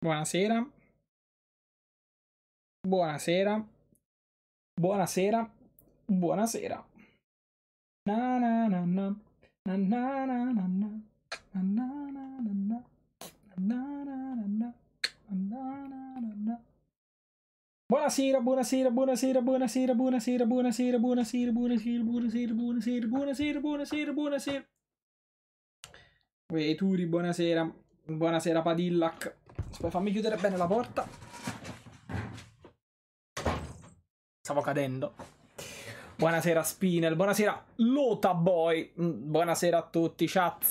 Buonasera. Buonasera. Buonasera. Buonasera. Na na na na. Na na na na na. Na na na na na. Na na na na. Na na na na. Buonasera, buonasera, buonasera, buonasera, buonasera, buonasera, buonasera, buonasera, buonasera, buonasera, buonasera, buonasera, buonasera. Veturi, buonasera. Buonasera Padillac. Poi fammi chiudere bene la porta. Stavo cadendo. Buonasera Spinel, buonasera Lota Boy, mm, buonasera a tutti, chat.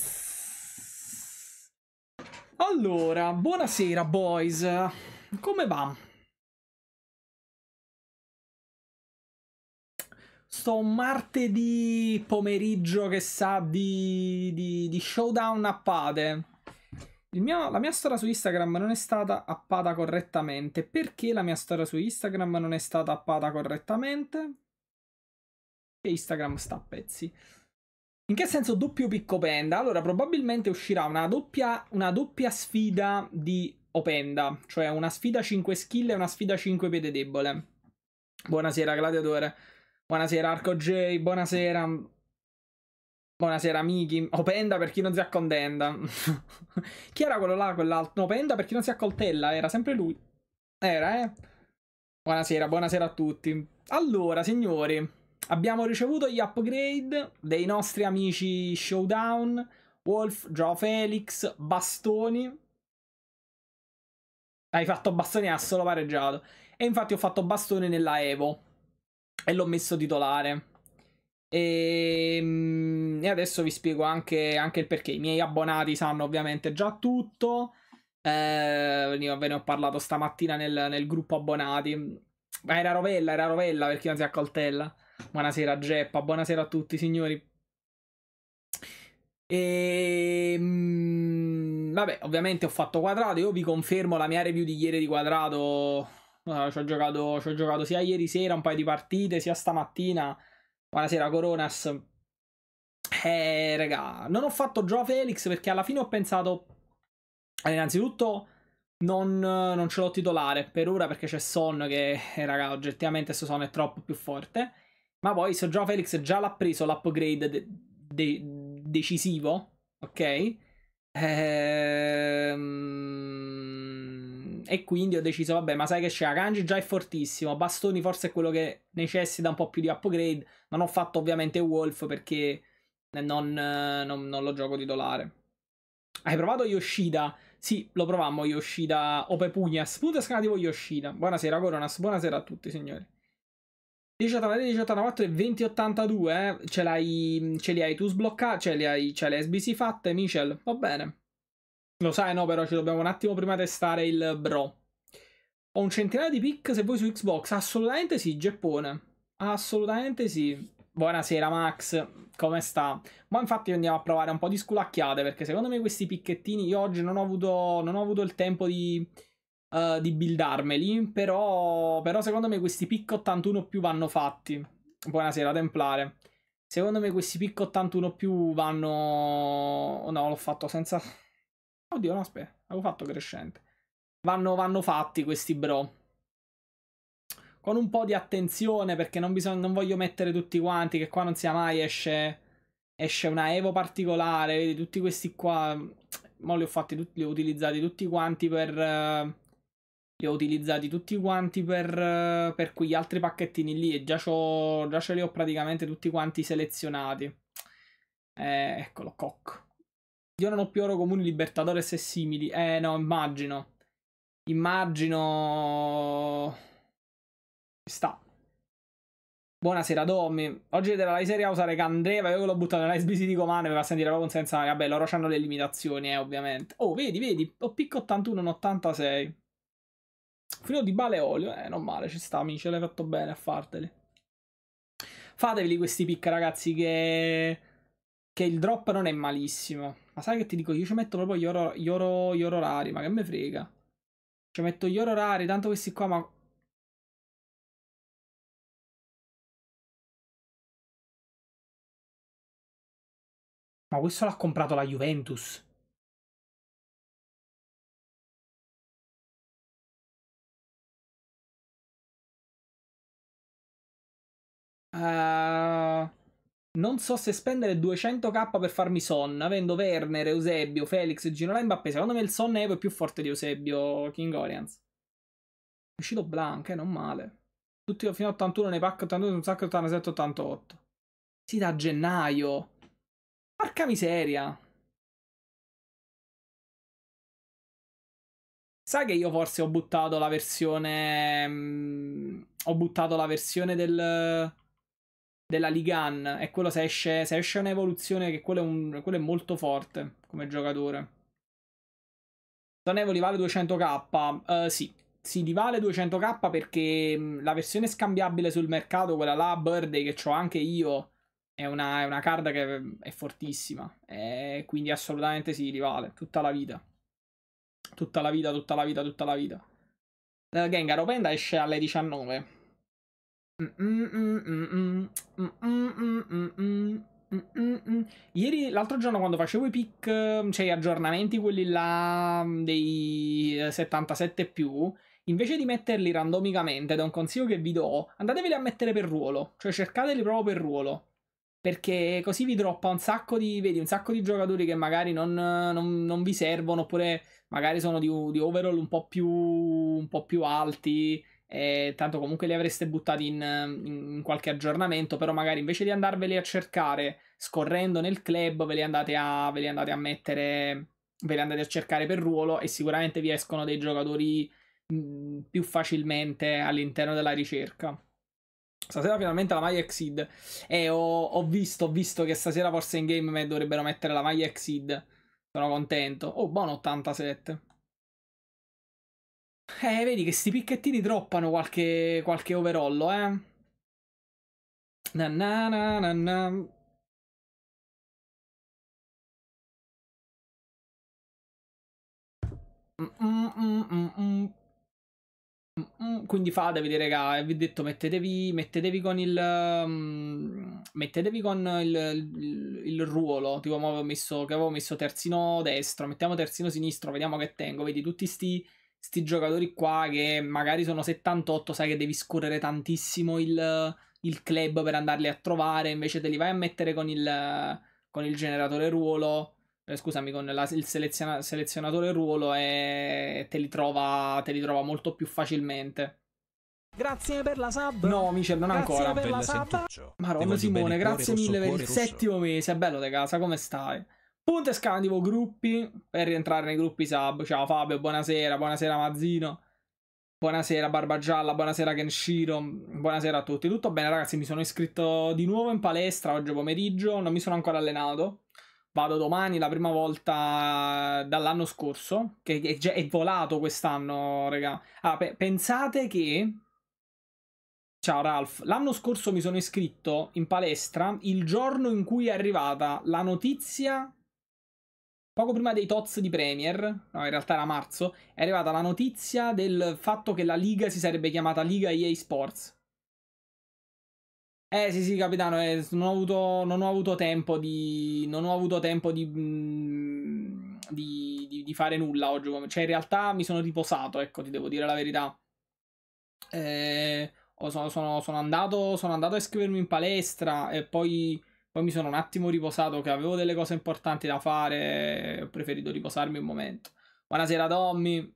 Allora, buonasera boys, come va? Sto un martedì pomeriggio che sa di, di, di showdown a pade mio, la mia storia su Instagram non è stata appata correttamente. Perché la mia storia su Instagram non è stata appata correttamente? Che Instagram sta a pezzi. In che senso doppio picco Penda? Allora, probabilmente uscirà una doppia, una doppia sfida di Openda, cioè una sfida 5 skill e una sfida 5 piede debole. Buonasera, Gladiatore. Buonasera, Arco J. Buonasera, Buonasera amici, Openda oh, per chi non si accontenta. chi era quello là, quell'altro? Openda per chi non si accoltella, era sempre lui. Era, eh? Buonasera, buonasera a tutti. Allora, signori, abbiamo ricevuto gli upgrade dei nostri amici Showdown, Wolf, Joao Felix, Bastoni. Hai fatto Bastoni ha solo pareggiato. E infatti ho fatto Bastoni nella Evo. E l'ho messo titolare. E, ehm, e adesso vi spiego anche, anche, il perché. I miei abbonati sanno ovviamente già tutto. Eh, ve ne ho parlato stamattina nel, nel gruppo abbonati. Era Rovella, era Rovella per chi non si accoltella. Buonasera Geppa, buonasera a tutti signori. E ehm, vabbè, ovviamente ho fatto quadrato. Io vi confermo la mia review di ieri di quadrato. Uh, ci, ho giocato, ci ho giocato sia ieri sera un paio di partite, sia stamattina. Buonasera Coronas. Eh, raga, non ho fatto Joe Felix perché alla fine ho pensato... Allora, eh, innanzitutto non, non, ce l'ho titolare per ora perché c'è Son che, eh, raga, oggettivamente questo Son è troppo più forte. Ma poi se Joe Felix già l'ha preso l'upgrade de- de- decisivo, ok? Ehm e quindi ho deciso, vabbè, ma sai che c'è, Akanji già è fortissimo, Bastoni forse è quello che necessita un po' più di upgrade, ma non ho fatto ovviamente Wolf perché non, non, non lo gioco titolare. Hai provato Yoshida? Sì, lo provammo Yoshida Ope Pugnas. Punto esclamativo Yoshida. Buonasera Coronas, buonasera a tutti signori. 1083, 1084 e 2082, eh? ce, ce, li hai tu sbloccati, ce li hai, ce le SBC fatte, Michel, va bene. Lo sai, no, però ci dobbiamo un attimo prima testare il bro. Ho un centinaio di pick se vuoi su Xbox. Assolutamente sì, Giappone. Assolutamente sì. Buonasera Max, come sta? Ma infatti andiamo a provare un po' di sculacchiate perché secondo me questi picchettini io oggi non ho avuto, non ho avuto il tempo di, uh, di buildarmeli, però, però secondo me questi pick 81 più vanno fatti. Buonasera Templare. Secondo me questi pick 81 più vanno... No, l'ho fatto senza... Oddio, no, aspetta, avevo fatto crescente. Vanno, vanno fatti questi bro. Con un po' di attenzione perché non, bisogna, non voglio mettere tutti quanti, che qua non sia mai esce, esce una Evo particolare, vedi tutti questi qua. Mo li ho fatti tutti, li ho utilizzati tutti quanti per... Uh, li ho utilizzati tutti quanti per, uh, per quegli altri pacchettini lì e già, già ce li ho praticamente tutti quanti selezionati. Eh, eccolo, cocco. Io non ho più oro comuni, libertadores e simili. Eh no, immagino. Immagino... Sta. Buonasera Domi. Oggi vedrà la serie a usare Candreva. Io l'ho buttato nella SBC di comando per sentire proprio un senso. Vabbè, loro hanno le limitazioni, eh, ovviamente. Oh, vedi, vedi. Ho picco 81 86. Filo di baleolio. Eh, non male, ci sta, amici. L'hai fatto bene a farteli. Fateveli questi pic, ragazzi, che che il drop non è malissimo. Ma sai che ti dico? Io ci metto proprio gli, oro, gli, oro, gli oro rari, ma che me frega. Ci metto gli oro rari, tanto questi qua, ma... Ma questo l'ha comprato la Juventus. Uh, non so se spendere 200k per farmi Son, avendo Werner, Eusebio, Felix, Ginola e Mbappé. Secondo me il Son Evo è più forte di Eusebio King Orians. È uscito Blanc, eh, non male. Tutti fino a 81 nei pack 82, un sacco 87, 88. Sì, da gennaio. Porca miseria. Sai che io forse ho buttato la versione... Mm, ho buttato la versione del della Ligan e quello se esce, se esce un'evoluzione che quello è, un, quello è, molto forte come giocatore. Zanevoli vale 200k? Uh, eh, sì, si divale 200k perché mm, la versione scambiabile sul mercato, quella là Birthday che ho anche io, è una, è una carta che mm, è fortissima e quindi assolutamente si rivale tutta la vita. Tutta la vita, tutta la vita, tutta la vita. Uh, Gengar Openda esce alle 19. Ieri, l'altro giorno, quando facevo i pick, cioè gli aggiornamenti, quelli là dei 77 più, invece di metterli randomicamente, da un consiglio che vi do, andateveli a mettere per ruolo, cioè cercateli proprio per ruolo. Perché così vi droppa un sacco di, vedi, un sacco di giocatori che magari non, non, non vi servono, oppure magari sono di, di overall un po' più, un po più alti eh, tanto comunque li avreste buttati in, in, qualche aggiornamento, però magari invece di andarveli a cercare scorrendo nel club, ve li andate a, ve li andate a mettere, ve li andate a cercare per ruolo e sicuramente vi escono dei giocatori mh, mm, più facilmente all'interno della ricerca. Stasera finalmente la maglia Exid. Eh, ho, ho, visto, ho visto che stasera forse in game dovrebbero mettere la maglia Exid. Sono contento. Oh, buono 87. Eh, vedi che sti picchettini droppano qualche, qualche overollo, eh. Na na na na na. Quindi fatevi, raga, vi ho detto mettetevi, mettetevi con il um, mettetevi con il, il, il, ruolo, tipo avevo messo, che avevo messo terzino destro, mettiamo terzino sinistro, vediamo che tengo, vedi tutti sti questi giocatori qua che magari sono 78, sai che devi scorrere tantissimo il, il club per andarli a trovare, invece te li vai a mettere con il, con il generatore ruolo, eh, scusami, con la, il seleziona, selezionatore ruolo e te li, trova, te li trova molto più facilmente. Grazie per la sub. No, Michel, non grazie ancora. Per la sub. Maronna Simone, grazie mille per il settimo mese. Bello de casa, come stai? Punto e scandivo gruppi per rientrare nei gruppi sub. Ciao Fabio, buonasera, buonasera Mazzino. Buonasera Barbagialla, buonasera Kenshiro, buonasera a tutti. Tutto bene ragazzi, mi sono iscritto di nuovo in palestra oggi pomeriggio, non mi sono ancora allenato. Vado domani, la prima volta dall'anno scorso, che è, già, è volato quest'anno, raga. Ah, pe pensate che... Ciao Ralph, l'anno scorso mi sono iscritto in palestra il giorno in cui è arrivata la notizia poco prima dei Tots di Premier, no in realtà era marzo, è arrivata la notizia del fatto che la Liga si sarebbe chiamata Liga EA Sports. Eh sì sì capitano, eh, non, ho avuto, non, ho avuto, tempo di... non ho avuto tempo di... Mm, di, di, di fare nulla oggi, cioè in realtà mi sono riposato, ecco ti devo dire la verità. Eh, sono, sono, sono, andato, sono andato a iscrivermi in palestra e poi poi mi sono un attimo riposato che avevo delle cose importanti da fare, ho preferito riposarmi un momento. Buonasera Tommy, ti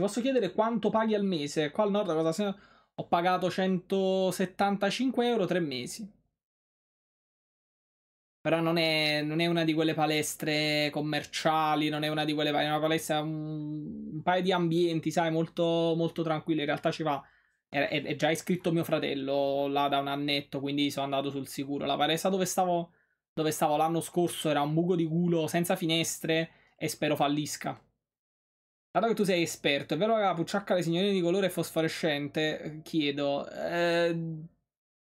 posso chiedere quanto paghi al mese? Qua al nord cosa se... ho pagato 175 euro tre mesi. Però non è, non è, una di quelle palestre commerciali, non è una di quelle palestre, è una palestra, un, un paio di ambienti, sai, molto, molto tranquilla, in realtà ci va è, è, già iscritto mio fratello là da un annetto, quindi sono andato sul sicuro. La palestra dove stavo, dove stavo l'anno scorso era un buco di culo senza finestre e spero fallisca. Dato che tu sei esperto, è vero che la pucciacca le signorine di colore fosforescente? Chiedo. Eh,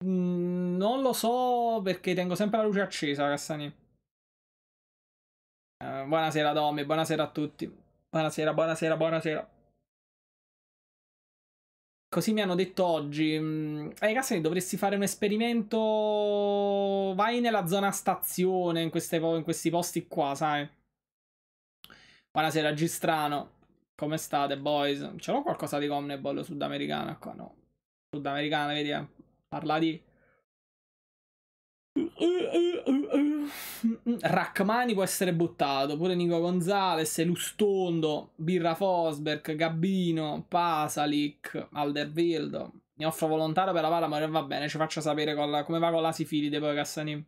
mm, non lo so perché tengo sempre la luce accesa, Cassani. Eh, buonasera Domi, buonasera a tutti. Buonasera, buonasera, buonasera. Così mi hanno detto oggi, mm, eh Cassini dovresti fare un esperimento, vai nella zona stazione, in, queste, in questi posti qua, sai? Buonasera Gistrano, come state boys? Ce l'ho qualcosa di Comneball sudamericana qua? No, sudamericana, vedi, eh, parla di... Rachmani può essere buttato, pure Nico Gonzalez, Lustondo, Birra Fosberg, Gabbino, Pasalic, Aldervildo. Mi offro volontario per la palla, ma va bene, ci faccio sapere la, come va con l'Asifilide poi Cassani.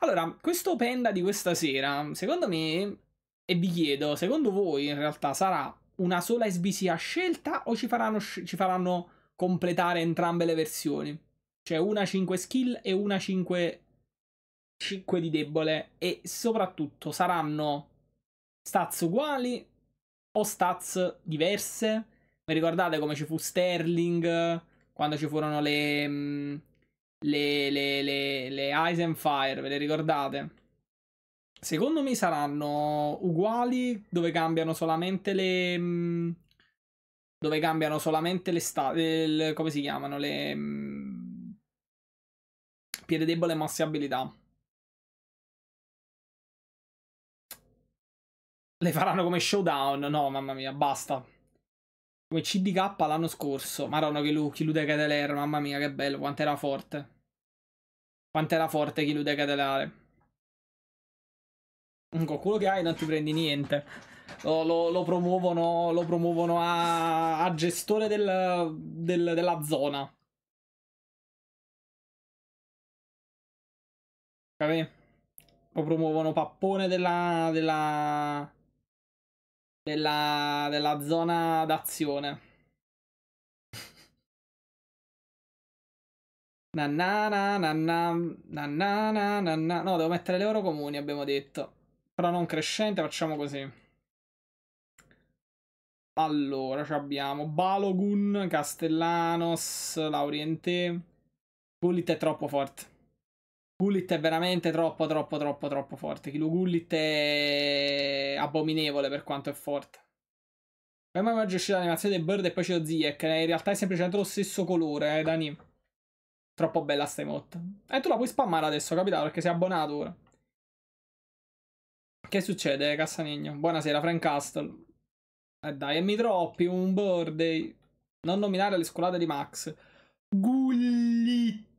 Allora, questo penda di questa sera, secondo me, e vi chiedo, secondo voi in realtà sarà una sola SBC a scelta o ci faranno, ci faranno completare entrambe le versioni? Cioè una 5 skill e una 5 5 di debole e soprattutto saranno stats uguali o stats diverse. Vi ricordate come ci fu Sterling quando ci furono le, mm, le, le, le, le Ice and Fire? Ve le ricordate? Secondo me saranno uguali dove cambiano solamente le mm, dove cambiano solamente le state. come si chiamano? Le. Mm, piede debole e mosse abilità. le faranno come showdown. No, mamma mia, basta. Come CDK l'anno scorso. Madonna che Lucky, Lude Cadelare, mamma mia, che bello, quanto era forte. Quanto era forte chi Lude Cadelare. Con quello che hai non ti prendi niente. Lo, lo, lo promuovono, lo promuovono a, a gestore del, del, della zona. Capì? Lo promuovono pappone della, della della, della zona d'azione. Na na na na na na na na na No, devo mettere le oro comuni, abbiamo detto. Però non crescente, facciamo così. Allora, abbiamo Balogun, Castellanos, Lauriente. Gullit è troppo forte. Gullit è veramente troppo, troppo, troppo, troppo forte. Kilo Gullit è abominevole per quanto è forte. Prima oggi uscita l'animazione del Bird e poi c'è lo Ziek. In realtà è semplicemente lo stesso colore, eh, Dani. Troppo bella sta emote. E eh, tu la puoi spammare adesso, capitato? Perché sei abbonato ora. Che succede, Cassanigno? Buonasera, Frank Castle. E eh dai, e mi troppi, un birthday. Non nominare le scolate di Max. Gullit.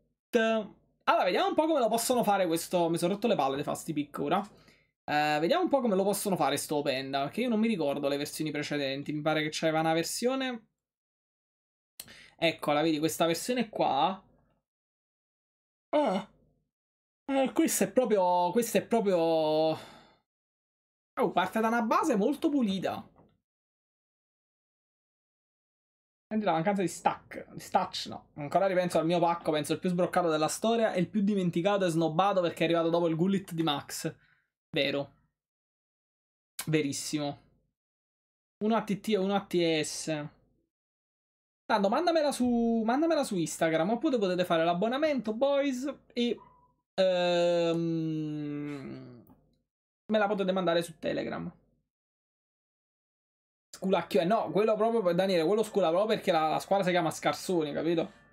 Allora, vediamo un po' come lo possono fare questo... Mi sono rotto le palle di fasti pick ora. Uh, vediamo un po' come lo possono fare sto Openda, perché io non mi ricordo le versioni precedenti. Mi pare che c'era una versione... Eccola, vedi, questa versione qua... Ah... Eh, questa è proprio... Questa è proprio... Oh, parte da una base molto pulita. Senti la mancanza di stack, di stacch no. Ancora ripenso al mio pacco, penso il più sbroccato della storia e il più dimenticato e snobbato perché è arrivato dopo il gullet di Max. Vero. Verissimo. Uno ATT e uno ATS. Tanto mandamela su, mandamela su Instagram oppure potete fare l'abbonamento, boys, e ehm, me la potete mandare su Telegram sculacchio. Eh no, quello proprio, per Daniele, quello scula proprio perché la, la squadra si chiama Scarsoni, capito?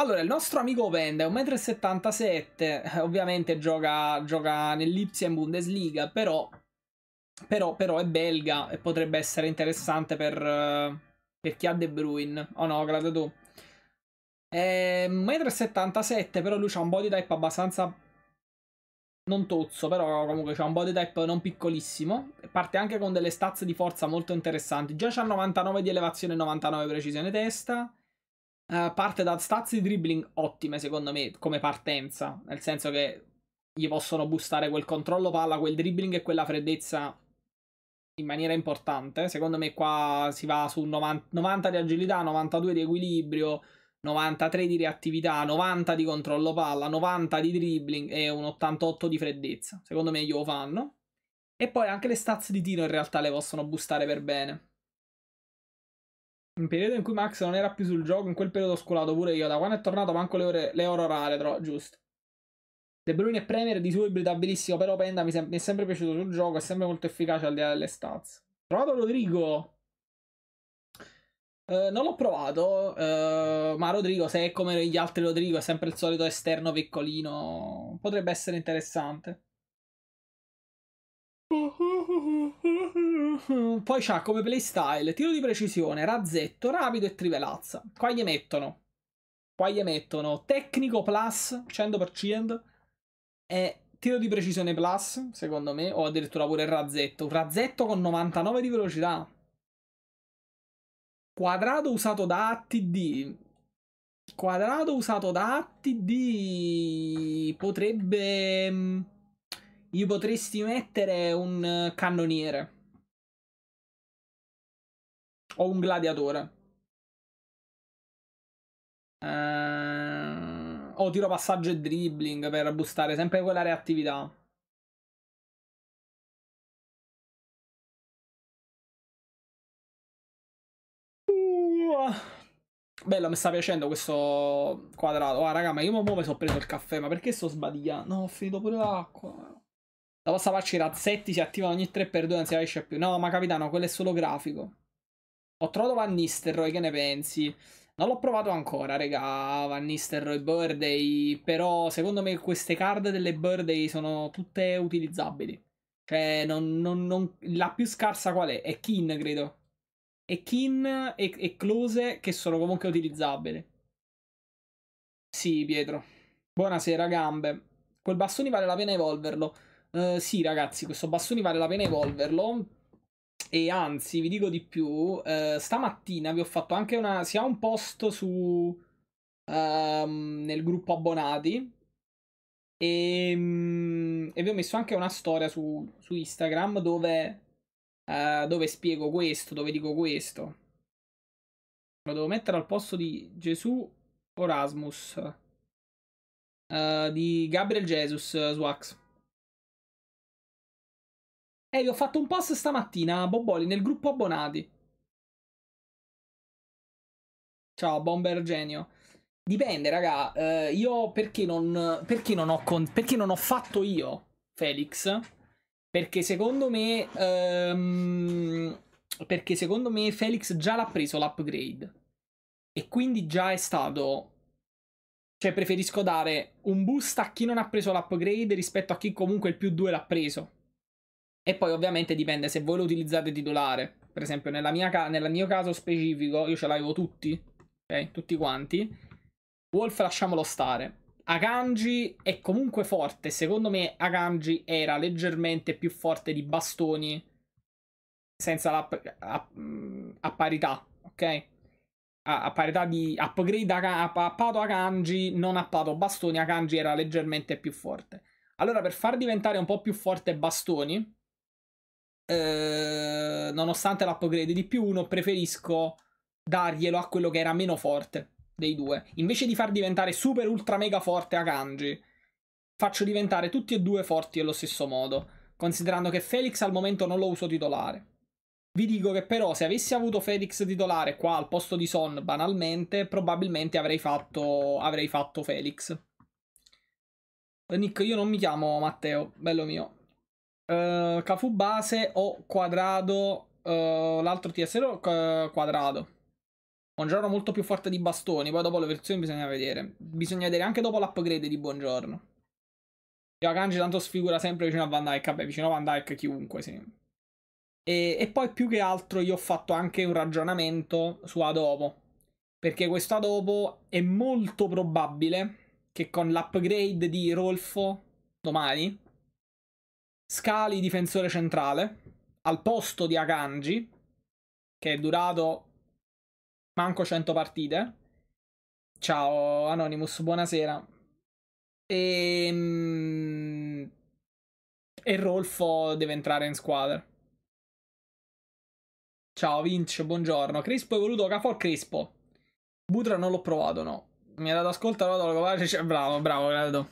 Allora, il nostro amico Penda è 1,77 m, ovviamente gioca, gioca nell'Ipsia in Bundesliga, però, però, però, è belga e potrebbe essere interessante per, eh, per chi ha De Bruyne. Oh no, grado tu. È 1,77 m, però lui ha un body type abbastanza non tozzo, però comunque c'ha un body type non piccolissimo. Parte anche con delle stazze di forza molto interessanti. Già c'ha 99 di elevazione e 99 precisione testa. Uh, parte da stazze di dribbling ottime, secondo me, come partenza. Nel senso che gli possono boostare quel controllo palla, quel dribbling e quella freddezza in maniera importante. Secondo me qua si va su 90, 90 di agilità, 92 di equilibrio, 93 di reattività, 90 di controllo palla, 90 di dribbling e un 88 di freddezza. Secondo me glielo fanno. E poi anche le stats di tiro in realtà le possono boostare per bene. Un periodo in cui Max non era più sul gioco, in quel periodo ho scolato pure io. Da quando è tornato manco le ore, le ore orare, però, giusto. De Bruyne e Premier di suo ibridabilissimo, però Penda mi, sem mi, è sempre piaciuto sul gioco, è sempre molto efficace al di là delle stats. Trovato Rodrigo, eh, non l'ho provato, uh, ma Rodrigo, se è come gli altri Rodrigo, è sempre il solito esterno piccolino, potrebbe essere interessante. Poi c'ha come playstyle tiro di precisione, razzetto, rapido e trivelazza. Qua gli mettono. Qua gli mettono tecnico plus 100% e tiro di precisione plus, secondo me, o addirittura pure il razzetto. Un razzetto con 99 di velocità. Quadrato usato da ATD. Quadrato usato da ATD potrebbe... Mm, Io potresti mettere un cannoniere. O un gladiatore. Uh, o tiro passaggio e dribbling per boostare sempre quella reattività. Bello, mi sta piacendo questo quadrato. Ah, raga, ma io mo mi sono preso il caffè, ma perché sto sbadigliando? No, ho finito pure l'acqua. La vostra faccia i razzetti si attivano ogni 3x2, non si esce più. No, ma capitano, quello è solo grafico. Ho trovato Van Nistelrooy, che ne pensi? Non l'ho provato ancora, raga, Van Nistelrooy, Birthday, però secondo me queste card delle Birthday sono tutte utilizzabili. Cioè, non, non, non... la più scarsa qual è? È Kin, credo e kin e, e close che sono comunque utilizzabili. Sì, Pietro. Buonasera, gambe. Quel bastone vale la pena evolverlo. Uh, sì, ragazzi, questo bastone vale la pena evolverlo. E anzi, vi dico di più, uh, stamattina vi ho fatto anche una... Si ha un post su... Uh, nel gruppo abbonati e, um, e, vi ho messo anche una storia su, su Instagram dove uh, dove spiego questo, dove dico questo. Lo devo mettere al posto di Gesù Orasmus. Uh, di Gabriel Jesus uh, eh, Swax. Ehi, hey, ho fatto un post stamattina a Bobboli nel gruppo abbonati. Ciao, bomber genio. Dipende, raga. Uh, io perché non, perché non ho con, perché non ho fatto io, Felix? Perché secondo me. Um, perché secondo me Felix già l'ha preso l'upgrade. E quindi già è stato. Cioè, preferisco dare un boost a chi non ha preso l'upgrade rispetto a chi comunque il più 2 l'ha preso. E poi, ovviamente, dipende se voi lo utilizzate titolare. Per esempio, nella mia ca- nel mio caso specifico, io ce l'avevo tutti. Ok, tutti quanti. Wolf lasciamolo stare. Akanji è comunque forte. Secondo me Akanji era leggermente più forte di Bastoni senza la a, mm, a parità, ok? A, a, parità di upgrade a, a Pato Akanji, non a Pato Bastoni, Akanji era leggermente più forte. Allora, per far diventare un po' più forte Bastoni, eh, nonostante l'upgrade di più uno, preferisco darglielo a quello che era meno forte dei due. Invece di far diventare super ultra mega forte Akanji, faccio diventare tutti e due forti allo stesso modo, considerando che Felix al momento non lo uso titolare. Vi dico che però se avessi avuto Felix titolare qua al posto di Son banalmente, probabilmente avrei fatto, avrei fatto Felix. Nick, io non mi chiamo Matteo, bello mio. Uh, base o quadrado, uh, l'altro TSR o uh, quadrado. Buongiorno molto più forte di bastoni, poi dopo le versioni bisogna vedere. Bisogna vedere anche dopo l'upgrade di Buongiorno. Kanji tanto sfigura sempre vicino a Van Dyke, vabbè vicino a Van Dyke chiunque, sì. E, e poi più che altro io ho fatto anche un ragionamento su Adobo. Perché questo Adobo è molto probabile che con l'upgrade di Rolfo domani scali difensore centrale al posto di Akanji, che è durato manco 100 partite. Ciao Anonymous, buonasera. E, ehm, e Rolfo deve entrare in squadra. Ciao Vince, buongiorno. Crispo è voluto Cafor Crispo. Butra non l'ho provato, no. Mi ha dato ascolto, cioè, bravo, bravo, credo.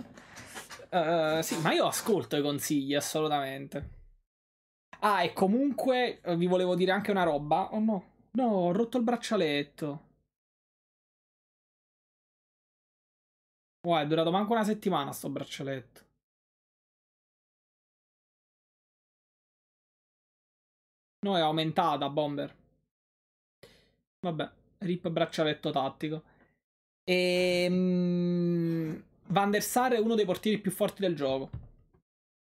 Uh, eh, sì, ma io ascolto i consigli, assolutamente. Ah, e comunque eh, vi volevo dire anche una roba. Oh no. No, ho rotto il braccialetto. Wow, è durato manco una settimana sto braccialetto. No, è aumentata, bomber. Vabbè, rip braccialetto tattico. E... Ehm, Van der Sar è uno dei portieri più forti del gioco.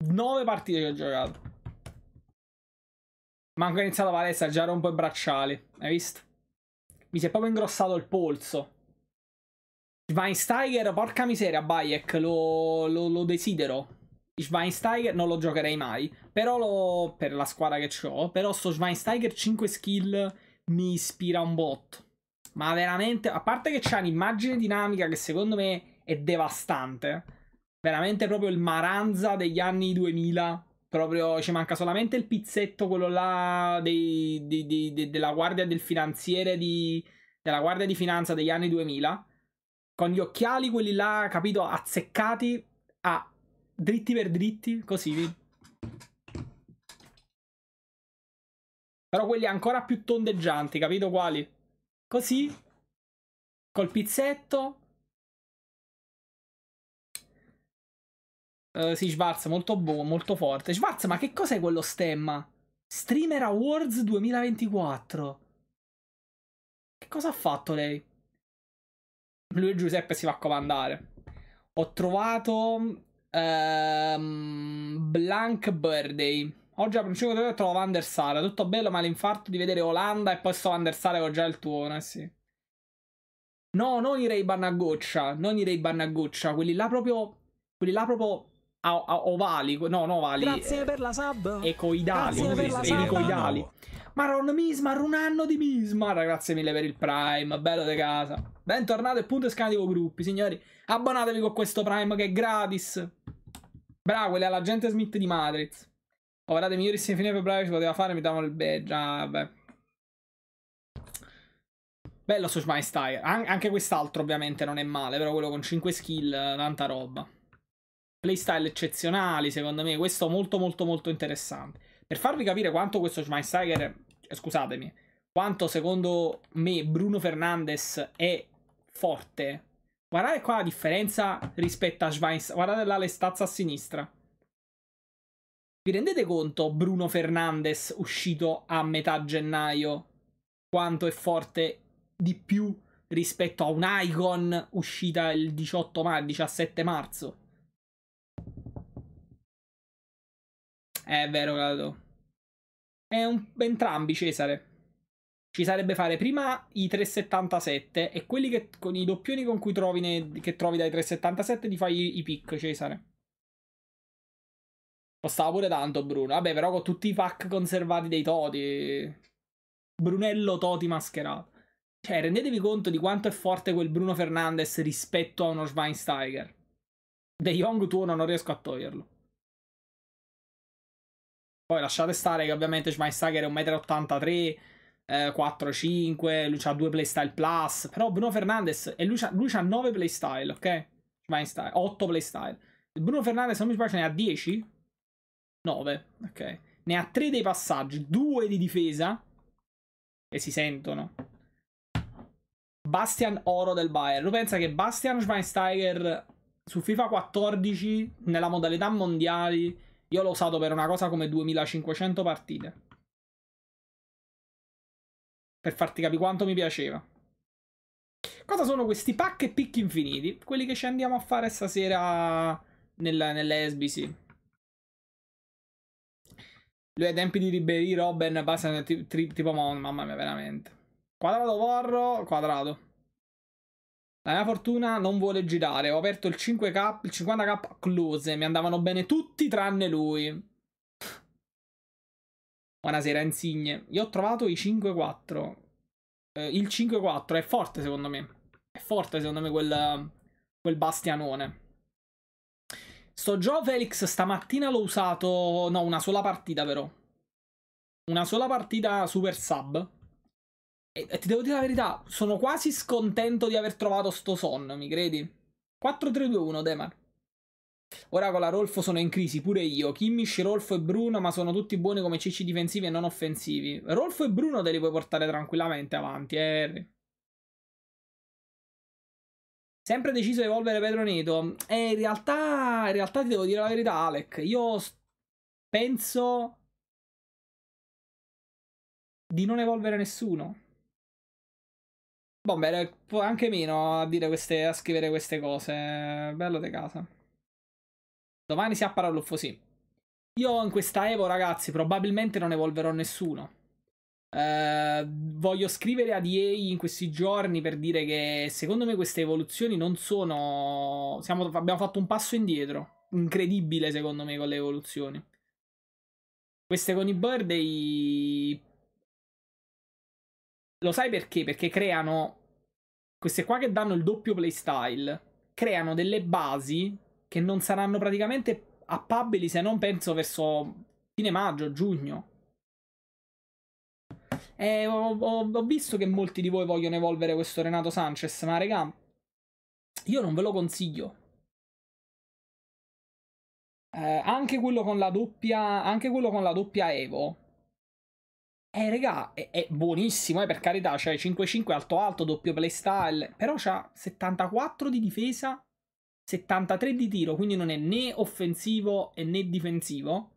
9 partite che ho giocato. Manco iniziato la palestra, già rompo i bracciali. Hai visto? Mi si è proprio ingrossato il polso. Schweinsteiger, porca miseria, Bayek, lo, lo, lo desidero. Schweinsteiger non lo giocherei mai. Però lo, per la squadra che ho. Però sto Schweinsteiger 5 skill mi ispira un botto. Ma veramente, a parte che c'ha un'immagine dinamica che secondo me è devastante. Veramente proprio il Maranza degli anni 2000 Proprio ci manca solamente il pizzetto, quello là dei, dei, dei, della guardia del finanziere di, della guardia di finanza degli anni 2000. Con gli occhiali, quelli là, capito, azzeccati a dritti per dritti, così. Però quelli ancora più tondeggianti, capito quali? Così, col pizzetto, sì, eh, Schwarz, molto buono, molto forte. Schwarz, ma che cos'è quello stemma? Streamer Awards 2024. Che cosa ha fatto lei? Lui e Giuseppe si va a comandare. Ho trovato Um, Blank Birthday. Oggi a principio di trovato Van der Sara. Tutto bello, ma l'infarto di vedere Olanda e poi sto Van der Sara ho già il tuo, eh sì. No, non i Ray Ban a goccia, non i Ray Ban a goccia, quelli là proprio quelli là proprio a, a, ovali, no, no, ovali. Grazie eh, per la sub. E coidali. Grazie Maron Mismar, un anno di Mismar. Grazie mille per il Prime, bello di casa. Bentornato e punto escativo gruppi, signori. Abbonatevi con questo Prime che è gratis. Bravo, quelli la gente Smith di Matrix. Oh, guardate, migliorissimi fine febbraio si poteva fare, mi davano il badge. Ah, vabbè. Bello Sushmai Style. An anche quest'altro ovviamente non è male, però quello con 5 skill, tanta roba playstyle eccezionali, secondo me, questo molto molto molto interessante. Per farvi capire quanto questo Schweinsteiger, eh, scusatemi, quanto secondo me Bruno Fernandes è forte, guardate qua la differenza rispetto a Schweinsteiger, guardate là le stazze a sinistra. Vi rendete conto Bruno Fernandes uscito a metà gennaio quanto è forte di più rispetto a un Icon uscita il 18 marzo, 17 marzo? Eh, è vero, Claudio. È un... entrambi, Cesare. Ci sarebbe fare prima i 3,77 e quelli che con i doppioni con cui trovi, ne... che trovi dai 3,77 ti fai i, i pick, Cesare. Costava pure tanto, Bruno. Vabbè, però con tutti i pack conservati dei Toti. Brunello Toti mascherato. Cioè, rendetevi conto di quanto è forte quel Bruno Fernandez rispetto a uno Schweinsteiger. De Jong tuo non riesco a toglierlo. Poi lasciate stare che ovviamente Schweinsteiger è 1,83 m, eh, 4,5 5 lui ha 2 playstyle plus, però Bruno Fernandes, e lui ha, 9 playstyle, ok? Schweinsteiger, 8 playstyle. Bruno Fernandes, se non mi sbaglio, ne ha 10? 9, ok. Ne ha 3 dei passaggi, 2 di difesa, e si sentono. Bastian Oro del Bayern. Lui pensa che Bastian Schweinsteiger su FIFA 14, nella modalità mondiali io l'ho usato per una cosa come 2500 partite. Per farti capire quanto mi piaceva. Cosa sono questi pack e picchi infiniti? Quelli che ci andiamo a fare stasera nella, nelle SBC. Lui ai tempi di Ribery, Robben, basta tipo mamma mia, veramente. Quadrato Vorro, quadrato. La mia fortuna non vuole girare. Ho aperto il 5K, il 50K close. Mi andavano bene tutti tranne lui. Buonasera, Insigne. Io ho trovato i 5-4. Eh, il 5-4 è forte, secondo me. È forte, secondo me, quel, quel bastianone. Sto Joe Felix stamattina l'ho usato. No, una sola partita, però. Una sola partita super sub. E, e ti devo dire la verità, sono quasi scontento di aver trovato sto sonno, mi credi? 4-3-2-1, Demar. Ora con la Rolfo sono in crisi, pure io. Kimmich, Rolfo e Bruno, ma sono tutti buoni come cicci difensivi e non offensivi. Rolfo e Bruno te li puoi portare tranquillamente avanti, eh, Harry. Sempre deciso di evolvere Pedro Neto. E eh, in realtà, in realtà ti devo dire la verità, Alec. Io penso di non evolvere nessuno. Bomber anche meno a, dire queste, a, scrivere queste cose. Bello di casa. Domani si appara l'uffo, sì. Io in questa Evo, ragazzi, probabilmente non evolverò nessuno. Eh, voglio scrivere a DA in questi giorni per dire che secondo me queste evoluzioni non sono. Siamo, abbiamo fatto un passo indietro. Incredibile, secondo me, con le evoluzioni. Queste con i Birthday. Lo sai perché? Perché creano queste qua che danno il doppio playstyle creano delle basi che non saranno praticamente appabili se non penso verso fine maggio, giugno. E ho, ho, ho, visto che molti di voi vogliono evolvere questo Renato Sanchez, ma regà, io non ve lo consiglio. Eh, anche quello con la doppia, anche quello con la doppia Evo eh, regà, è, è buonissimo, eh, per carità, cioè 5-5 alto alto, doppio playstyle, però c'ha 74 di difesa, 73 di tiro, quindi non è né offensivo né difensivo.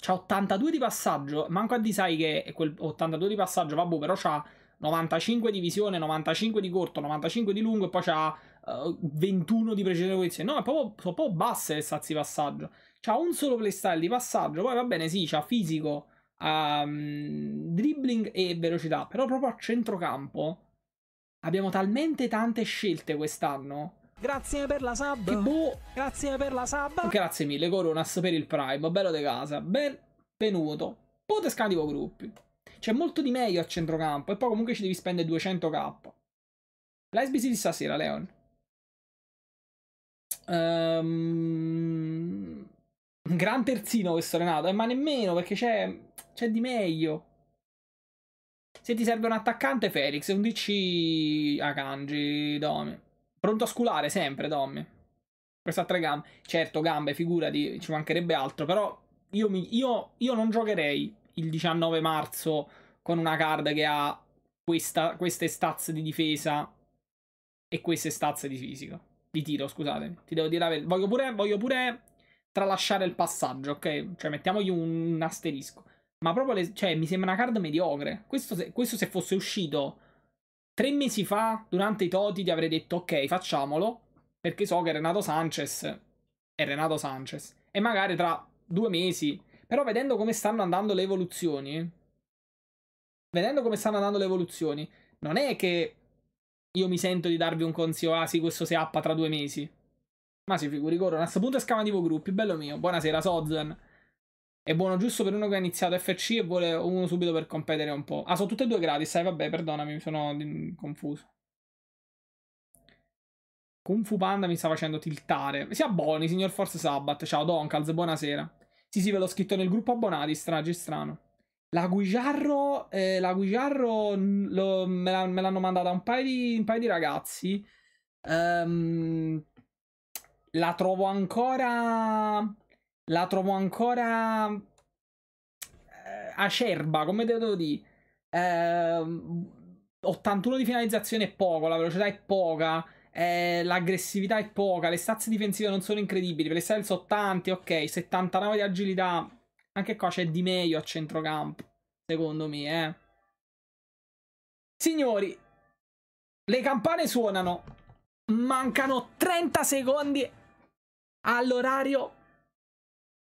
C'ha 82 di passaggio, manco a disai che è quel 82 di passaggio, vabbè, però c'ha 95 di visione, 95 di corto, 95 di lungo e poi c'ha uh, eh, 21 di precisione posizione. No, è proprio, sono proprio basse le stazze di passaggio. C'ha un solo playstyle di passaggio, poi va bene, sì, c'ha fisico a um, ehm, dribbling e velocità, però proprio a centrocampo abbiamo talmente tante scelte quest'anno. Grazie per la sub. Che boh. Grazie per la sub. Oh, grazie mille, Coronas, per il Prime. Bello di casa. Benvenuto. Pote con gruppi. C'è molto di meglio a centrocampo e poi comunque ci devi spendere 200k. L'SBC di stasera, Leon. Um, gran terzino questo Renato, eh, ma nemmeno perché c'è c'è di meglio. Se ti serve un attaccante, Felix, un DC Akanji, Domi. Pronto a sculare sempre, Domi. Questa tre gambe. Certo, gambe, figurati, ci mancherebbe altro, però io, mi, io, io non giocherei il 19 marzo con una card che ha questa, queste stazze di difesa e queste stazze di fisico. Di tiro, scusate. Ti devo dire la verità. Voglio pure, voglio pure tralasciare il passaggio, ok? Cioè, mettiamogli un asterisco. Ma proprio, le, cioè, mi sembra una card mediocre. Questo se, questo se fosse uscito tre mesi fa, durante i Toti, ti avrei detto, ok, facciamolo, perché so che Renato Sanchez è Renato Sanchez. E magari tra due mesi... Però vedendo come stanno andando le evoluzioni... Vedendo come stanno andando le evoluzioni, non è che io mi sento di darvi un consiglio, ah sì, questo si appa tra due mesi. Ma si figuri, Corona, a questo punto è scamativo gruppi, bello mio. Buonasera, Sozen è buono giusto per uno che ha iniziato FC e vuole uno subito per competere un po'. Ah, sono tutte e due gratis, sai, eh, vabbè, perdonami, mi sono confuso. Kung Fu Panda mi sta facendo tiltare. Si abboni, signor Force Sabbat. Ciao, Doncals, buonasera. Sì, sì, ve l'ho scritto nel gruppo abbonati, stragi strano. La Guigiarro, eh, la Guigiarro lo, me, la, me, l'hanno mandata un paio di, un paio di ragazzi. Um, la trovo ancora la trovo ancora eh, acerba, come devo dire. Eh, 81 di finalizzazione è poco, la velocità è poca, eh, l'aggressività è poca, le stazze difensive non sono incredibili, per le stazze sono tanti, ok, 79 di agilità, anche qua c'è di meglio a centrocampo, secondo me, eh. Signori, le campane suonano, mancano 30 secondi all'orario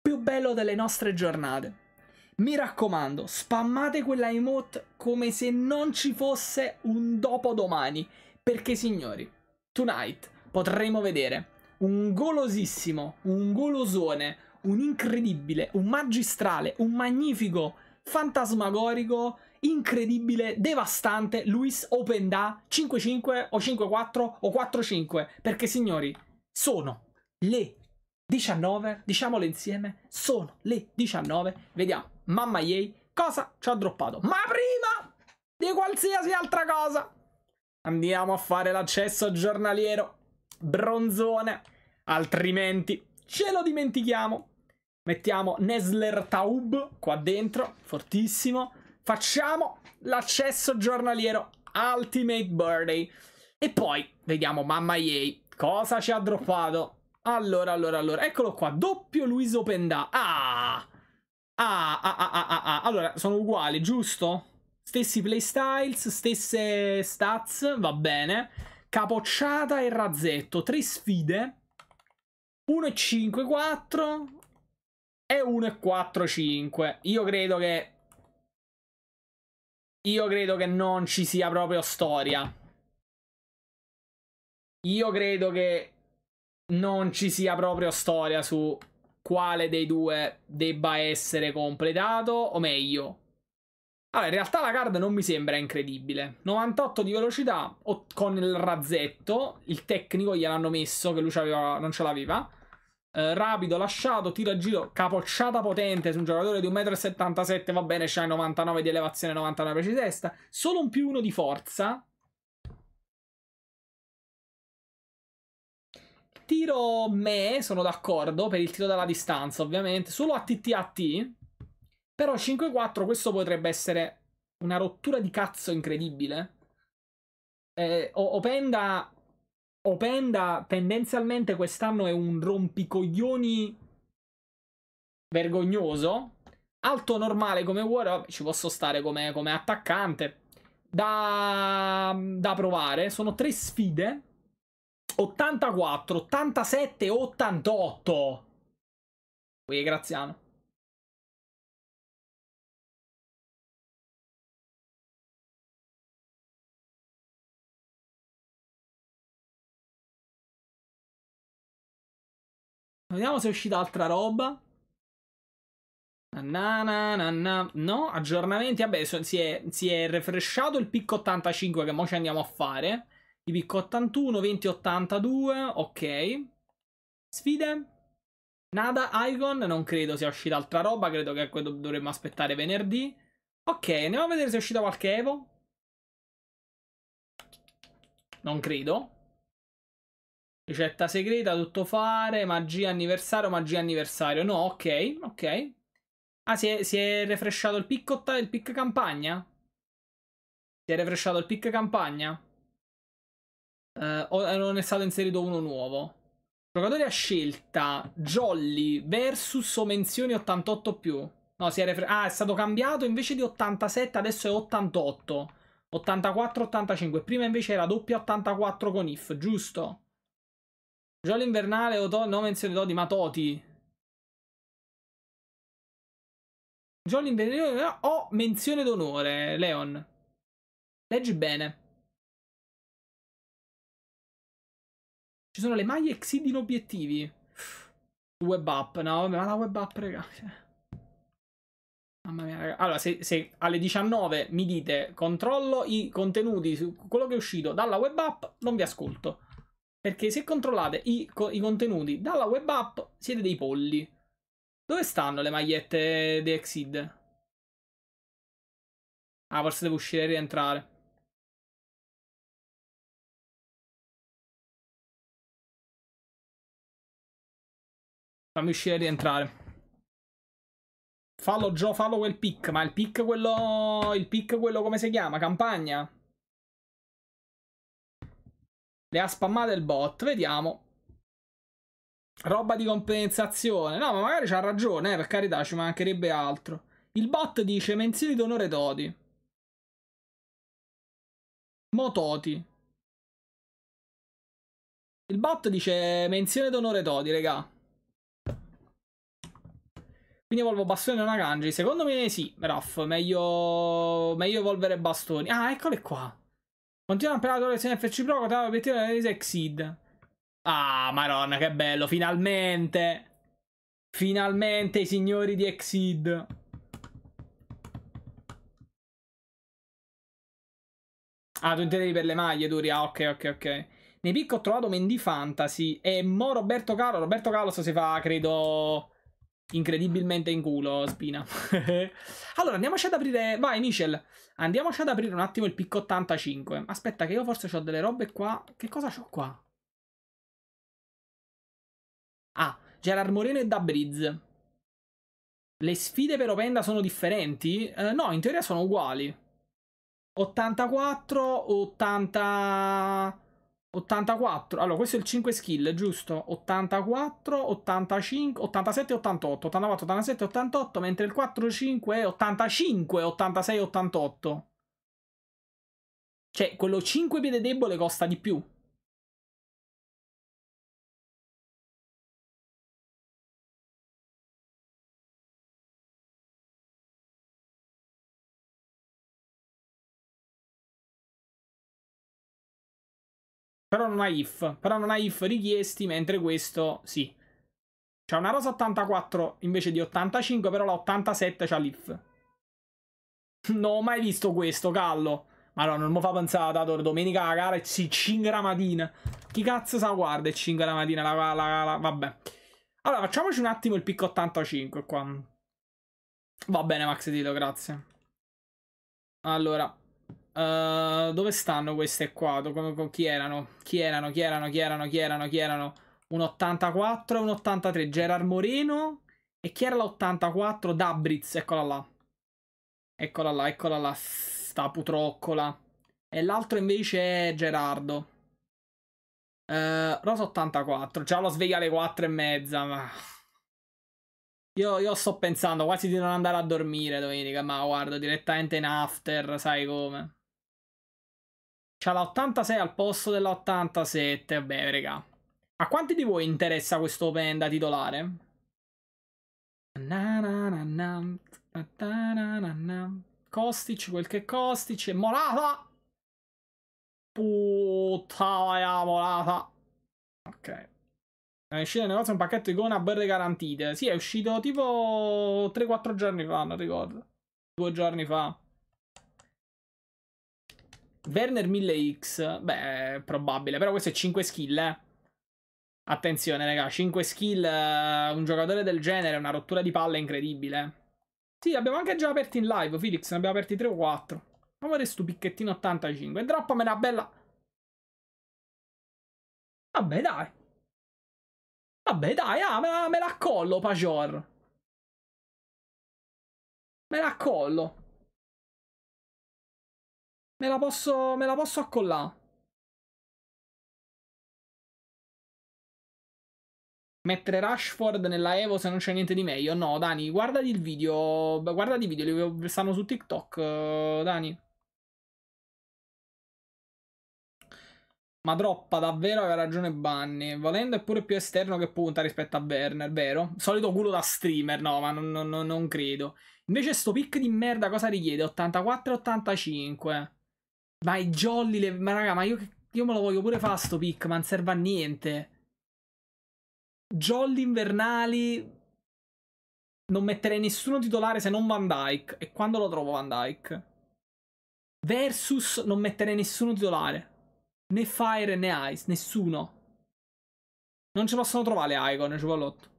più bello delle nostre giornate. Mi raccomando, spammate quella emote come se non ci fosse un dopodomani, perché signori, tonight potremo vedere un golosissimo, un golosone, un incredibile, un magistrale, un magnifico, fantasmagorico, incredibile, devastante Luis Open Da 5-5 o 5-4 o 4-5, perché signori, sono le 19, diciamole insieme, sono le 19. Vediamo, mamma yay, cosa ci ha droppato. Ma prima di qualsiasi altra cosa, andiamo a fare l'accesso giornaliero bronzone, altrimenti ce lo dimentichiamo. Mettiamo Nesler Taub qua dentro, fortissimo. Facciamo l'accesso giornaliero Ultimate Birthday. E poi vediamo mamma yay, cosa ci ha droppato. Allora, allora, allora, eccolo qua, doppio Luiso Pendà. Ah! ah! Ah, ah, ah, ah, ah, allora, sono uguali, giusto? Stessi playstyles, stesse stats, va bene. Capocciata e razzetto, tre sfide. 1 e 5, 4 e 1 e 4, 5. Io credo che... Io credo che non ci sia proprio storia. Io credo che non ci sia proprio storia su quale dei due debba essere completato, o meglio. Allora, in realtà la card non mi sembra incredibile. 98 di velocità con il razzetto, il tecnico gliel'hanno messo che lui non ce l'aveva. Eh, rapido, lasciato, tiro a giro, capocciata potente su un giocatore di 1,77 m, va bene, c'hai 99 di elevazione, 99 di testa. Solo un più uno di forza, tiro me, sono d'accordo, per il tiro dalla distanza ovviamente, solo a TTAT, però 5-4 questo potrebbe essere una rottura di cazzo incredibile. Eh, Openda, Openda tendenzialmente quest'anno è un rompicoglioni vergognoso. Alto normale come War, ci posso stare come, come attaccante. Da, da provare, sono tre sfide 84, 87, 88. Qui Graziano. Vediamo se è uscita altra roba. Na, na, na, na. No, aggiornamenti. Vabbè, si è, si è refreshato il picco 85 che mo ci andiamo a fare. IBIC 81, 20, 82, ok. Sfide? Nada, Icon, non credo sia uscita altra roba, credo che dovremmo aspettare venerdì. Ok, andiamo a vedere se è uscita qualche Evo. Non credo. Ricetta segreta, tutto fare, magia anniversario, magia anniversario. No, ok, ok. Ah, si è, si è refreshato il picco il pick campagna? Si è refresciato il pick campagna? Uh, non è stato inserito uno nuovo. Giocatore a scelta, Jolly versus o menzioni 88 più. No, si è refre- ah, è stato cambiato invece di 87, adesso è 88. 84-85. Prima invece era doppia 84 con if, giusto? Jolly invernale o to- no menzioni Todi, ma Toti. Jolly invernale o menzione d'onore, Leon. Leggi bene. Ci sono le maglie Exceed in obiettivi. Web app, no? Ma la web app, ragazzi. Cioè. Mamma mia, raga. Allora, se, se, alle 19 mi dite controllo i contenuti su quello che è uscito dalla web app, non vi ascolto. Perché se controllate i, co i contenuti dalla web app, siete dei polli. Dove stanno le magliette di Exceed? Ah, forse devo uscire e rientrare. Fammi uscire e rientrare. Fallo Joe, fallo quel pick, ma il pick quello... Il pick quello come si chiama? Campagna? Le ha spammate il bot, vediamo. Roba di compensazione. No, ma magari c'ha ragione, eh, per carità, ci mancherebbe altro. Il bot dice mensili d'onore Toti. Mototi. Il bot dice menzione d'onore Toti, regà. Quindi evolvo Bastoni o Naganji. Secondo me sì, Raff. Meglio... meglio evolvere Bastoni. Ah, eccole qua. Continua a per la tua lezione FC Pro, con l'obiettivo di Exceed. Ah, madonna, che bello, finalmente! Finalmente i signori di Exceed. Ah, tu intendevi per le maglie, Duri. Ah, ok, ok, ok. Nei picco ho trovato Mendy Fantasy e mo Roberto Carlo. Roberto Carlos si fa, credo incredibilmente in culo, Spina. allora, andiamoci ad aprire... Vai, Michel. Andiamoci ad aprire un attimo il picco 85. Aspetta, che io forse ho delle robe qua. Che cosa ho qua? Ah, Gerard Moreno e Dabriz. Le sfide per Openda sono differenti? Eh, no, in teoria sono uguali. 84, 80... 84. Allora, questo è il 5 skill, giusto? 84, 85, 87, 88, 84, 87, 88, mentre il 4, 5 è 85, 86, 88. Cioè, quello 5 piede debole costa di più. Però non ha if. Però non ha if richiesti, mentre questo sì. C'è una rosa 84 invece di 85, però la 87 c'ha l'if. Non ho mai visto questo, callo. Ma no, non mi fa pensare, dato domenica la gara e si la mattina. Chi cazzo sa guarda è 5 la mattina, la, la, la, vabbè. Allora, facciamoci un attimo il picco 85 qua. Va bene, Max Tito, grazie. Allora, Uh, dove stanno queste qua? Con, con, chi erano? Chi erano? Chi erano? Chi erano? Chi erano? Chi erano? Un 84 e un 83. Gerard Moreno. E chi era l'84? Dabriz. Eccola là. Eccola là, eccola là. Sta putroccola. E l'altro invece è Gerardo. Uh, Rosa 84. Ciao, lo sveglia alle 4 e mezza. Ma... Io, io, sto pensando quasi di non andare a dormire domenica, ma guardo direttamente in after, sai come. C'ha l'86 al posto dell'87, 87. Vabbè, raga. A quanti di voi interessa questo open da titolare? Na Kostic, quel che Kostic, Morata! Puttana Morata! Ok. È uscito nel negozio un pacchetto icona belle garantite. Sì, è uscito tipo 3-4 giorni fa, non ricordo. Due giorni fa. Werner 1000X, beh, è probabile, però questo è 5 skill, eh. Attenzione, raga, 5 skill, eh, un giocatore del genere, una rottura di palle incredibile. Sì, abbiamo anche già aperti in live, Felix, ne abbiamo aperti 3 o 4. Ma vorrei sto picchettino 85. E una bella... Vabbè, dai. Vabbè, dai, ah, me la, me la collo, Pajor. Me la collo. Me la posso, me la posso accollare. Mettere Rashford nella Evo se non c'è niente di meglio. No, Dani, guardati il video. Guardati i video, li stanno su TikTok, eh, Dani. Ma troppa, davvero aveva ragione Bunny. Volendo è pure più esterno che punta rispetto a Werner, vero? Solito culo da streamer, no, ma non, non, non credo. Invece sto pick di merda cosa richiede? 84-85. Ma i jolly, le... ma raga, ma io, io me lo voglio pure fare sto pick, ma non serve a niente. Jolly invernali. Non metterei nessuno titolare se non Van Dyke. E quando lo trovo Van Dyke? Versus non metterei nessuno titolare. Né Fire né Ice, nessuno. Non ci possono trovare le Icon, Ciupallotto.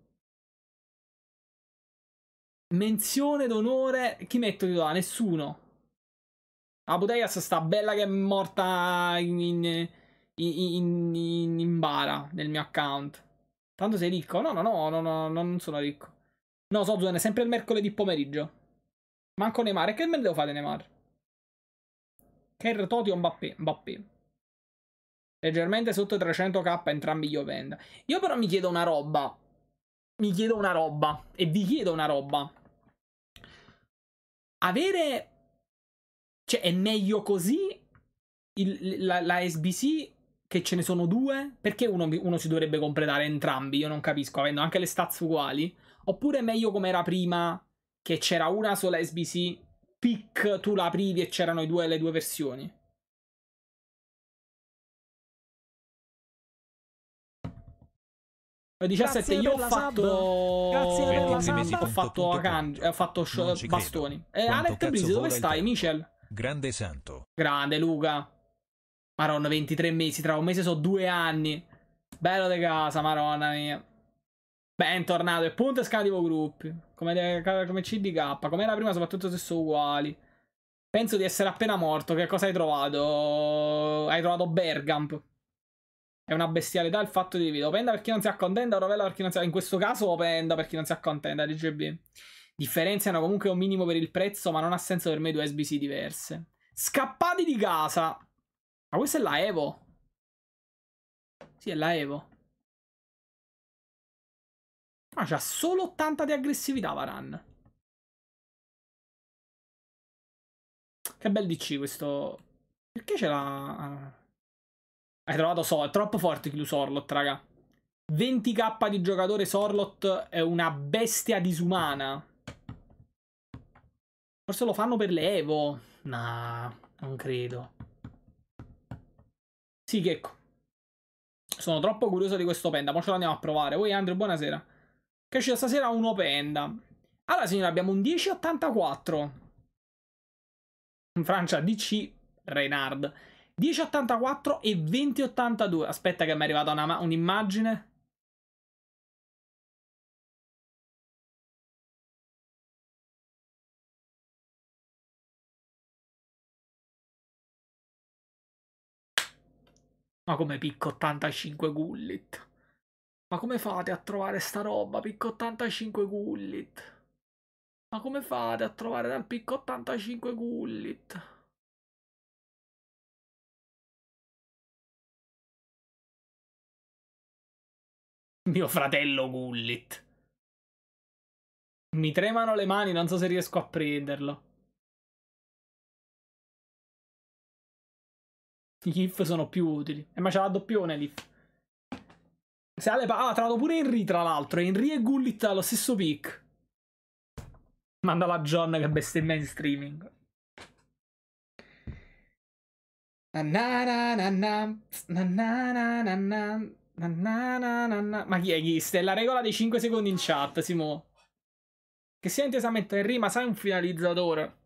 Menzione d'onore, chi metto titolare? Nessuno. Abudeias sta bella che è morta in, in, in, in bara nel mio account. Tanto sei ricco? No, no, no, no, no non sono ricco. No, Sozuen è sempre il mercoledì pomeriggio. Manco Neymar. E che me ne devo fare Neymar? Kerr, Toti o Mbappé? Mbappé. Leggermente sotto 300k entrambi gli open. Io però mi chiedo una roba. Mi chiedo una roba. E vi chiedo una roba. Avere cioè, è meglio così il, la, la, SBC che ce ne sono due? Perché uno, uno, si dovrebbe completare entrambi? Io non capisco, avendo anche le stats uguali. Oppure è meglio come era prima, che c'era una sola SBC, pic, tu la aprivi e c'erano due, le due versioni? Il 17 io ho fatto... Grazie eh, ho fatto, ho fatto, ho bastoni. Eh, Alec Breeze, dove stai, Michel? Grande santo. Grande Luca. Maronna, 23 mesi, tra un mese so due anni. Bello di casa, maronna mia. Bentornato, e punto e gruppi. Come, de, come CDK, come era prima, soprattutto se sono uguali. Penso di essere appena morto, che cosa hai trovato? Hai trovato Bergamp. È una bestialità il fatto di video. Penda per chi non si accontenta, Rovella per chi non si accontenta. In questo caso Penda per chi non si accontenta, DJB. Differenziano comunque un minimo per il prezzo, ma non ha senso per me due SBC diverse. Scappati di casa! Ma questa è la Evo. Sì, è la Evo. Ma ah, c'ha solo 80 di aggressività Varan. Che bel DC questo... Perché ce l'ha... Ah. Hai trovato Sorlot, è troppo forte Chilu Sorlot, raga. 20k di giocatore Sorlot è una bestia disumana. Forse lo fanno per le Evo. Nah, non credo. Sì, che ecco. Sono troppo curioso di questo penda. ma ce l'andiamo a provare. Voi, Andrew, buonasera. Che c'è stasera uno penda. Allora, signora, abbiamo un 1084. In Francia, DC Reynard. 1084 e 2082. Aspetta che mi è arrivata un'immagine. Ma come picco 85 gullit? Ma come fate a trovare sta roba? Picco 85 gullit. Ma come fate a trovare dal picco 85 gullit? Mio fratello Gullit. Mi tremano le mani, non so se riesco a prenderlo. I GIF sono più utili. E eh, ma c'è la doppione lì. Se ha le palle. Ah, tra l'altro pure Henry, tra l'altro. Henry e Gullit allo stesso pick. Manda la John che bestemmia in streaming. Ma chi è Ghist? È la regola dei 5 secondi in chat, Simo. Che sia intesamente Henry, ma sai un finalizzatore.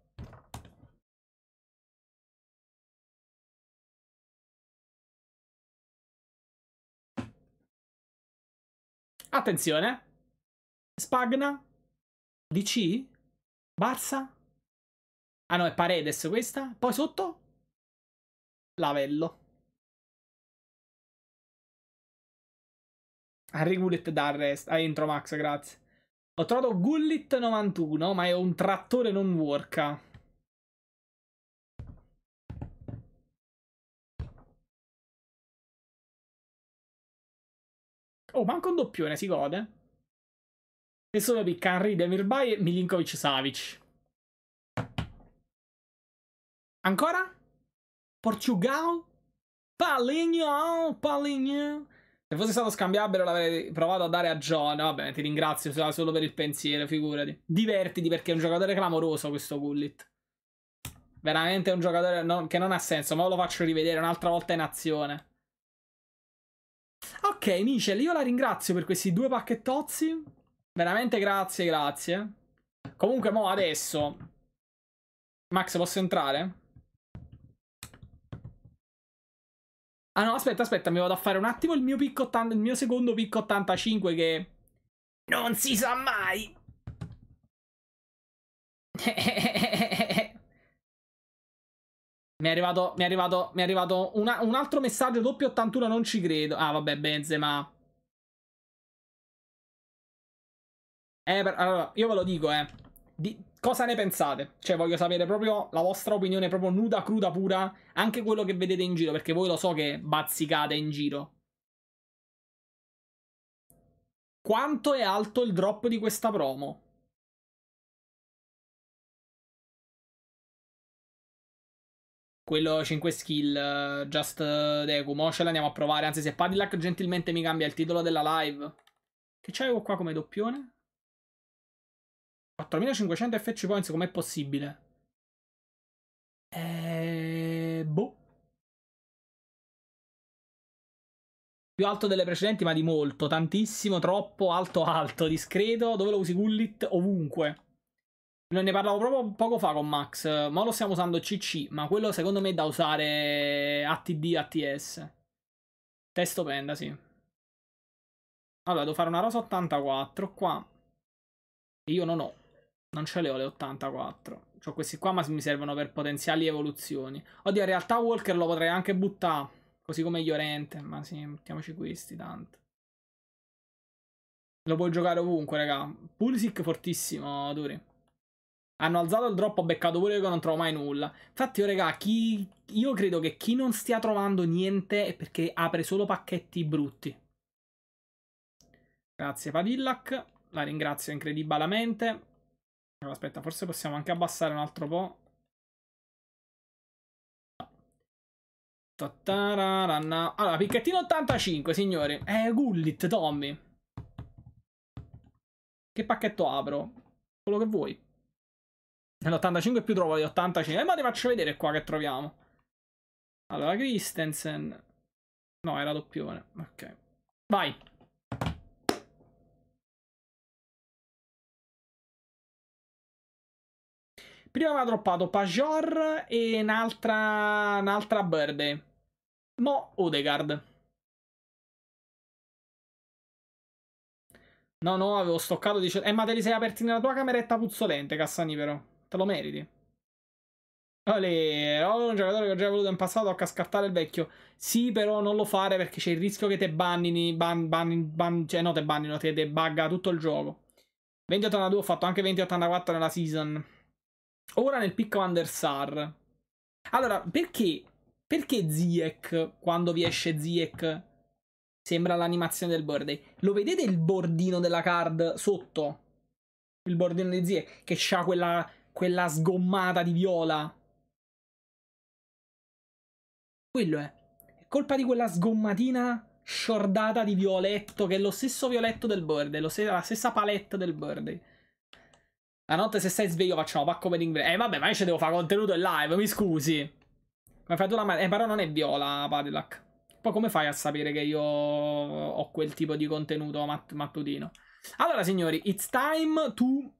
Attenzione. Spagna. DC. Barça. Ah no, è Paredes questa. Poi sotto. Lavello. Harry Gullit da arrest. Ah, entro Max, grazie. Ho trovato Gullit 91, ma è un trattore non worka. Oh, manca un doppione, si gode. E sono di Canri, Demirbay e Milinkovic Savic. Ancora? Portugal? Paligno, Paligno. Se fosse stato scambiabile l'avrei provato a dare a John. Vabbè, ti ringrazio solo per il pensiero, figurati. Divertiti perché è un giocatore clamoroso questo Gullit. Veramente è un giocatore non, che non ha senso, ma lo faccio rivedere un'altra volta in azione. Ok, Michel, io la ringrazio per questi due pacchettozzi. Veramente grazie, grazie. Comunque, mo adesso... Max, posso entrare? Ah no, aspetta, aspetta, mi vado a fare un attimo il mio picco 80, il mio secondo picco 85 che... Non si sa mai! Mi è arrivato, mi è arrivato, mi è arrivato una, un altro messaggio doppio 81, non ci credo. Ah, vabbè, Benzema. Eh, per, allora, io ve lo dico, eh. Di, cosa ne pensate? Cioè, voglio sapere proprio la vostra opinione, proprio nuda, cruda, pura. Anche quello che vedete in giro, perché voi lo so che bazzicate in giro. Quanto è alto il drop di questa promo? quello 5 skill, eh, Just eh, Deku. Mo ce l'andiamo a provare. Anzi, se Padillak gentilmente mi cambia il titolo della live. Che c'avevo qua come doppione? 4500 FC points, com'è possibile? Eeeh, boh. Più alto delle precedenti, ma di molto. Tantissimo, troppo, alto, alto, discreto. Dove lo usi Gullit? Ovunque. Non Ne parlavo proprio poco fa con Max. Ma lo stiamo usando CC, ma quello secondo me è da usare ATD, ATS. Testo penda, sì. Allora, devo fare una rosa 84 qua. Io non ho. Non ce le ho le 84. Ho questi qua, ma mi servono per potenziali evoluzioni. Oddio, in realtà Walker lo potrei anche buttare. Così come Iorente. Ma sì, buttiamoci questi tanto. Lo puoi giocare ovunque, raga. Pulisic fortissimo, Duri. Hanno alzato il drop, ho beccato pure io che non trovo mai nulla. Infatti, oh, raga, chi... io credo che chi non stia trovando niente è perché apre solo pacchetti brutti. Grazie Padillac, la ringrazio incredibilmente. Aspetta, forse possiamo anche abbassare un altro po'. Allora, picchettino 85, signori. Eh, Gullit, Tommy. Che pacchetto apro? Quello che vuoi. Nell'85 più trovo di 85. Eh, ma ti faccio vedere qua che troviamo. Allora, Christensen. No, era doppione. Ok. Vai. Prima aveva droppato Pajor e un'altra, un'altra Bird. Mo Odegaard. No, no, avevo stoccato 18. Eh, ma te li sei aperti nella tua cameretta puzzolente, Cassani, però te lo meriti. Olè, ho un giocatore che ho già voluto in passato, a scartare il vecchio. Sì, però non lo fare perché c'è il rischio che te bannini, ban, ban, ban, cioè no, te bannino, te bugga tutto il gioco. 2082 ho fatto anche 2084 nella season. Ora nel picco Undersar. Allora, perché? Perché Ziek, quando vi esce Ziek, sembra l'animazione del birthday? Lo vedete il bordino della card sotto? Il bordino di Ziek, che ha quella quella sgommata di viola. Quello è. È colpa di quella sgommatina sciordata di violetto, che è lo stesso violetto del birthday, la stessa palette del birthday. La notte se stai sveglio facciamo pacco per inglese. Eh vabbè, ma io ci devo fare contenuto in live, mi scusi. Come fai tu la madre? Eh però non è viola, Padelac. Poi come fai a sapere che io ho quel tipo di contenuto mat mattutino? Allora signori, it's time to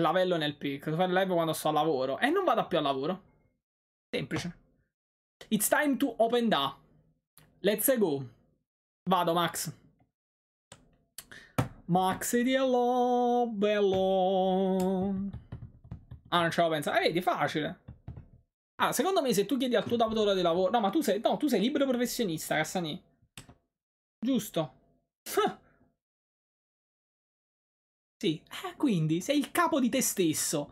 Lavello nel pick. Fare live quando sto a lavoro. E non vado più a lavoro. Semplice. It's time to open da. Let's go. Vado, Max. Max Diello, bello. Ah, non ce l'ho pensato. Eh, vedi, facile. Ah, secondo me se tu chiedi al tuo datore di lavoro... No, ma tu sei... No, tu sei libero professionista, Cassani. Giusto. Sì, eh, quindi sei il capo di te stesso.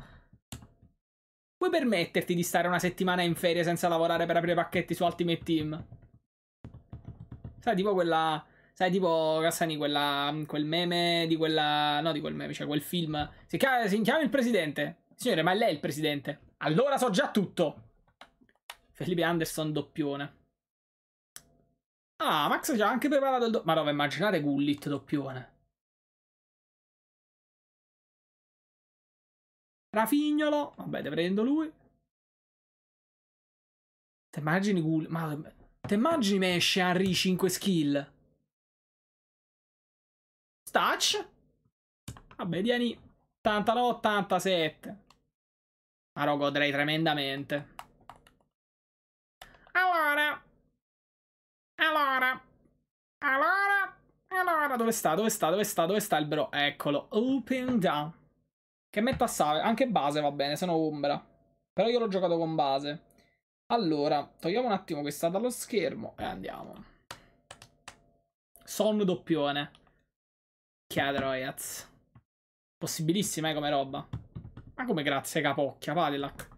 Puoi permetterti di stare una settimana in ferie senza lavorare per aprire pacchetti su Ultimate Team? Sai, tipo quella... Sai, tipo, Cassani, quella, quel meme di quella... No, di quel meme, cioè quel film. Si chiama, si chiama il presidente. Signore, ma è lei il presidente. Allora so già tutto. Felipe Anderson doppione. Ah, Max ci ha anche preparato il doppione. Ma no, immaginate Gullit doppione. Rafignolo. Vabbè, te prendo lui. Te immagini cool. Ma te immagini me esce Henry 5 skill? Stach. Vabbè, tieni. 89-87. Ma lo godrei tremendamente. Allora. Allora. Allora. Allora, dove sta? Dove sta? Dove sta? Dove sta il bro? Eccolo. Open down. Che metto a sale. Anche base va bene, se no Ombra. Però io l'ho giocato con base. Allora, togliamo un attimo questa dallo schermo e andiamo. Son doppione. Chiaro, ragazzi. Possibilissima, eh, come roba. Ma come grazie, capocchia, Padilac.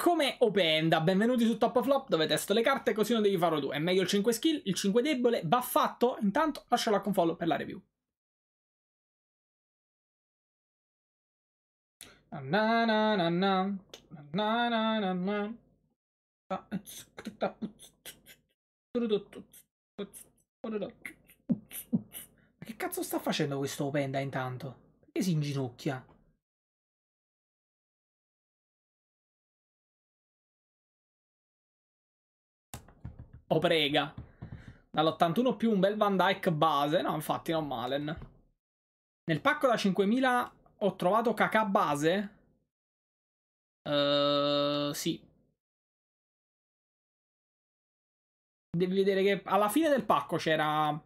Come Openda, benvenuti su Top Flop dove testo le carte così non devi farlo tu. È meglio il 5 skill, il 5 debole, va fatto. Intanto lascialo a un per la review. Na na na na na na na na Ma che cazzo sta facendo questo Openda intanto? Perché si inginocchia? O prega. Dall'81 più un bel Van Dyke base. No, infatti, non Malen. Nel pacco da 5000 ho trovato Kakà base. Uh, sì. Devi vedere che alla fine del pacco c'era...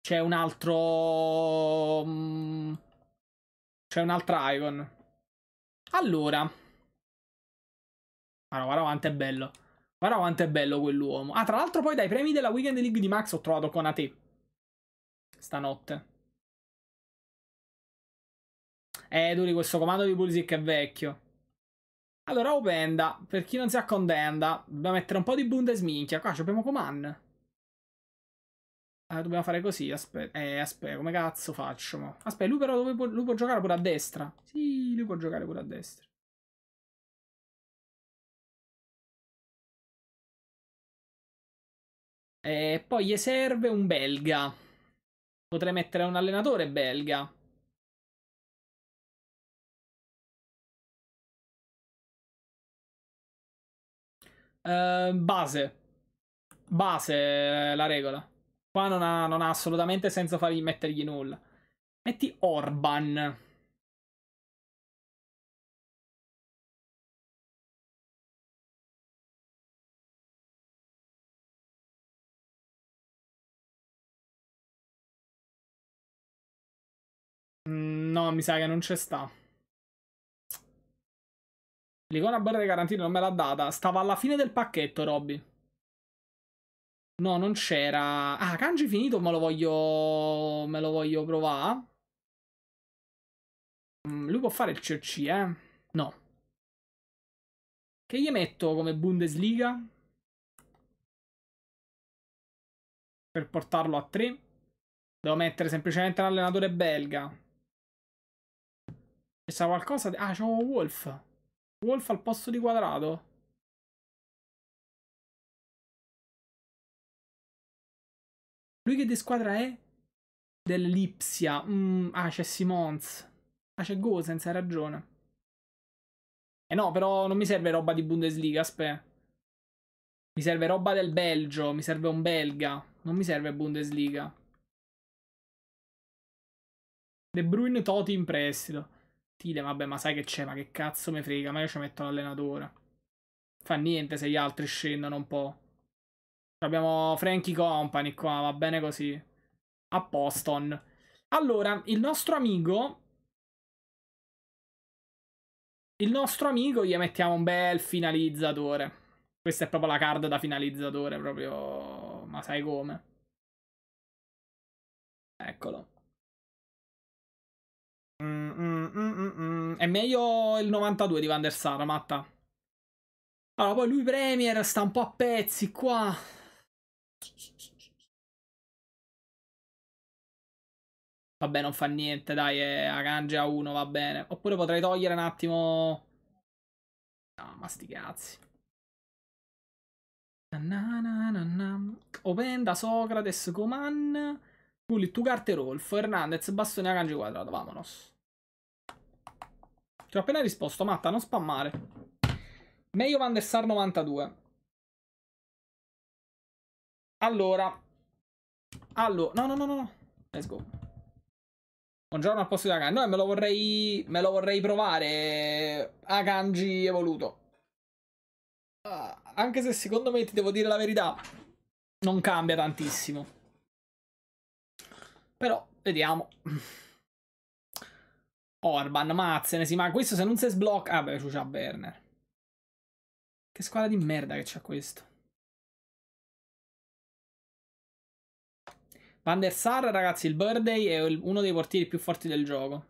C'è un altro... Mm, c'è un'altra Icon. Allora. Ah guarda quanto è bello. Guarda quanto è bello quell'uomo. Ah, tra l'altro poi dai premi della Weekend League di Max ho trovato con Conate. Stanotte. Eh, Duri, questo comando di Pulisic è vecchio. Allora, Openda, per chi non si accontenta, dobbiamo mettere un po' di Bundesminchia. Qua abbiamo Coman. Ah, eh, dobbiamo fare così, aspetta. Eh, aspetta, come cazzo faccio? Aspetta, lui però dove può, lui può giocare pure a destra. Sì, lui può giocare pure a destra. E eh, poi gli serve un belga. Potrei mettere un allenatore belga. Uh, base. Base eh, la regola. Qua non ha, non ha assolutamente senso fargli mettergli nulla. Metti Orban. No, mi sa che non c'è sta. L'icona BR Garantino non me l'ha data. Stava alla fine del pacchetto, Robby. No, non c'era... Ah, kanji finito, ma lo voglio... Me lo voglio provare. Mm, lui può fare il COC, eh? No. Che gli metto come Bundesliga? Per portarlo a 3. Devo mettere semplicemente l'allenatore belga. C'è sta qualcosa... Di... Ah, c'è un Wolf. Wolf al posto di quadrato. Lui che di squadra è? Dell'Ipsia. Mm, ah, c'è Simons. Ah, c'è Gosens, hai ragione. Eh no, però non mi serve roba di Bundesliga, aspetta. Mi serve roba del Belgio, mi serve un belga. Non mi serve Bundesliga. De Bruyne Toti in prestito stile, vabbè, ma sai che c'è, ma che cazzo mi frega, ma io ci metto l'allenatore. Fa niente se gli altri scendono un po'. Abbiamo Frankie Company qua, va bene così. A Boston. Allora, il nostro amico... Il nostro amico gli mettiamo un bel finalizzatore. Questa è proprio la card da finalizzatore, proprio... Ma sai come? Eccolo. Mm mm, mm, mm, mm, È meglio il 92 di Van der Sar, matta. Allora, poi lui Premier sta un po' a pezzi qua. Vabbè, non fa niente, dai, eh, Akanji a 1, va bene. Oppure potrei togliere un attimo... No, ma sti cazzi. Na, na, na, Openda, Socrates, Coman, Gullit, Tugarte, Rolfo, Hernandez, Bastoni, Akanji, Quadrato, vamonos. Ti ho appena risposto, Matta, non spammare. Meglio Van der Sar 92. Allora. Allora. No, no, no, no. Let's go. Buongiorno al posto di Akanji. No, me lo vorrei... Me lo vorrei provare. Akanji evoluto. Uh, anche se secondo me, ti devo dire la verità, non cambia tantissimo. Però, vediamo. Orban, Mazzene, sì, ma questo se non si sblocca... Ah, beh, c'ha Werner. Che squadra di merda che c'ha questo. Van der Sar, ragazzi, il Birthday è uno dei portieri più forti del gioco.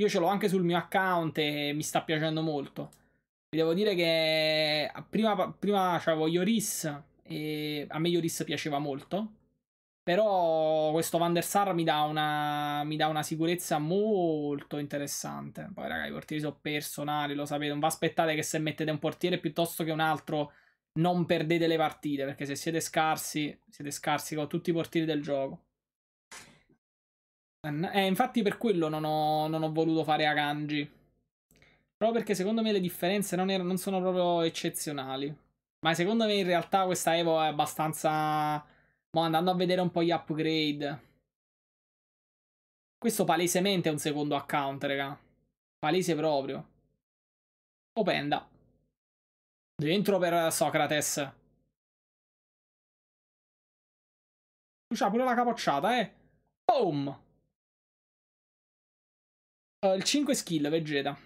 Io ce l'ho anche sul mio account e mi sta piacendo molto. Vi devo dire che eh, prima, prima c'avevo Ioris e a me Ioris piaceva molto. Però questo Van der Sar mi dà una, mi dà una sicurezza molto interessante. Poi, ragazzi, i portieri sono personali, lo sapete. Non vi aspettate che se mettete un portiere piuttosto che un altro non perdete le partite, perché se siete scarsi, siete scarsi con tutti i portieri del gioco. Eh, infatti per quello non ho, non ho voluto fare Akanji. Proprio perché secondo me le differenze non, erano, non sono proprio eccezionali. Ma secondo me in realtà questa Evo è abbastanza ma andando a vedere un po' gli upgrade. Questo palesemente è un secondo account, raga. Palese proprio. Openda. Dentro per Socrates. C'ha pure la capocciata, eh. Boom. Uh, il 5 skill, Vegeta.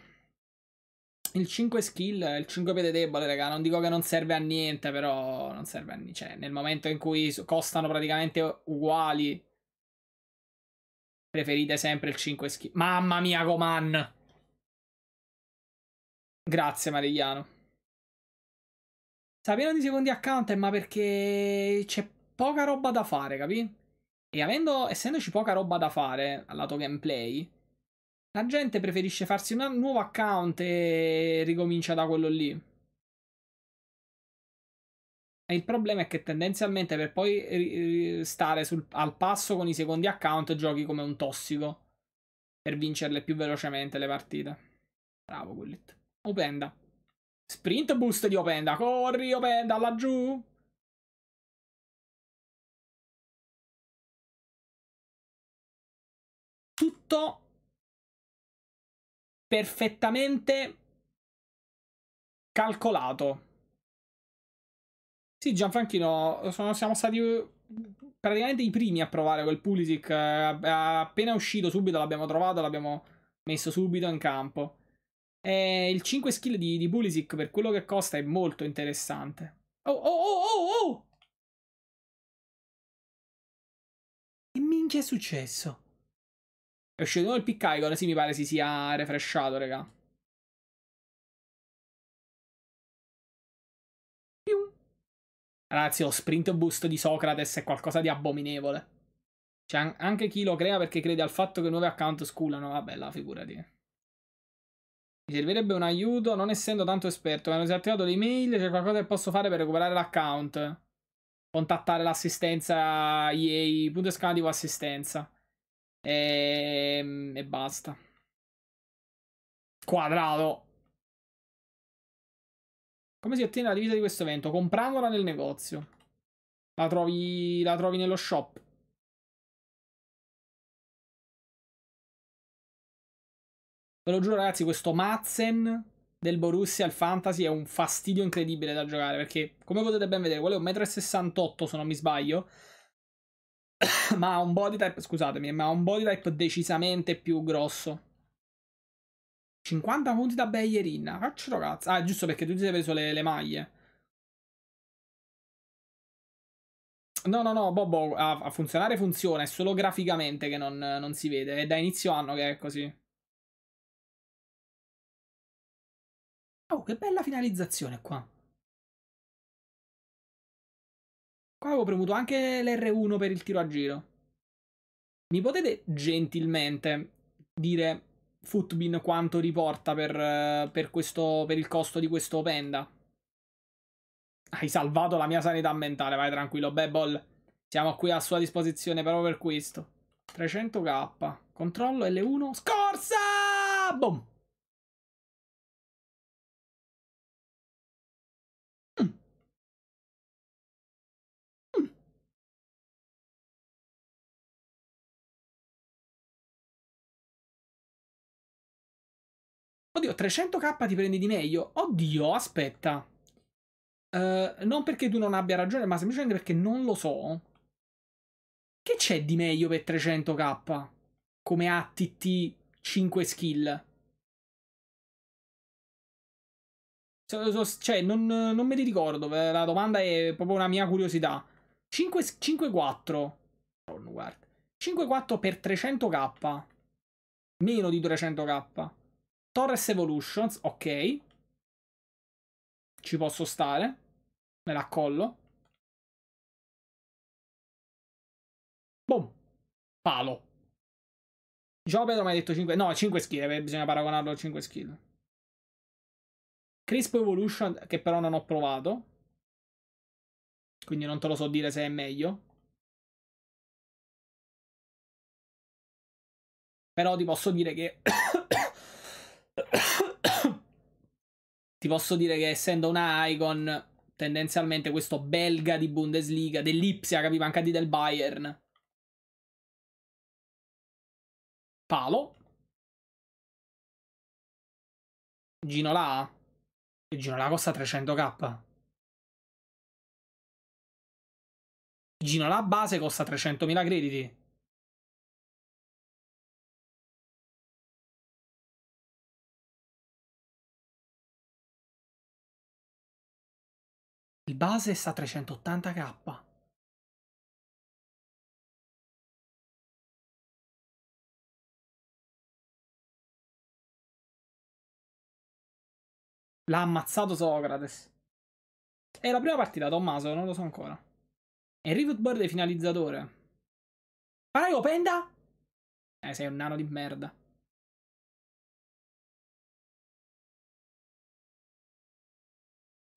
Il 5 skill, il 5 piede debole, raga, non dico che non serve a niente, però non serve a niente. Cioè, nel momento in cui costano praticamente uguali, preferite sempre il 5 skill. Mamma mia, Coman! Grazie, Marigliano. Sta pieno di secondi account, ma perché c'è poca roba da fare, capi? E avendo, essendoci poca roba da fare al lato gameplay, la gente preferisce farsi un nuovo account e ricomincia da quello lì. E il problema è che tendenzialmente per poi stare sul, al passo con i secondi account giochi come un tossico. Per vincerle più velocemente le partite. Bravo Gullit. Openda. Sprint boost di Openda. Corri Openda laggiù. Tutto perfettamente calcolato. Sì, Gianfranchino, sono, siamo stati eh, praticamente i primi a provare quel Pulisic. Eh, appena uscito subito l'abbiamo trovato, l'abbiamo messo subito in campo. E il 5 skill di, di Pulisic per quello che costa è molto interessante. Oh, oh, oh, oh, oh! Che minchia è successo? È uscito no, il pick Piccagon, sì, mi pare si sia refreshato, raga. Ragazzi, lo sprint boost di Socrates è qualcosa di abominevole. Cioè, anche chi lo crea perché crede al fatto che nuovi account sculano. Vabbè, la figurati. Mi servirebbe un aiuto, non essendo tanto esperto. Mi hanno disattivato le email, c'è qualcosa che posso fare per recuperare l'account. Contattare l'assistenza EA, punto esclamativo assistenza. E, ehm, e basta. Quadrato. Come si ottiene la divisa di questo evento? Comprandola nel negozio. La trovi, la trovi nello shop. Ve lo giuro ragazzi, questo Mazen del Borussia al Fantasy è un fastidio incredibile da giocare perché, come potete ben vedere, quello è 1,68 m se non mi sbaglio ma ha un body type, scusatemi, ma ha un body type decisamente più grosso. 50 punti da Beglierina, faccio cazzo. Ah, giusto perché tu ti sei preso le, le maglie. No, no, no, Bobo, a, a, funzionare funziona, è solo graficamente che non, non si vede, è da inizio anno che è così. Oh, che bella finalizzazione qua. Qua avevo premuto anche l'R1 per il tiro a giro. Mi potete gentilmente dire Footbin quanto riporta per, per, questo, per il costo di questo penda? Hai salvato la mia sanità mentale, vai tranquillo, Bebol. Siamo qui a sua disposizione proprio per questo. 300k. Controllo L1. Scorsa! Boom! Oddio, 300k ti prendi di meglio? Oddio, aspetta. Uh, non perché tu non abbia ragione, ma semplicemente perché non lo so. Che c'è di meglio per 300k? Come ATT 5 skill? Cioè, non, non me li ricordo. Eh, la domanda è proprio una mia curiosità. 5-4. 5-4 per 300k. Meno di 300k. Torres Evolutions, ok. Ci posso stare. Me la collo. Boom. Palo. Diciamo Pedro mi hai detto 5... No, 5 skill, eh, bisogna paragonarlo a 5 skill. Crisp Evolution, che però non ho provato. Quindi non te lo so dire se è meglio. Però ti posso dire che ti posso dire che essendo una Icon, tendenzialmente questo belga di Bundesliga, dell'Ipsia, capiva anche di del Bayern. Palo. Ginola. E Ginola costa 300k. Ginola base costa 300.000 crediti. base sta a 380k. L'ha ammazzato Socrates. È la prima partita, Tommaso, non lo so ancora. E Rivet Bird è finalizzatore. Parago Penda? Eh, sei un nano di merda.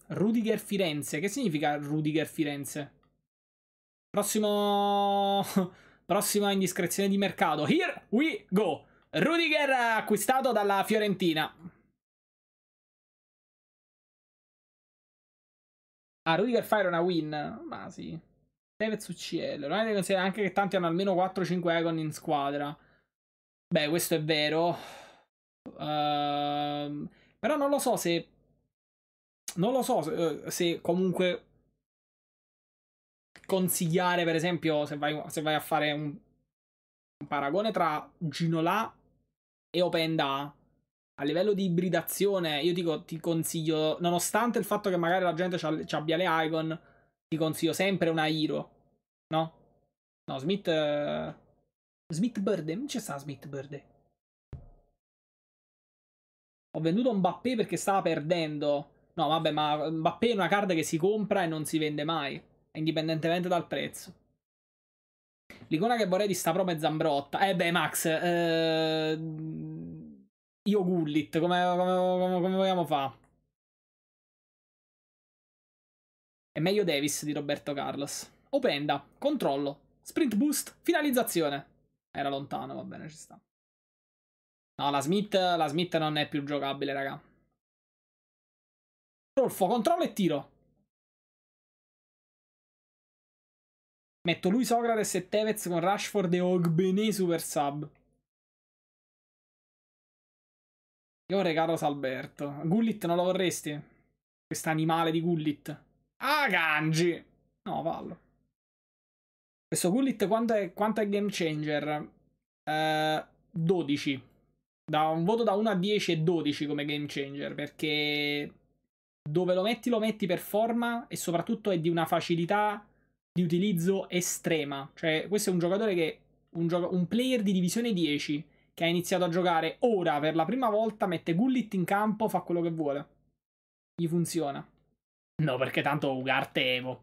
Rudiger Firenze. Che significa Rudiger Firenze? Prossimo... Prossima indiscrezione di mercato. Here we go. Rudiger acquistato dalla Fiorentina. Ah, Rudiger fare una win. Ma sì. Tevez su Non è considera anche che tanti hanno almeno 4-5 Icon in squadra. Beh, questo è vero. Uh, però non lo so se non lo so eh, se, comunque consigliare, per esempio, se vai, se vai a fare un, un, paragone tra Ginola e Openda a livello di ibridazione, io dico, ti consiglio, nonostante il fatto che magari la gente ci abbia le Icon, ti consiglio sempre una Hiro, no? No, Smith... Uh, Smith Bird, non c'è sta Smith Bird. Ho venduto un Bappé perché stava perdendo. No, vabbè, ma Mbappé è una carta che si compra e non si vende mai, indipendentemente dal prezzo. L'icona che vorrei di sta promo è Zambrotta. Eh beh, Max, eh... io Gullit, come, come, come, come vogliamo fare? È meglio Davis di Roberto Carlos. Openda, controllo, sprint boost, finalizzazione. Era lontano, va bene, ci sta. No, la Smith, la Smith non è più giocabile, raga. Rolfo, controllo e tiro. Metto lui Socrates e Tevez con Rashford e Ogbene super sub. Io vorrei Carlos Alberto. Gullit non lo vorresti? Quest'animale di Gullit. Ah, Kanji! No, fallo. Questo Gullit quanto è, quanto è game changer? Eh, 12. Da un voto da 1 a 10 è 12 come game changer perché dove lo metti lo metti per forma e soprattutto è di una facilità di utilizzo estrema. Cioè, questo è un giocatore che un, gioco, un player di divisione 10 che ha iniziato a giocare ora per la prima volta, mette Gullit in campo, fa quello che vuole. Gli funziona. No, perché tanto Ugarte boh,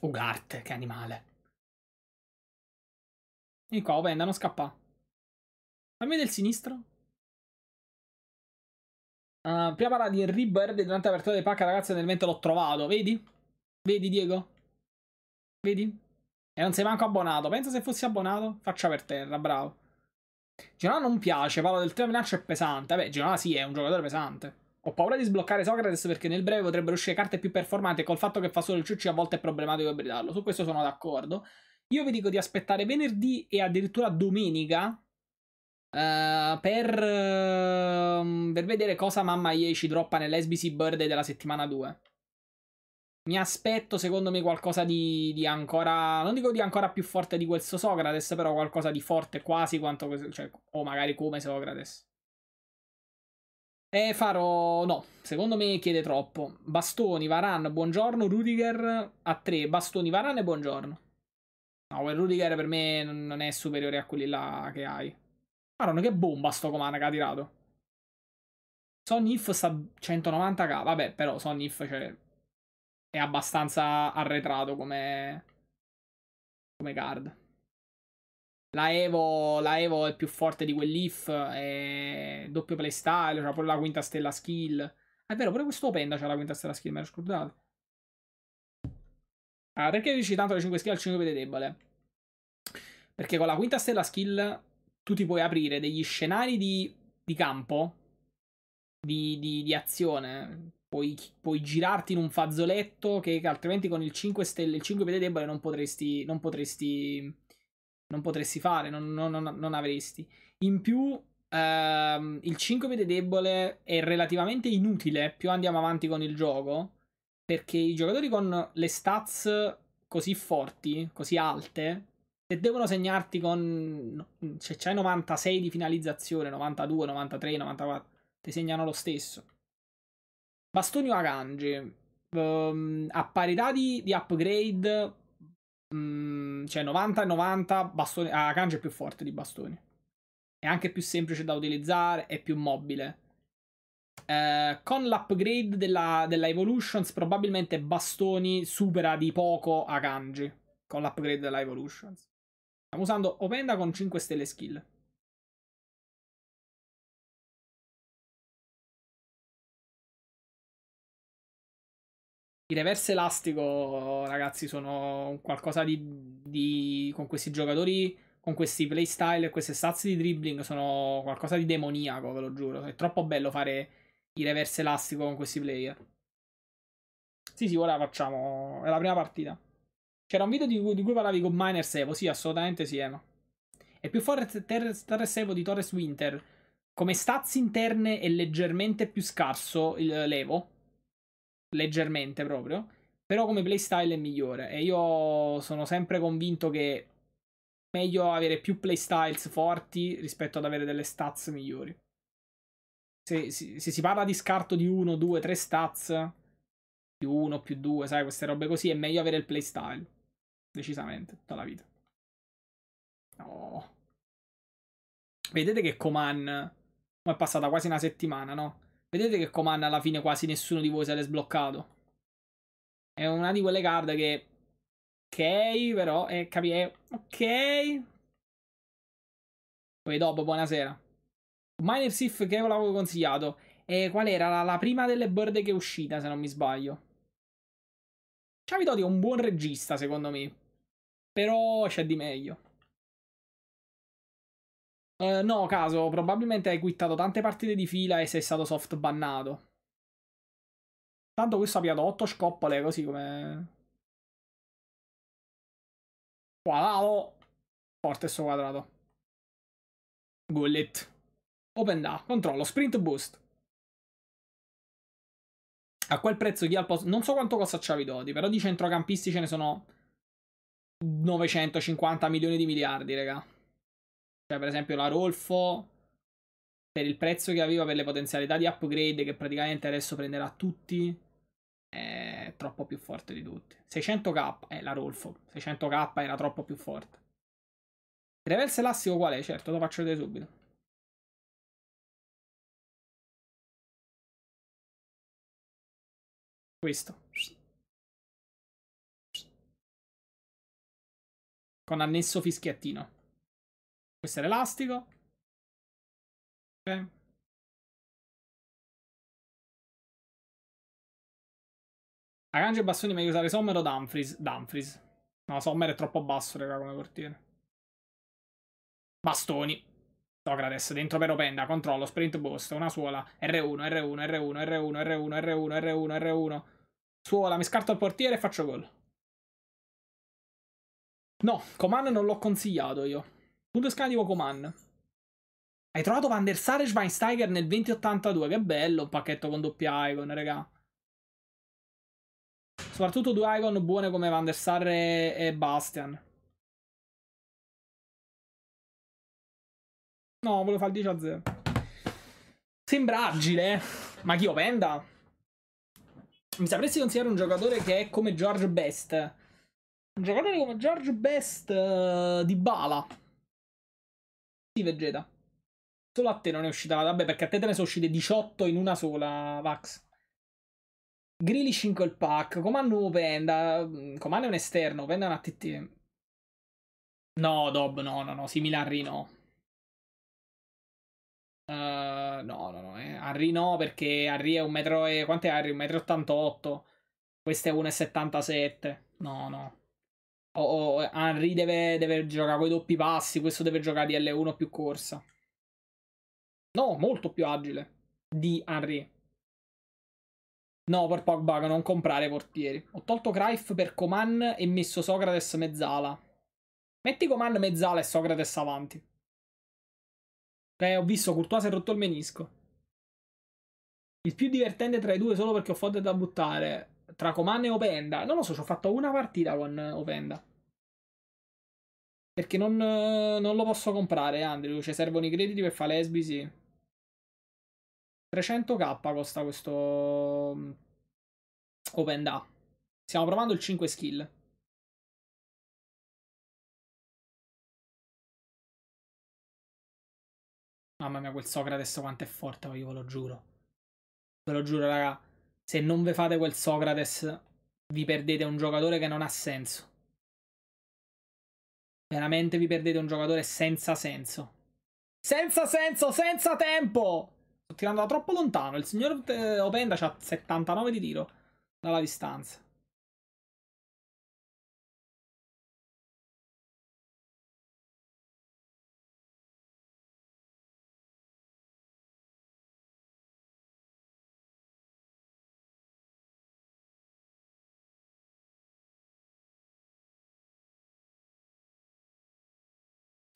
Ugart, che animale. Vieni qua, vabbè, andiamo a scappare. Fammi vedere il sinistro. Uh, prima parla di Henry Bird durante l'apertura dei pacca, ragazzi, nel mentre l'ho trovato, vedi? Vedi, Diego? Vedi? E non sei manco abbonato. Pensa se fossi abbonato. Faccia per terra, bravo. Genova non piace, parlo del tema minaccia è pesante. Vabbè, Genova sì, è un giocatore pesante. Ho paura di sbloccare Socrates perché nel breve potrebbero uscire carte più performanti e col fatto che fa solo il CC a volte è problematico ibridarlo. Su questo sono d'accordo. Io vi dico di aspettare venerdì e addirittura domenica uh, per, uh, per, vedere cosa mamma EA ci droppa nell'SBC Birthday della settimana 2. Mi aspetto secondo me qualcosa di, di, ancora, non dico di ancora più forte di questo Socrates, però qualcosa di forte quasi quanto, cioè, o magari come Socrates. Eh, Faro no, secondo me chiede troppo. Bastoni, Varan, buongiorno, Rudiger a tre. Bastoni, Varan e buongiorno. No, quel Rudiger per me non è superiore a quelli là che hai. Marone, che bomba sto comana che ha tirato. Sonif sta 190k, vabbè, però Sonif cioè, è abbastanza arretrato come, come card. La Evo, la Evo è più forte di quell'If, è doppio playstyle, c'ha pure la quinta stella skill. È vero, pure questo Penda c'ha la quinta stella skill, me l'ho scordato. Ah, perché dici tanto le 5 skill al 5 piede debole? Perché con la quinta stella skill tu ti puoi aprire degli scenari di, di campo, di, di, di azione, Puoi, puoi, girarti in un fazzoletto che, altrimenti con il 5 stelle, il 5 piede debole non potresti, non potresti non potresti fare, non, non, non avresti. In più, ehm, il 5 piede debole è relativamente inutile più andiamo avanti con il gioco, perché i giocatori con le stats così forti, così alte, se devono segnarti con... se c'hai 96 di finalizzazione, 92, 93, 94, ti segnano lo stesso. Bastoni o Aganji, um, ehm, a parità di, di upgrade Mhmm, cioè 90 e 90 bastoni, Akanji è più forte di bastoni. È anche più semplice da utilizzare, è più mobile. Eh, con l'upgrade della, della, Evolutions probabilmente bastoni supera di poco Akanji con l'upgrade della Evolutions. Stiamo usando Openda con 5 stelle skill. I reverse elastico, ragazzi, sono qualcosa di, di, con questi giocatori, con questi playstyle e queste stats di dribbling sono qualcosa di demoniaco, ve lo giuro. È troppo bello fare i reverse elastico con questi player. Sì, sì, ora facciamo. È la prima partita. C'era un video di cui, di cui parlavi con Miner Sevo. Sì, assolutamente sì, Ema. Eh, è più forte Torres Sevo di Torres Winter. Come stazzi interne è leggermente più scarso il Levo leggermente proprio, però come playstyle è migliore e io sono sempre convinto che è meglio avere più playstyles forti rispetto ad avere delle stats migliori. Se, se, se si parla di scarto di 1, 2, 3 stats, più 1, più 2, sai, queste robe così, è meglio avere il playstyle. Decisamente, tutta la vita. No. Vedete che Coman è passata quasi una settimana, no? Vedete che comanda alla fine quasi nessuno di voi se sbloccato. È una di quelle card che... Ok, però, è, eh, capi... Eh, ok. Poi dopo, buonasera. Miner Sif che ve l'avevo consigliato. E eh, qual era? La, la, prima delle bird che è uscita, se non mi sbaglio. Chavidoti è un buon regista, secondo me. Però c'è di meglio. Uh, no, caso, probabilmente hai quittato tante partite di fila e sei stato soft bannato. Tanto questo ha piato 8 scoppole, così come... Quadrato. Forte sto quadrato. Gullet. Open da, controllo, sprint boost. A quel prezzo chi ha al posto... Non so quanto costa Ciavidoti, però di centrocampisti ce ne sono 950 milioni di miliardi, raga. Cioè, per esempio, la Rolfo, per il prezzo che aveva per le potenzialità di upgrade, che praticamente adesso prenderà tutti, è troppo più forte di tutti. 600k, è eh, la Rolfo, 600k era troppo più forte. Reverse elastico qual è? Certo, lo faccio vedere subito. Questo. Con annesso fischiattino. Questo era elastico. Ok. Agancio e bastoni meglio usare Sommer o Dumfries? Dumfries. No, Sommer è troppo basso, raga, come portiere. Bastoni. Socrates, dentro per Openda, controllo, sprint boost, una suola, R1, R1, R1, R1, R1, R1, R1, R1. Suola, mi scarto al portiere e faccio gol. No, Coman non l'ho consigliato io. Bundesliga di Wokoman. Hai trovato Van der Sar e Schweinsteiger nel 2082. Che bello, un pacchetto con doppia Icon, raga. Soprattutto due Icon buone come Van der Sar e, e Bastian. No, volevo fare il 10 a 0. Sembra agile, eh. ma chi openda? Mi sapresti considerare un giocatore che è come George Best? Un giocatore come George Best uh, eh, di Bala. Sì, Vegeta. Solo a te non è uscita la vabbè, perché a te te ne sono uscite 18 in una sola, Vax. Grilli 5 il pack, Coman nuovo Penda, mm, Coman è un esterno, Penda è un ATT. No, Dob, no, no, no, simile no. Uh, no, no, no, eh. Harry no, perché Harry è un metro e... Quanto è Harry? Un metro 88. Questo è 1,77. No, no. O, o Henry deve, deve giocare con i doppi passi, questo deve giocare di L1 più corsa. No, molto più agile di Henry. No, per Pogba non comprare portieri. Ho tolto Cruyff per Coman e messo Socrates mezzala. Metti Coman mezzala e Socrates avanti. Eh, ho visto, Courtois si è rotto il menisco. Il più divertente tra i due solo perché ho foto da buttare tra Coman e Openda. Non lo so, ci ho fatto una partita con Openda. Perché non, non lo posso comprare, Andrew. Ci servono i crediti per fare lesbi, sì. 300k costa questo mm, Openda. Stiamo provando il 5 skill. Mamma mia, quel Socrates quanto è forte, io ve lo giuro. Ve lo giuro, raga. Se non vi fate quel Socrates, vi perdete un giocatore che non ha senso. Veramente vi perdete un giocatore senza senso. Senza senso, senza tempo! Sto tirando da troppo lontano. Il signor eh, Openda ha 79 di tiro dalla distanza.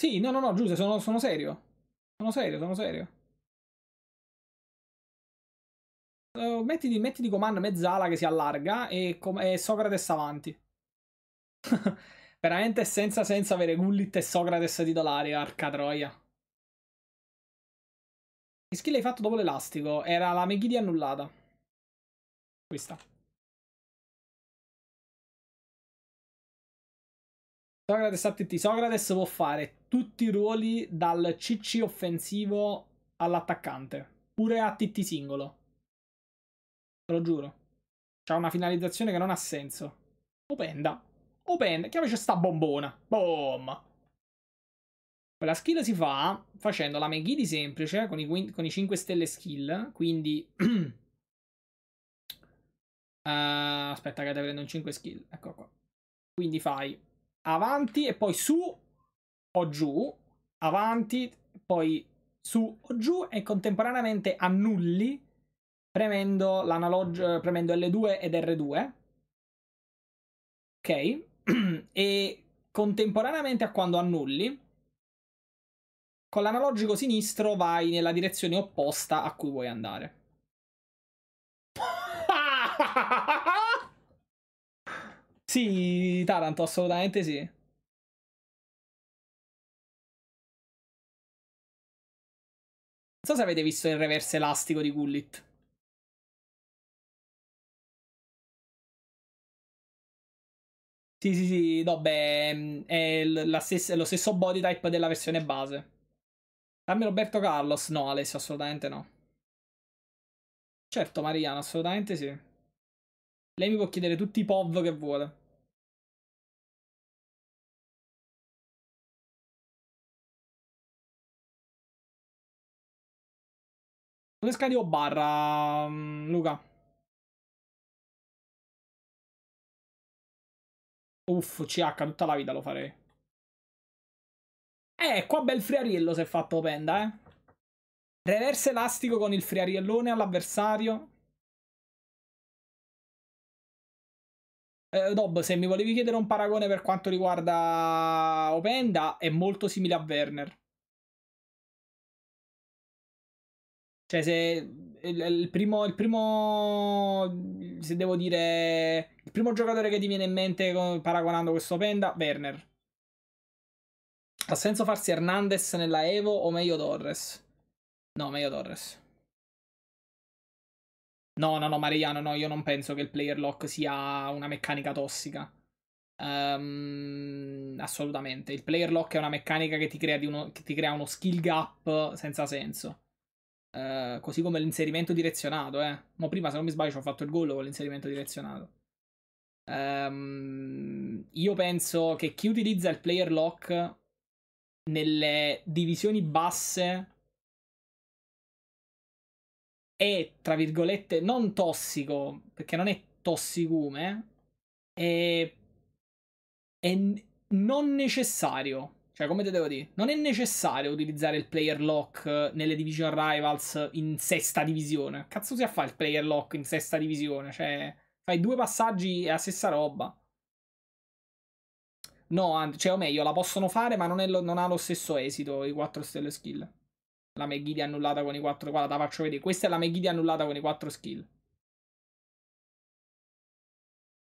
Sì, no, no, no, Giuse, sono, sono serio. Sono serio, sono serio. Uh, mettiti, di comando mezzala che si allarga e, e Socrates avanti. Veramente senza senza avere Gullit e Socrates titolari, arca troia. Che skill hai fatto dopo l'elastico? Era la Meghidi annullata. Questa. Socrates ATT. Socrates può fare tutti i ruoli dal CC offensivo all'attaccante, pure a TT singolo. Te lo giuro. C'ha una finalizzazione che non ha senso. Openda. Openda. Chiamiamoci sta bombona. Boom. La skill si fa facendo la Meghidi semplice con i, con i 5 stelle skill, quindi... uh, aspetta che devo prendere un 5 skill, ecco qua. Quindi fai avanti e poi su o giù, avanti, poi su o giù e contemporaneamente annulli premendo, premendo L2 ed R2. Ok? e contemporaneamente a quando annulli, con l'analogico sinistro vai nella direzione opposta a cui vuoi andare. sì, Taranto, assolutamente sì. so se avete visto il reverse elastico di Gullit. Sì, sì, sì, no, beh, mm, è, stessa, è lo stesso body type della versione base. Dammi Roberto Carlos? No, Alessio, assolutamente no. Certo, Mariano, assolutamente sì. Lei mi può chiedere tutti i POV che vuole. Dove scarico barra, mm, Luca? Uff, CH, tutta la vita lo farei. Eh, qua bel friariello si è fatto Penda, eh. Reverse elastico con il friariellone all'avversario. Eh, Dob, se mi volevi chiedere un paragone per quanto riguarda Openda, è molto simile a Werner. Cioè, se il, primo, il primo, se devo dire, il primo giocatore che ti viene in mente paragonando questo Penda, Werner. Ha senso farsi Hernandez nella Evo o meglio Torres? No, meglio Torres. No, no, no, Mariano, no, io non penso che il player lock sia una meccanica tossica. Um, assolutamente. Il player lock è una meccanica che ti crea, uno, che ti crea uno skill gap senza senso. Eh, così come l'inserimento direzionato, eh. Ma prima, se non mi sbaglio, ho fatto il gol con l'inserimento direzionato. Um, io penso che chi utilizza il player lock nelle divisioni basse è, tra virgolette, non tossico, perché non è tossicume, è, è non necessario. Cioè, come te devo dire? Non è necessario utilizzare il player lock eh, nelle division rivals in sesta divisione. Cazzo si fa il player lock in sesta divisione? Cioè, fai due passaggi e la stessa roba. No, cioè, o meglio, la possono fare, ma non, lo, non ha lo stesso esito i 4 stelle skill. La McGiddy annullata con i 4. Guarda, la faccio vedere. Questa è la McGiddy annullata con i 4 skill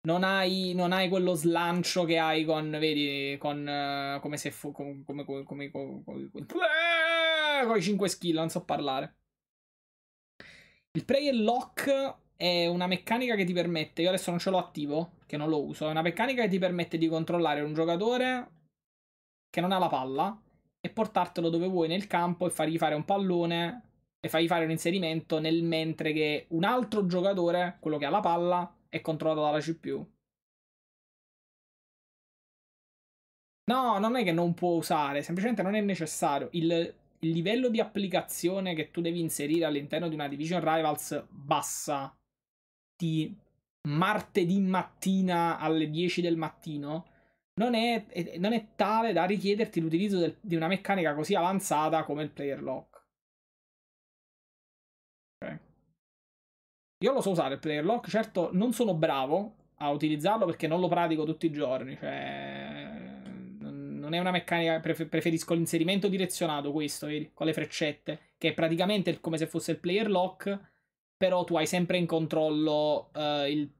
non hai, non hai quello slancio che hai con, vedi, con uh, come se fu, con, come, come, come, come, come, con i 5 skill, non so parlare. Il play e lock è una meccanica che ti permette, io adesso non ce l'ho attivo, che non lo uso, è una meccanica che ti permette di controllare un giocatore che non ha la palla e portartelo dove vuoi nel campo e fargli fare un pallone e fargli fare un inserimento nel mentre che un altro giocatore, quello che ha la palla, è controllato dalla CPU. No, non è che non può usare, semplicemente non è necessario. Il, il livello di applicazione che tu devi inserire all'interno di una Division Rivals bassa di martedì mattina alle 10 del mattino non è, non è tale da richiederti l'utilizzo del, di una meccanica così avanzata come il player lock. Io lo so usare il player lock, certo non sono bravo a utilizzarlo perché non lo pratico tutti i giorni, cioè non è una meccanica, preferisco l'inserimento direzionato questo, vedi, con le freccette, che è praticamente come se fosse il player lock, però tu hai sempre in controllo uh, il,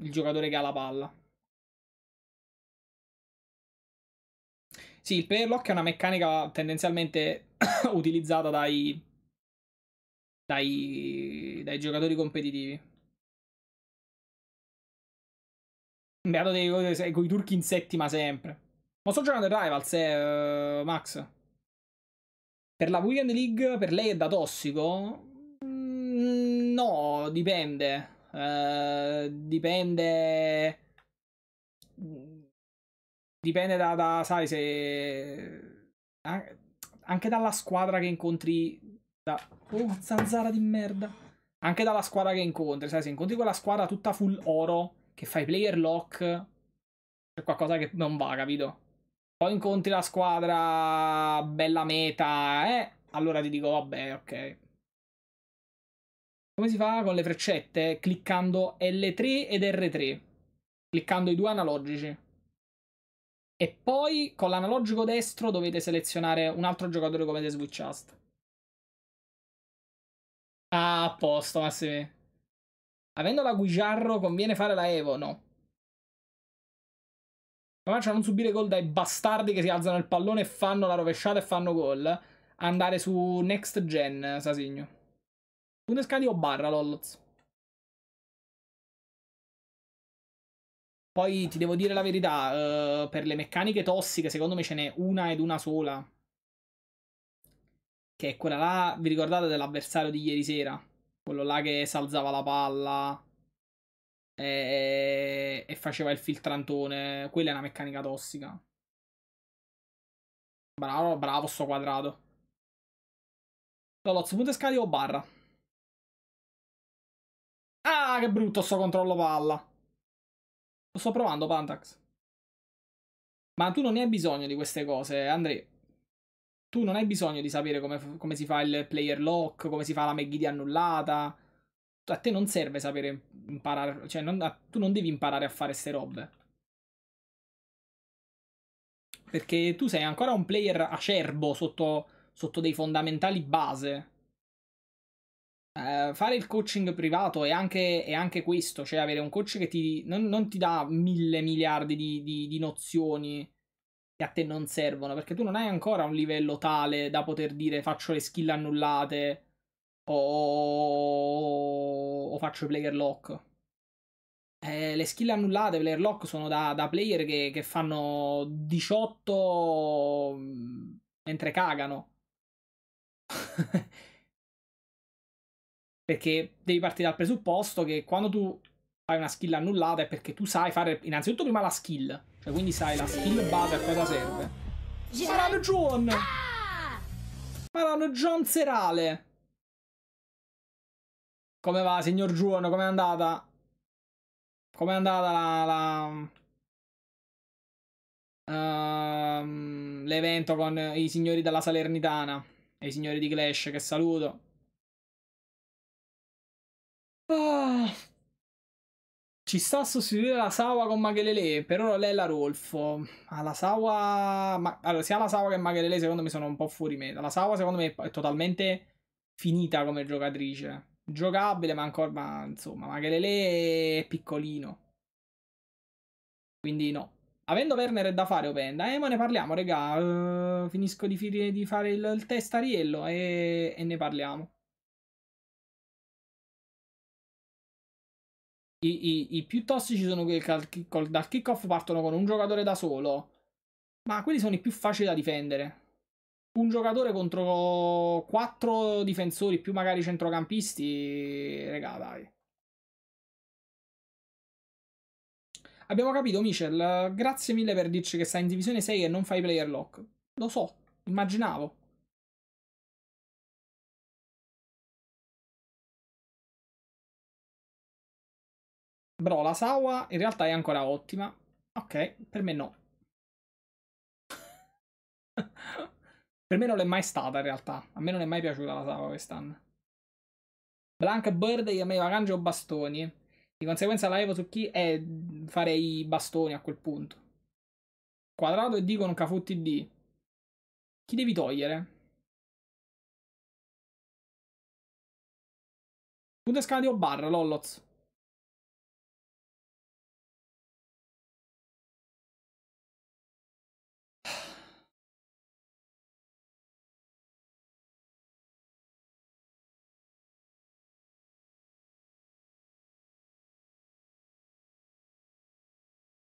il giocatore che ha la palla. Sì, il player lock è una meccanica tendenzialmente utilizzata dai, dai, dai giocatori competitivi. Beato dei con i turchi in settima sempre. Ma sto giocando in Rivals, eh, Max. Per la Weekend League, per lei è da tossico? Mm, no, dipende. Uh, dipende. Mm, dipende da, da sai, se. Eh, anche dalla squadra che incontri Oh, zanzara di merda. Anche dalla squadra che incontri, sai, se incontri quella squadra tutta full oro, che fai player lock, c'è qualcosa che non va, capito? Poi incontri la squadra bella meta, eh? Allora ti dico, vabbè, ok. Come si fa con le freccette? Cliccando L3 ed R3. Cliccando i due analogici. E poi con l'analogico destro dovete selezionare un altro giocatore come avete switchato. Ah, a posto, Massimi. Avendo la Guigiarro conviene fare la Evo? No. Come faccio a non subire gol dai bastardi che si alzano il pallone e fanno la rovesciata e fanno gol? Andare su next gen, Sasigno. Bundescadi o barra, Lolloz? Poi ti devo dire la verità, uh, per le meccaniche tossiche secondo me ce n'è una ed una sola che è quella là, vi ricordate dell'avversario di ieri sera? Quello là che salzava la palla e, e faceva il filtrantone. Quella è una meccanica tossica. Bravo, bravo sto quadrato. Lolozzo, punto scali o barra? Ah, che brutto sto controllo palla. Lo sto provando, Pantax. Ma tu non ne hai bisogno di queste cose, Andrea tu non hai bisogno di sapere come, come si fa il player lock, come si fa la McGiddy annullata. A te non serve sapere imparare, cioè non, a, tu non devi imparare a fare ste robe. Perché tu sei ancora un player acerbo sotto, sotto dei fondamentali base. Uh, fare il coaching privato è anche, è anche, questo, cioè avere un coach che ti, non, non ti dà mille miliardi di, di, di nozioni che a te non servono, perché tu non hai ancora un livello tale da poter dire faccio le skill annullate o, o faccio i player lock. Eh, le skill annullate, player lock sono da, da player che, che, fanno 18 mm, mentre cagano. perché devi partire dal presupposto che quando tu fai una skill annullata è perché tu sai fare innanzitutto prima la skill, cioè quindi sai la skill base a cosa serve. Marano John! Marano ah! John Serale! Come va, signor Giuono? Com'è andata? Com'è andata la... la... Uh, l'evento con i signori della Salernitana e i signori di Clash che saluto. Ci sta a sostituire la Sawa con Maghelele, per ora lei è la Rolfo. Ah, la Sawa... Ma... Allora, sia la Sawa che Maghelele secondo me sono un po' fuori meta. La Sawa secondo me è totalmente finita come giocatrice. Giocabile, ma ancora... Ma insomma, Maghelele è piccolino. Quindi no. Avendo Werner è da fare Openda, eh ma ne parliamo, regà. Uh, finisco di, di fare il, il testariello e, e ne parliamo. I, i, I, più tossici sono quelli che dal kickoff partono con un giocatore da solo. Ma quelli sono i più facili da difendere. Un giocatore contro quattro difensori, più magari centrocampisti. Regà, dai. Abbiamo capito, Michel. Grazie mille per dirci che stai in divisione 6 e non fai player lock. Lo so, immaginavo. Bro, la Sawa in realtà è ancora ottima. Ok, per me no. per me non l'è mai stata in realtà. A me non è mai piaciuta la Sawa quest'anno. Blank Bird io metteva Kanjo bastoni. Di conseguenza la Evo su chi è farei bastoni a quel punto. Quadrato e D con Cafu TD. Chi devi togliere? Budescadio Barra, Lolloz.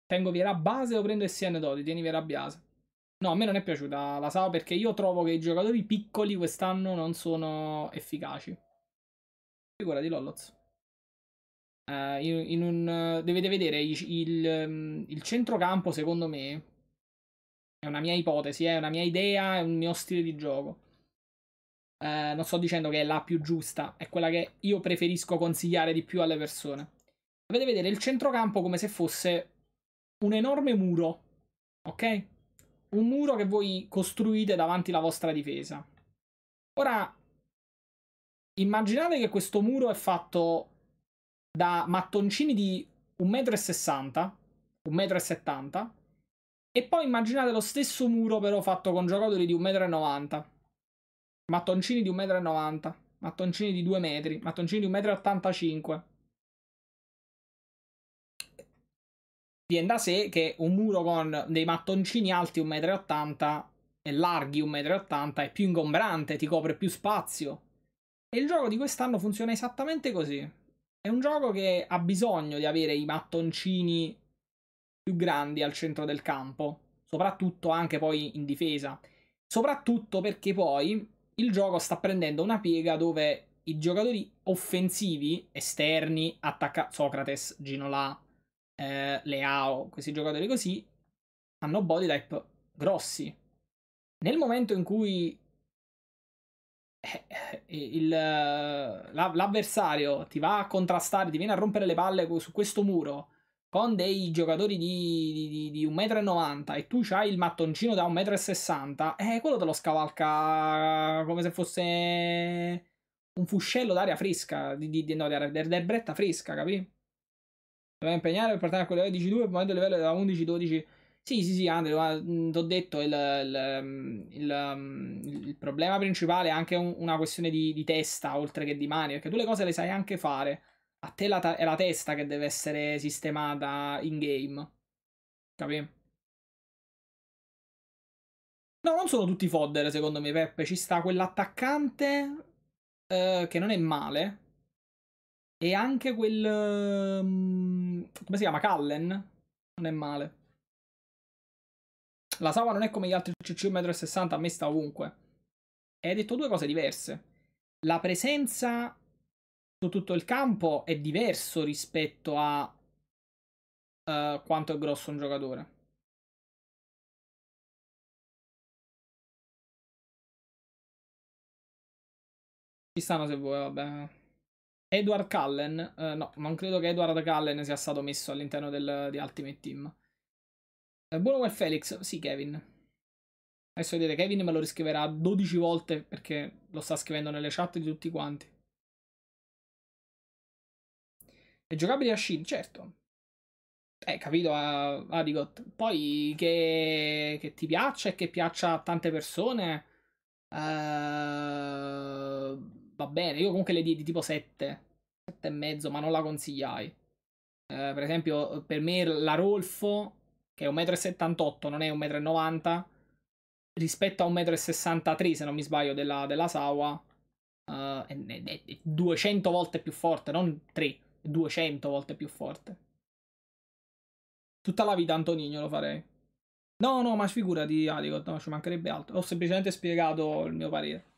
Tengo Vieira base o prendo SN Dodi? Tieni Vieira base. No, a me non è piaciuta la SAO perché io trovo che i giocatori piccoli quest'anno non sono efficaci. Figura di Lolloz. Uh, eh, in, in un, dovete vedere il, il, mm, il, centrocampo, secondo me, è una mia ipotesi, è una mia idea, è un mio stile di gioco. Uh, non sto dicendo che è la più giusta, è quella che io preferisco consigliare di più alle persone. Dovete vedere il centrocampo come se fosse un enorme muro, ok? Un muro che voi costruite davanti alla vostra difesa. Ora, immaginate che questo muro è fatto da mattoncini di 1,60 m, 1,70 m, e poi immaginate lo stesso muro però fatto con giocatori di 1,90 m, mattoncini di 1,90 m, mattoncini di 2 m, mattoncini di 1,85 m. Viene da sé che un muro con dei mattoncini alti 1,80 m e larghi 1,80 m è più ingombrante, ti copre più spazio. E il gioco di quest'anno funziona esattamente così. È un gioco che ha bisogno di avere i mattoncini più grandi al centro del campo, soprattutto anche poi in difesa. Soprattutto perché poi il gioco sta prendendo una piega dove i giocatori offensivi, esterni, attacca Socrates, Ginola, eh, Leao, questi giocatori così, hanno body type grossi. Nel momento in cui eh, eh, il, l'avversario ti va a contrastare, ti viene a rompere le palle su questo muro con dei giocatori di, di, di 1,90 m e tu hai il mattoncino da 1,60 m, eh, quello te lo scavalca come se fosse un fuscello d'aria fresca, di, di, no, di, di, di bretta fresca, capito? Doveva impegnare per portare a quel livello di 2 poi il livello era 11-12. Sì, sì, sì, Andre, mm, ti ho detto, il, il, mm, il, mm, il, problema principale è anche una questione di, di, testa, oltre che di mani, perché tu le cose le sai anche fare. A te la è la testa che deve essere sistemata in game. capi? No, non sono tutti fodder, secondo me, Peppe. Ci sta quell'attaccante eh, che non è male. E anche quel... Um come si chiama? Cullen? Non è male. La Sawa non è come gli altri CC 1,60 m, a me sta ovunque. E hai detto due cose diverse. La presenza su tutto il campo è diverso rispetto a uh, quanto è grosso un giocatore. Ci stanno se vuoi, vabbè. Edward Cullen, uh, no, non credo che Edward Cullen sia stato messo all'interno del, di Ultimate Team. Uh, buono quel Felix, sì Kevin. Adesso vedete, Kevin me lo riscriverà 12 volte perché lo sta scrivendo nelle chat di tutti quanti. È giocabile a Shin, certo. Eh, capito, uh, Arigot. Poi che, che, ti piaccia e che piaccia a tante persone... Uh, va bene. Io comunque le di tipo 7, 7 e mezzo, ma non la consigliai. Eh, per esempio, per me la Rolfo, che è 1,78 m, non è 1,90 m, rispetto a 1,63 m, se non mi sbaglio, della, della Sawa, uh, eh, è, è, è 200 volte più forte, non 3, 200 volte più forte. Tutta la vita Antonino lo farei. No, no, ma figurati, di Aligot, no, ci mancherebbe altro. Ho semplicemente spiegato il mio parere.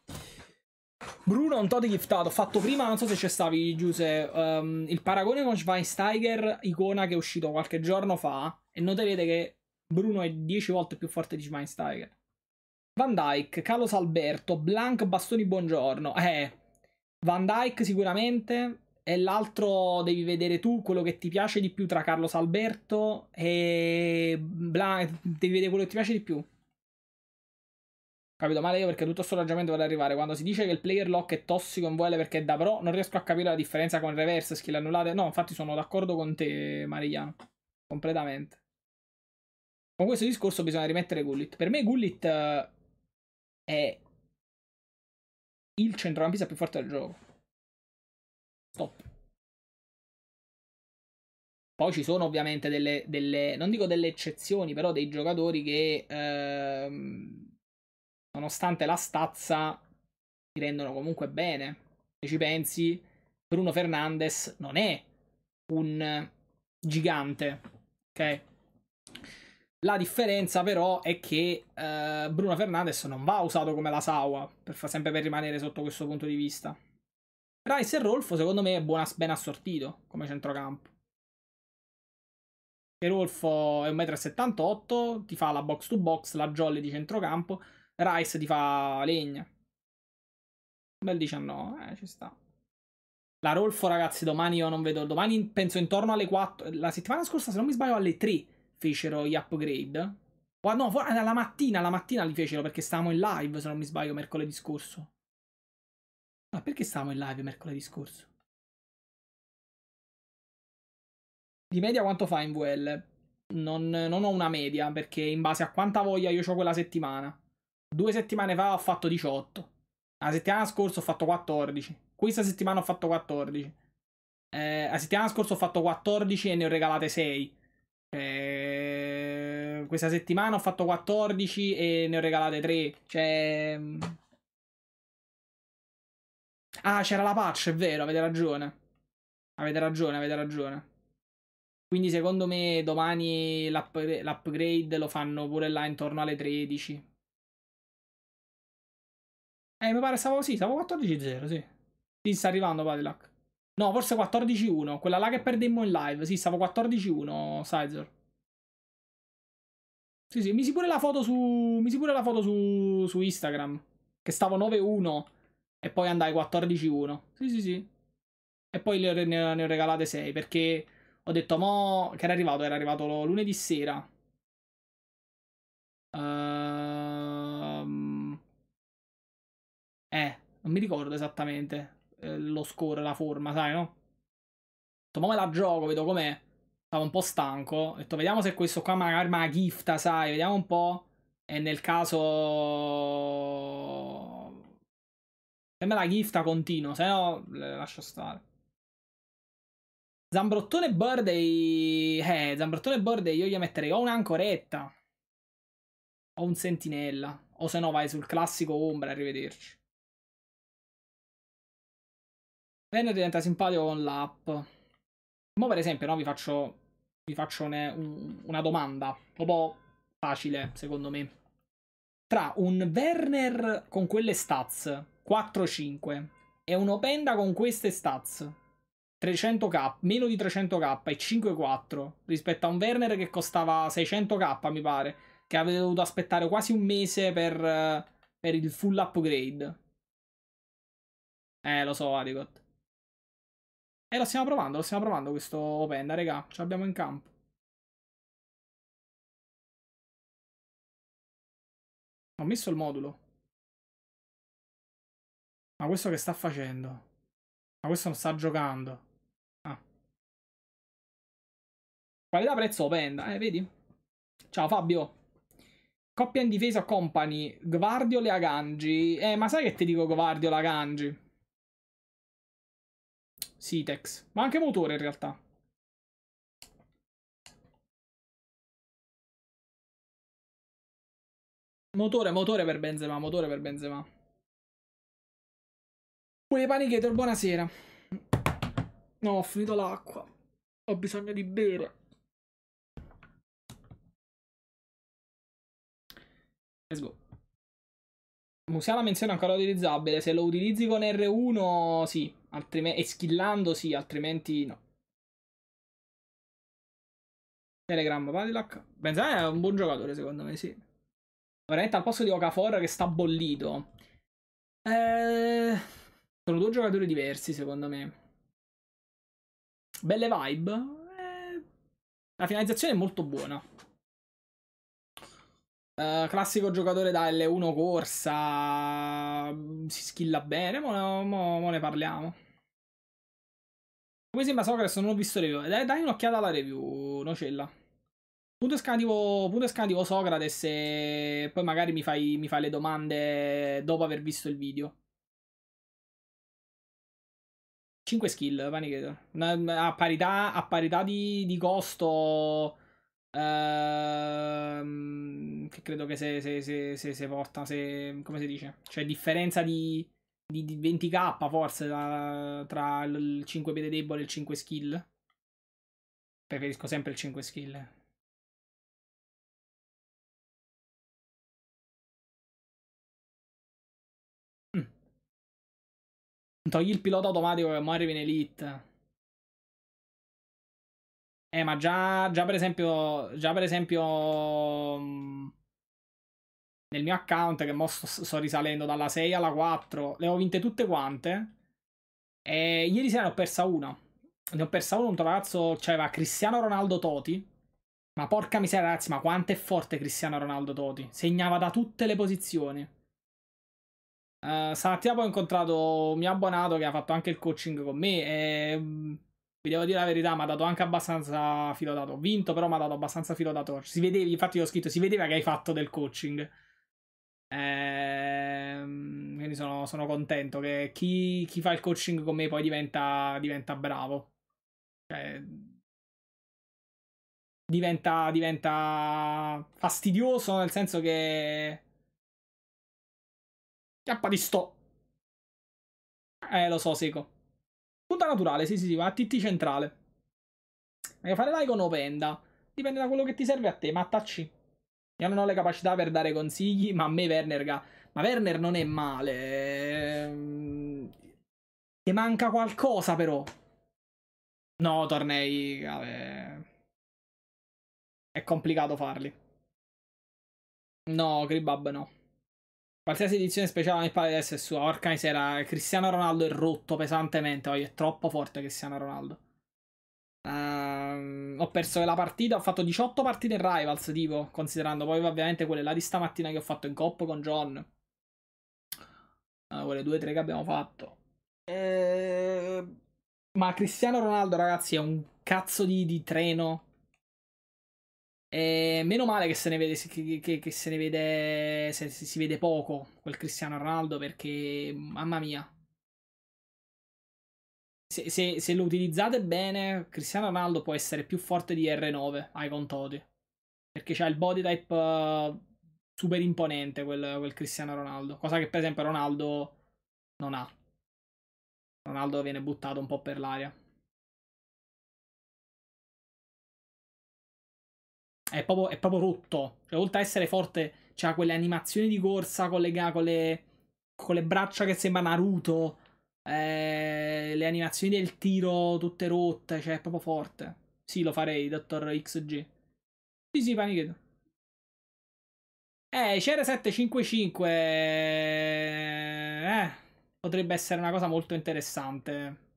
Bruno un tot giftato. Ho fatto prima, non so se c'è stavi, Giuse, um, il paragone con Schweinsteiger, icona che è uscito qualche giorno fa. E noterete che Bruno è 10 volte più forte di Schweinsteiger. Van Dyke, Carlos Alberto, Blank, Bastoni, buongiorno. Eh, Van Dyke sicuramente. E l'altro devi vedere tu quello che ti piace di più tra Carlos Alberto e Blanc. Devi vedere quello che ti piace di più. Capito male io perché tutto sto ragionamento vuole arrivare. Quando si dice che il player lock è tossico in VL perché è da pro, non riesco a capire la differenza con reverse, skill annullate. No, infatti sono d'accordo con te, Mariano. Completamente. Con questo discorso bisogna rimettere Gullit. Per me Gullit eh, è il centrocampista più forte del gioco. Stop. Poi ci sono ovviamente delle, delle non dico delle eccezioni, però dei giocatori che... Ehm, nonostante la stazza, si rendono comunque bene. Se ci pensi, Bruno Fernandes non è un gigante, ok? La differenza però è che eh, Bruno Fernandes non va usato come la Sawa, per, sempre per rimanere sotto questo punto di vista. Rice e Rolfo secondo me è buona, ben assortito come centrocampo. Che Rolfo è 1,78m, ti fa la box to box, la jolly di centrocampo, Rice ti fa legna. Bel 19, eh, ci sta. La Rolfo, ragazzi, domani io non vedo. Domani penso intorno alle 4. La settimana scorsa, se non mi sbaglio, alle 3 fecero gli upgrade. no, ah, la mattina, la mattina li fecero perché stavamo in live, se non mi sbaglio, mercoledì scorso. Ma perché stavamo in live mercoledì scorso? Di media quanto fa in VL? Non, non ho una media perché in base a quanta voglia io ho quella settimana. Due settimane fa ho fatto 18. La settimana scorsa ho fatto 14. Questa settimana ho fatto 14. Eh, la settimana scorsa ho fatto 14 e ne ho regalate 6. Eh, questa settimana ho fatto 14 e ne ho regalate 3. Cioè... Ah, c'era la patch, è vero, avete ragione. Avete ragione, avete ragione. Quindi secondo me domani l'up- l'upgrade lo fanno pure là intorno alle 13. Eh, mi pare stavo, sì, stavo 14-0, sì. Sì, sta arrivando Padilac. No, forse 14-1. Quella là che perdemmo in live. Sì, stavo 14-1, Sizor. Sì, sì, misi pure la foto su, misi pure la foto su, su Instagram. Che stavo 9-1 e poi andai 14-1. Sì, sì, sì. E poi ne, ne ho regalate 6 perché ho detto mo che era arrivato, era arrivato lunedì sera. Ehm... Uh... Eh, non mi ricordo esattamente eh, lo score, la forma, sai, no? Ho detto, me la gioco, vedo com'è. Stavo un po' stanco. Ho detto, vediamo se questo qua magari ma gifta, sai, vediamo un po'. E nel caso... Se me la gifta continuo, se no lascio stare. Zambrottone Birday... Eh, Zambrottone Birday io gli metterei o un'ancoretta. O un sentinella. O se no vai sul classico ombra, arrivederci. Ren diventa simpatico con l'app. Ma per esempio, no, vi faccio, vi faccio ne, un, una domanda, un po' facile, secondo me. Tra un Werner con quelle stats, 4-5, e un Openda con queste stats, 300k, meno di 300k e 5-4, rispetto a un Werner che costava 600k, mi pare, che avete dovuto aspettare quasi un mese per, per il full upgrade. Eh, lo so, Aricot. E eh, lo stiamo provando, lo stiamo provando questo Openda, raga. Ce l'abbiamo in campo. Ho messo il modulo. Ma questo che sta facendo? Ma questo non sta giocando. Ah. Qualità prezzo Openda, eh, vedi? Ciao Fabio. Coppia in difesa company, Guardio le Agangi. Eh, ma sai che ti dico Guardio Guardiole Agangi? Sitex, ma anche motore in realtà. Motore, motore per Benzema, motore per Benzema. Pure Panicator, buonasera. No, ho finito l'acqua. Ho bisogno di bere. Let's go. Musiala menzione ancora utilizzabile. Se lo utilizzi con R1, sì, Altrime- e skillando sì, altrimenti no. Telegram Padilac. Benzema è un buon giocatore, secondo me, sì. Veramente al posto di Okafor che sta bollito. Eh, sono due giocatori diversi, secondo me. Belle vibe. Eh, la finalizzazione è molto buona. Eh, classico giocatore da L1 corsa, mm, si schilla bene, mo, mo, mo ne parliamo. Come sembra Socrates, non ho visto le review. Dai, dai un'occhiata alla review, Nocella. Punto esclamativo, punto esclamativo Socrates e poi magari mi fai, mi fai le domande dopo aver visto il video. 5 skill, Panicator. A parità, a parità di, di costo Uh, che credo che se, se, se, se, se porta, se, come si dice? Cioè, differenza di, di, di 20k forse la, tra il 5 piede debole e il 5 skill. Preferisco sempre il 5 skill. Mm. Togli il pilota automatico che muore in elite. Eh, ma già, già per esempio, già per esempio mm, nel mio account che mo sto, sto, risalendo dalla 6 alla 4, le ho vinte tutte quante. E ieri sera ne ho persa una. Ne ho persa una, un ragazzo cioè va Cristiano Ronaldo Toti. Ma porca miseria, ragazzi, ma quanto è forte Cristiano Ronaldo Toti. Segnava da tutte le posizioni. Uh, stamattina poi ho incontrato un mio abbonato che ha fatto anche il coaching con me. E mm, vi devo dire la verità, mi ha dato anche abbastanza filo filodato. Ho vinto, però mi ha dato abbastanza filo filodato. Si vedeva, infatti, io ho scritto: si vedeva che hai fatto del coaching. Ehm, quindi sono, sono, contento che chi, chi, fa il coaching con me poi diventa, diventa bravo. Cioè, diventa, diventa fastidioso nel senso che. Chiappa di sto. Eh, lo so, Seco. Punta naturale, sì, sì, sì, va a TT centrale. Meglio fare l'icon o penda. Dipende da quello che ti serve a te, ma attacci. Io non ho le capacità per dare consigli, ma a me Werner, ga... ma Werner non è male. Ehm... Ti manca qualcosa però. No, tornei, vabbè. È complicato farli. No, Gribab no. Qualsiasi edizione speciale mi pare di essere sua. Orca miseria, Cristiano Ronaldo è rotto pesantemente. Oggi è troppo forte Cristiano Ronaldo. Um, ho perso la partita. Ho fatto 18 partite in Rivals, tipo, considerando poi ovviamente quelle là di stamattina che ho fatto in coppa con John. Uh, quelle 2-3 che abbiamo fatto. E... Ehm, ma Cristiano Ronaldo, ragazzi, è un cazzo di, di treno e eh, meno male che se ne vede, che, che, che se ne vede se, se si vede poco quel Cristiano Ronaldo perché mamma mia. Se, se, se, lo utilizzate bene, Cristiano Ronaldo può essere più forte di R9 ai contodi. Perché ha il body type uh, super imponente quel, quel Cristiano Ronaldo. Cosa che per esempio Ronaldo non ha. Ronaldo viene buttato un po' per l'aria. è proprio, è proprio rotto. Cioè, oltre a essere forte, c'ha quelle animazioni di corsa con le, con le, con le braccia che sembra Naruto. Eh, le animazioni del tiro tutte rotte, cioè è proprio forte. Sì, lo farei, dottor XG. Sì, sì, panichetto. Eh, cr 755. Eh, potrebbe essere una cosa molto interessante.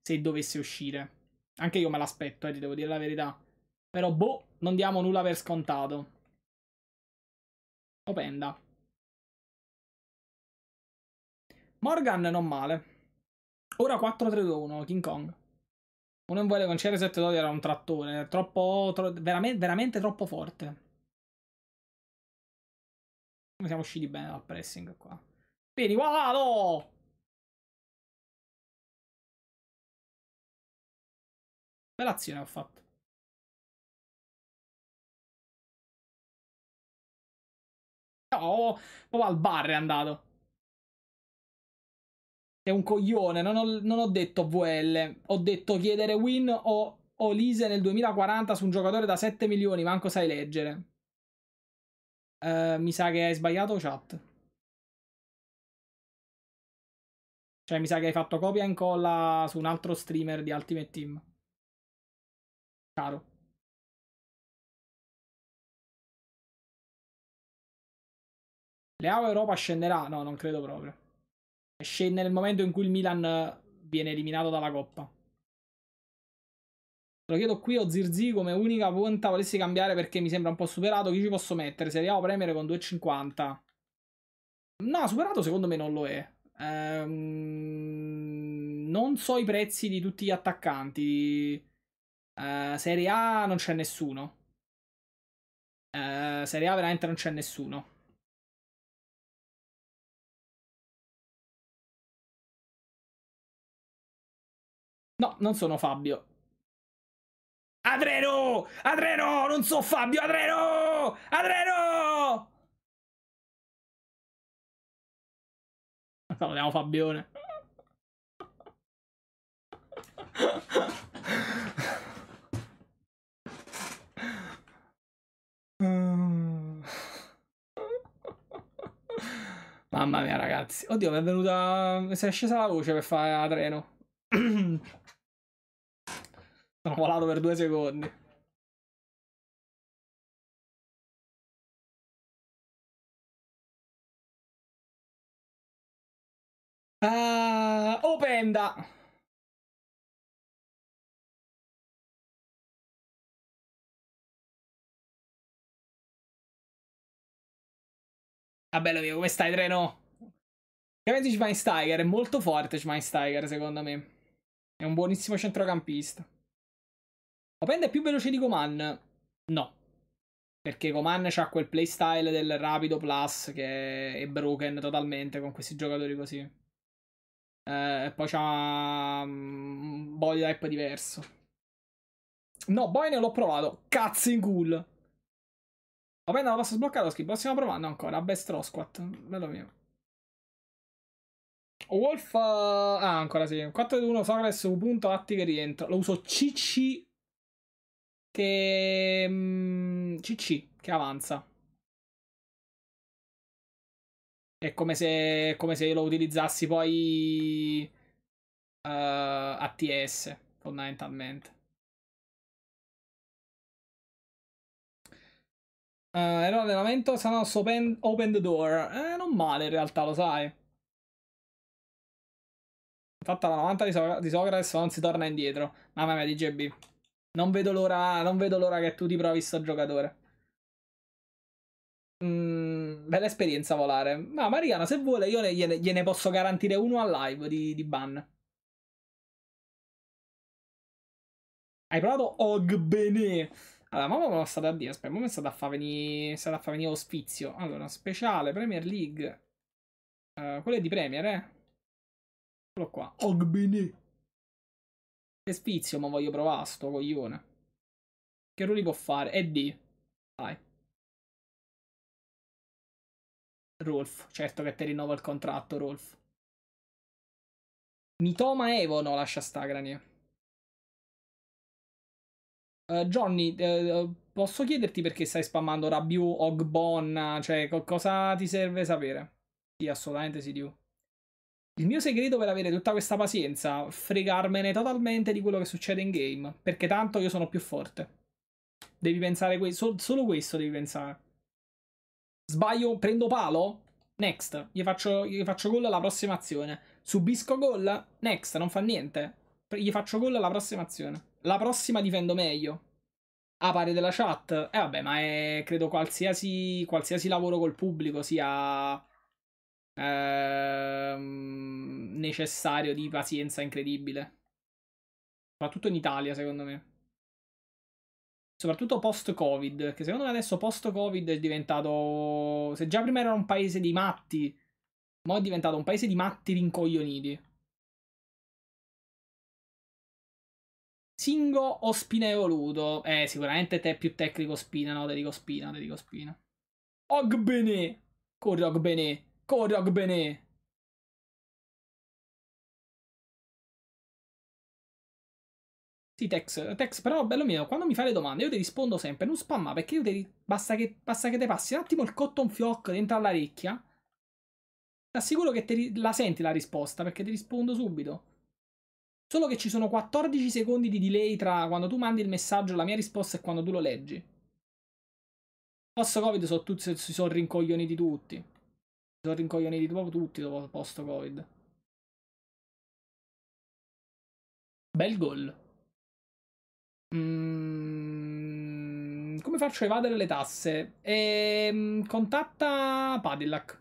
Se dovesse uscire. Anche io me l'aspetto, eh, ti devo dire la verità. Però, boh non diamo nulla per scontato. Openda. Morgan non male. Ora 4-3-2-1, King Kong. Uno in vuole concedere 7 Dodi era un trattore, troppo, tro veramente, veramente troppo forte. Come siamo usciti bene dal pressing qua. Vedi, guardalo! Bella azione ho fatto. Oh, proprio al bar è andato. Sei un coglione, non ho, non ho, detto VL, ho detto chiedere win o, o Lise nel 2040 su un giocatore da 7 milioni, manco sai leggere. Uh, mi sa che hai sbagliato chat. Cioè, mi sa che hai fatto copia e incolla su un altro streamer di Ultimate Team. Caro. Leao Europa scenderà? No, non credo proprio. Scende nel momento in cui il Milan viene eliminato dalla Coppa. Te Lo chiedo qui o Zirzi come unica punta volessi cambiare perché mi sembra un po' superato. Chi ci posso mettere? Se Leao premere con 2,50. No, superato secondo me non lo è. Ehm, non so i prezzi di tutti gli attaccanti. Ehm, serie A non c'è nessuno. Ehm, serie A veramente non c'è nessuno. No, non sono Fabio. Adreno! Adreno! Non so Fabio! Adreno! Adreno! Salutiamo Fabione. Mamma mia, ragazzi. Oddio, mi è venuta. Mi è scesa la voce per fare Adreno. Sono volato per due secondi. Ah, Openda! Vabbè, ah, lo dico, questa è 3 no. Chiaramente Schweinsteiger è molto forte Schweinsteiger, secondo me. È un buonissimo centrocampista. Openda è più veloce di Coman? No. Perché Coman ha quel playstyle del rapido plus che è broken totalmente con questi giocatori così. Eh, e poi c'ha mm, un body type diverso. No, Boyne l'ho provato. Cazzo in cool. Openda lo posso sbloccare, lo schifo. Possiamo provarlo ancora. Best Row Bello mio. Wolf. Uh, ah, ancora sì. 4 1 Socrates, un punto atti che rientro. Lo uso CC che um, mm, CC che avanza. È come se, come se lo utilizzassi poi uh, eh, ATS fondamentalmente. Uh, era un allenamento sono open, open the door. Eh, non male in realtà, lo sai. Fatta la 90 di, so- di Socrates non si torna indietro. Mamma mia, DJB. Non vedo l'ora, non vedo l'ora che tu ti provi sto giocatore. Mm, bella esperienza volare. Ma Mariana, se vuole, io gliene, gliene, posso garantire uno a live di, di ban. Hai provato Ogbene? Allora, ma non è stata a dire, aspetta, ma è stata a far venire, è stata Allora, speciale, Premier League. Uh, quello è di Premier, eh? Eccolo qua. Ogbene. Che spizio, ma voglio provare sto coglione. Che ruoli può fare? E D. Dai. Rolf. Certo che ti rinnovo il contratto, Rolf. Mitoma Evo. No, lascia sta, Granier. Uh, Johnny, uh, posso chiederti perché stai spammando Rabiu, Ogbonna? Cioè, cosa ti serve sapere? Sì, assolutamente sì, Diu. Il mio segreto per avere tutta questa pazienza, fregarmene totalmente di quello che succede in game, perché tanto io sono più forte. Devi pensare questo, so- solo questo devi pensare. Sbaglio, prendo palo? Next, gli faccio, gli faccio gol alla prossima azione. Subisco gol? Next, non fa niente. Gli faccio gol alla prossima azione. La prossima difendo meglio. A pari della chat? Eh vabbè, ma è, credo qualsiasi, qualsiasi lavoro col pubblico sia ehm, necessario di pazienza incredibile. Soprattutto in Italia, secondo me. Soprattutto post-Covid, che secondo me adesso post-Covid è diventato... Se già prima era un paese di matti, ma è diventato un paese di matti rincoglioniti. Singo o Spina Evoluto? Eh, sicuramente te è più tecnico Spina, no? Te dico Spina, te dico Spina. Ogbene! Corri Ogbene! Kodok Bene. Sì, Tex, Tex, però bello mio, quando mi fai le domande io ti rispondo sempre, non spamma, perché io ti... Basta che, basta che te passi un attimo il cotton fioc dentro all'orecchia, ti assicuro che te, la senti la risposta, perché ti rispondo subito. Solo che ci sono 14 secondi di delay tra quando tu mandi il messaggio, la mia risposta e quando tu lo leggi. Posso Covid so, tu, si sono rincoglioniti tutti sono rincoglioniti di nuovo tutti dopo post Covid. Bel gol. Mm, come faccio a evadere le tasse? E, ehm, contatta Padillac.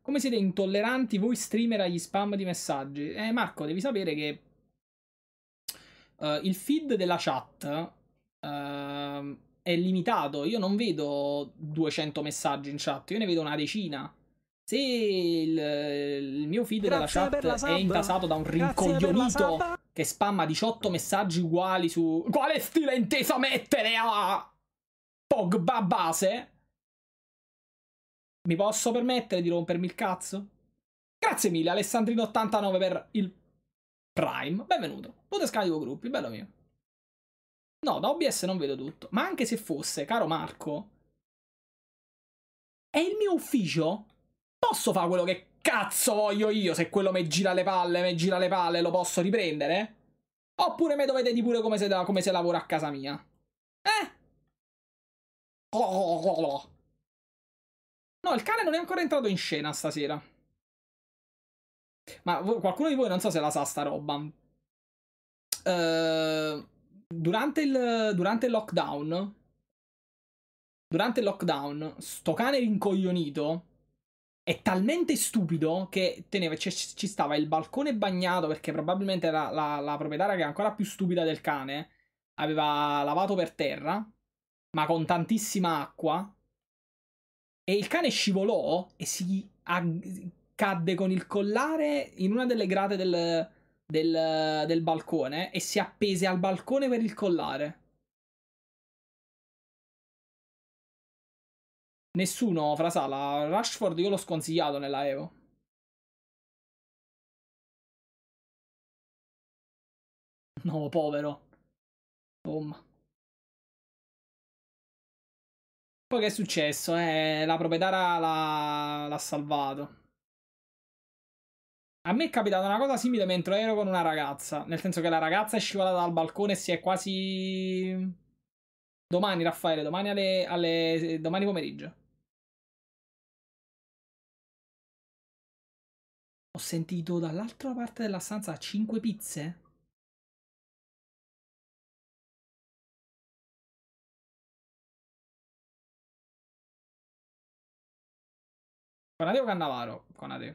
Come siete intolleranti voi streamer agli spam di messaggi? Eh, Marco, devi sapere che uh, il feed della chat uh, è limitato. Io non vedo 200 messaggi in chat, io ne vedo una decina. Se il, il mio feed Grazie della chat è intasato da un rincoglionito che spamma 18 messaggi uguali su quale stile intesa mettere a Pogba base, mi posso permettere di rompermi il cazzo? Grazie mille Alessandrino89 per il Prime, benvenuto. Lo descarico gruppi, bello mio. No, da OBS non vedo tutto. Ma anche se fosse, caro Marco, è il mio ufficio. Posso fare quello che cazzo voglio io se quello mi gira le palle, mi gira le palle, lo posso riprendere? Oppure mi dovete dire pure come se, come se lavoro a casa mia? Eh? No, il cane non è ancora entrato in scena stasera. Ma qualcuno di voi non so se la sa sta roba. Ehm... Uh... Durante il, durante il lockdown, durante il lockdown, sto cane rincoglionito è talmente stupido che teneva, ci, ci, stava il balcone bagnato perché probabilmente la, la, la, proprietaria che è ancora più stupida del cane aveva lavato per terra, ma con tantissima acqua, e il cane scivolò e si cadde con il collare in una delle grate del, del, del balcone e si appese al balcone per il collare. Nessuno, Frasala, Rashford io l'ho sconsigliato nella Evo. No, povero. Insomma. Poi che è successo? Eh, la proprietaria l'ha salvato. A me è capitata una cosa simile mentre ero con una ragazza. Nel senso che la ragazza è scivolata dal balcone e si è quasi. Domani, Raffaele, domani alle. alle... domani pomeriggio. Ho sentito dall'altra parte della stanza 5 pizze. Conadeo Cannavaro, Conadeo.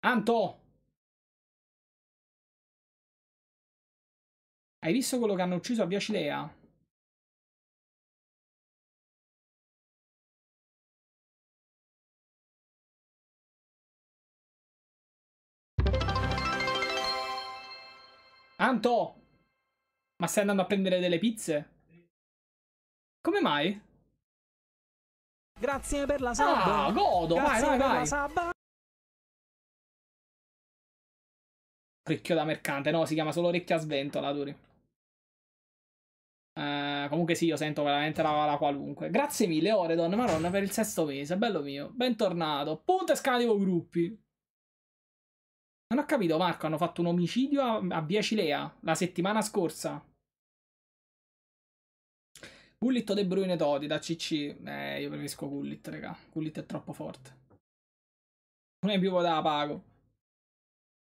Anto! Hai visto quello che hanno ucciso a Via Cilea? Anto! Ma stai andando a prendere delle pizze? Come mai? Grazie per la sub! Ah, godo! Grazie vai, vai, vai! Orecchio da mercante, no, si chiama solo orecchia sventola, Duri. Uh, eh, comunque sì, io sento veramente la, la qualunque. Grazie mille, Oredon Maron, per il sesto mese, bello mio. Bentornato. Punto escalativo gruppi. Non ho capito, Marco, hanno fatto un omicidio a, a Via Cilea la settimana scorsa. Gullit o De Bruyne Todi da CC? Eh, io preferisco Gullit, raga. Gullit è troppo forte. Non è più da pago.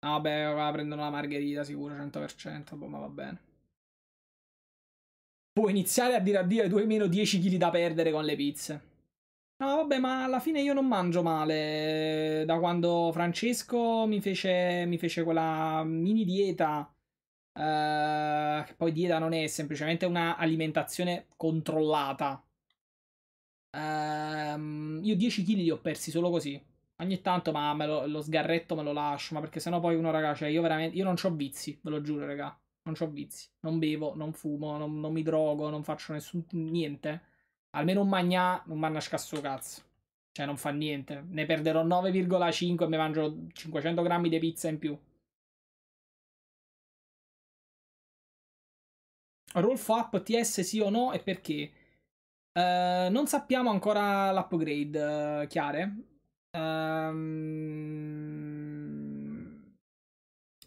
Ah, vabbè, beh, ora prendono la margherita sicuro 100%, boh, ma va bene. Puoi iniziare a dire addio ai tuoi meno 10 kg da perdere con le pizze. No, vabbè, ma alla fine io non mangio male. Da quando Francesco mi fece, mi fece quella mini dieta, eh, che poi dieta non è, semplicemente un'alimentazione controllata. Eh, io 10 kg li ho persi solo così. Ogni tanto, ma me lo, lo sgarretto me lo lascio. Ma perché sennò poi uno, raga, cioè, io veramente. Io non ho vizi, ve lo giuro, raga. Non ho vizi. Non bevo, non fumo, non, non mi drogo, non faccio nessun niente. Almeno un magna non manna scasso cazzo. Cioè, non fa niente. Ne perderò 9,5 e mi mangio 500 grammi di pizza in più. Rolf up TS sì o no e perché? Uh, non sappiamo ancora l'upgrade, uh, chiare. Ehm,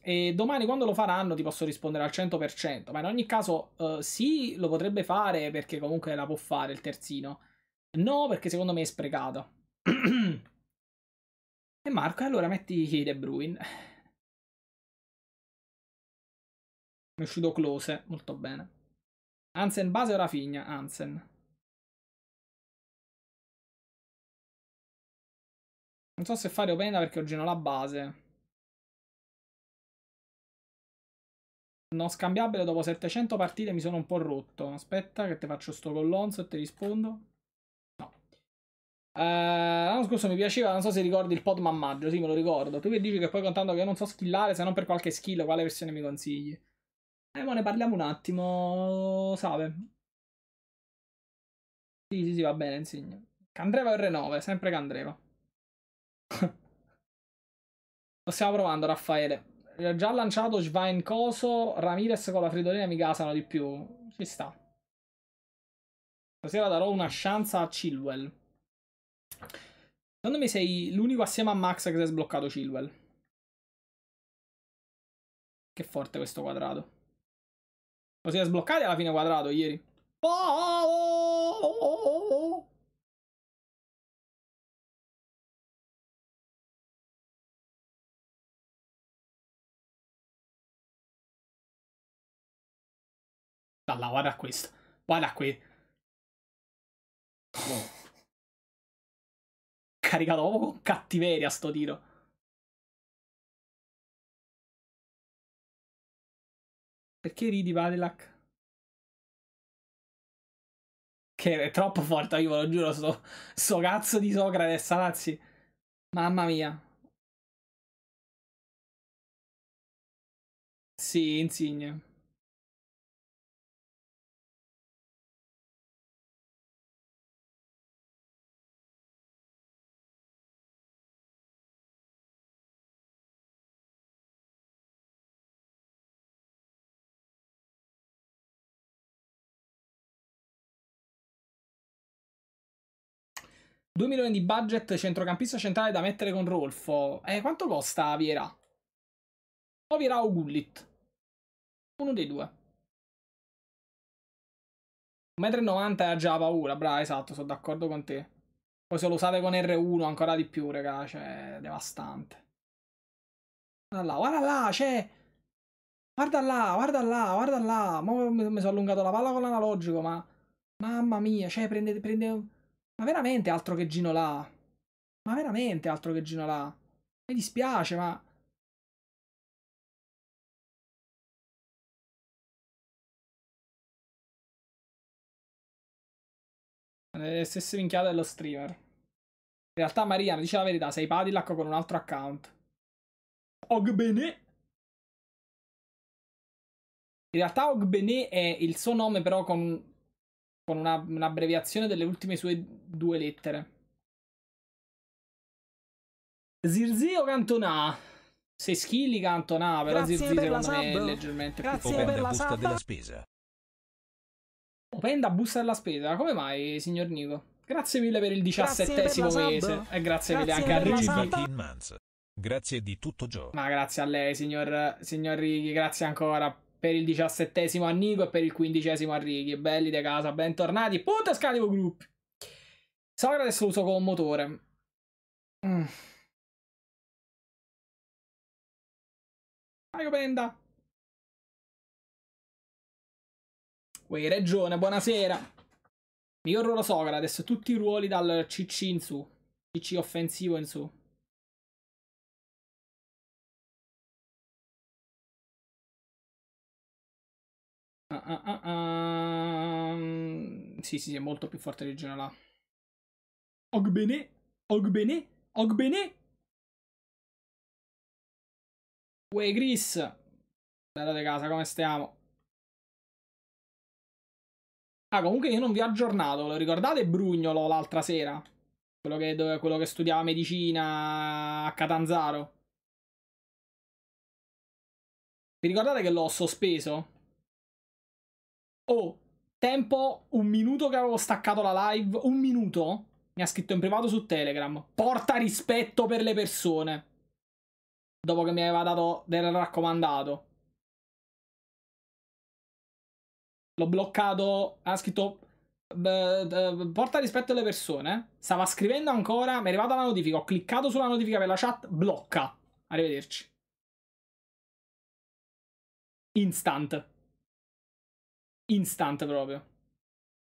e domani quando lo faranno ti posso rispondere al 100%, ma in ogni caso uh, sì, lo potrebbe fare perché comunque la può fare il terzino. No, perché secondo me è sprecato. e Marco, allora metti De Bruyne. È uscito Close, molto bene. Ansen base o Rafinha? Ansen. Non so se fare Openda perché oggi non ho la base. Non scambiabile dopo 700 partite mi sono un po' rotto. Aspetta che ti faccio sto collonzo e ti rispondo. No. Eh, l'anno scorso mi piaceva, non so se ricordi il pod mammaggio, sì me lo ricordo. Tu che dici che poi contando che io non so skillare se non per qualche skill, quale versione mi consigli? Eh, ma ne parliamo un attimo, Sabe. Sì, sì, sì, va bene, insegno. Candreva R9, sempre Candreva. Lo stiamo provando, Raffaele. Già lanciato Schwein Coso, Ramirez con la Fridolina mi casano di più. Ci sta. Stasera darò una chance a Chilwell. Secondo me sei l'unico assieme a Max che si è sbloccato Chilwell. Che forte questo quadrato. Lo si è sbloccato alla fine quadrato ieri. Oh, oh, oh, oh, oh. Dalla, guarda questo. Guarda qui. Boh. Caricato proprio con cattiveria sto tiro. Perché ridi Padelac? Che è troppo forte, io ve lo giuro, sto, sto cazzo di Socrates, ragazzi. Mamma mia. Sì, insigne. 2 milioni di budget centrocampista centrale da mettere con Rolfo. Eh, quanto costa Viera? O Viera o Gullit? Uno dei due. 1,90 m era già paura, brava, esatto, sono d'accordo con te. Poi se lo usate con R1 ancora di più, raga, cioè, devastante. Guarda là, guarda là, c'è! Guarda là, guarda là, guarda là. Mo mi sono allungato la palla con l'analogico, ma... Mamma mia, cioè, prende... prende ma veramente altro che Gino là. Ma veramente altro che Gino là. Mi dispiace, ma... Le eh, stesse minchiate dello streamer. In realtà Maria, mi dice la verità, sei Padillac con un altro account. Ogbene. In realtà Ogbene è il suo nome però con con una, un'abbreviazione delle ultime sue due lettere. Zirzio Cantonà. Se schilli Cantonà, però Grazie Zirzio per secondo me sub. è leggermente Grazie più per la busta della spesa. Openda busta della spesa. Come mai, signor Nico? Grazie mille per il diciassettesimo per mese. E grazie, grazie mille anche a Ricky. Grazie di tutto ciò. Ma grazie a lei, signor, signor Righi. Grazie ancora per il diciassettesimo a Nico e per il quindicesimo a Righi. Belli de casa, bentornati. Punto Scalivo Group. Socrates lo uso con motore. Mm. Mario Penda. Uè, regione, buonasera. Mio ruolo Socrates, tutti i ruoli dal CC in su. CC offensivo in su. Ah, ah, ah. Sì, sì, sì, è molto più forte di Genola. Ogbene, Ogbene, Ogbene. Uè, Gris. Bella di casa, come stiamo? Ah, comunque io non vi ho aggiornato, lo ricordate Brugnolo l'altra sera? Quello che, dove, quello che studiava medicina a Catanzaro. Vi ricordate che l'ho sospeso? Oh, tempo, un minuto che avevo staccato la live, un minuto? Mi ha scritto in privato su Telegram. Porta rispetto per le persone. Dopo che mi aveva dato del raccomandato. L'ho bloccato, ha scritto porta rispetto alle persone. Stava scrivendo ancora, mi è arrivata la notifica, ho cliccato sulla notifica per la chat, blocca. Arrivederci. Instant. Instant proprio.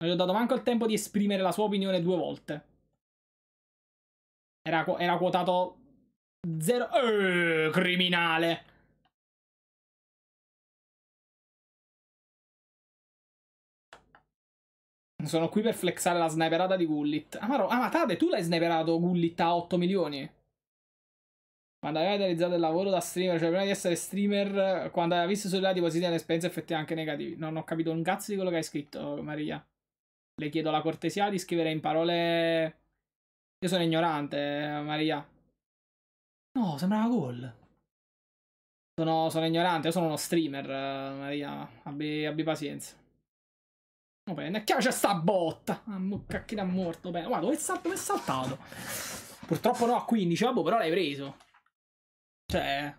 Non gli ho dato manco il tempo di esprimere la sua opinione due volte. Era, era quotato zero... Eh, criminale! Sono qui per flexare la sniperata di Gullit. Amaro, ah, ma Tade, tu l'hai sniperato Gullit a 8 milioni? Quando avevi realizzato il lavoro da streamer, cioè prima di essere streamer, quando avevi visto sui lati positivi e esperienze effettive anche negativi. Non ho capito un cazzo di quello che hai scritto, Maria. Le chiedo la cortesia di scrivere in parole... Io sono ignorante, Maria. No, sembrava gol. Sono, sono ignorante, io sono uno streamer, Maria. Abbi, abbi pazienza. Va oh, bene, chi c'è sta botta. Ah, cacchina morto, bene. Guarda, è, dove è saltato? Purtroppo no a 15, vabbè, però l'hai preso. Cioè,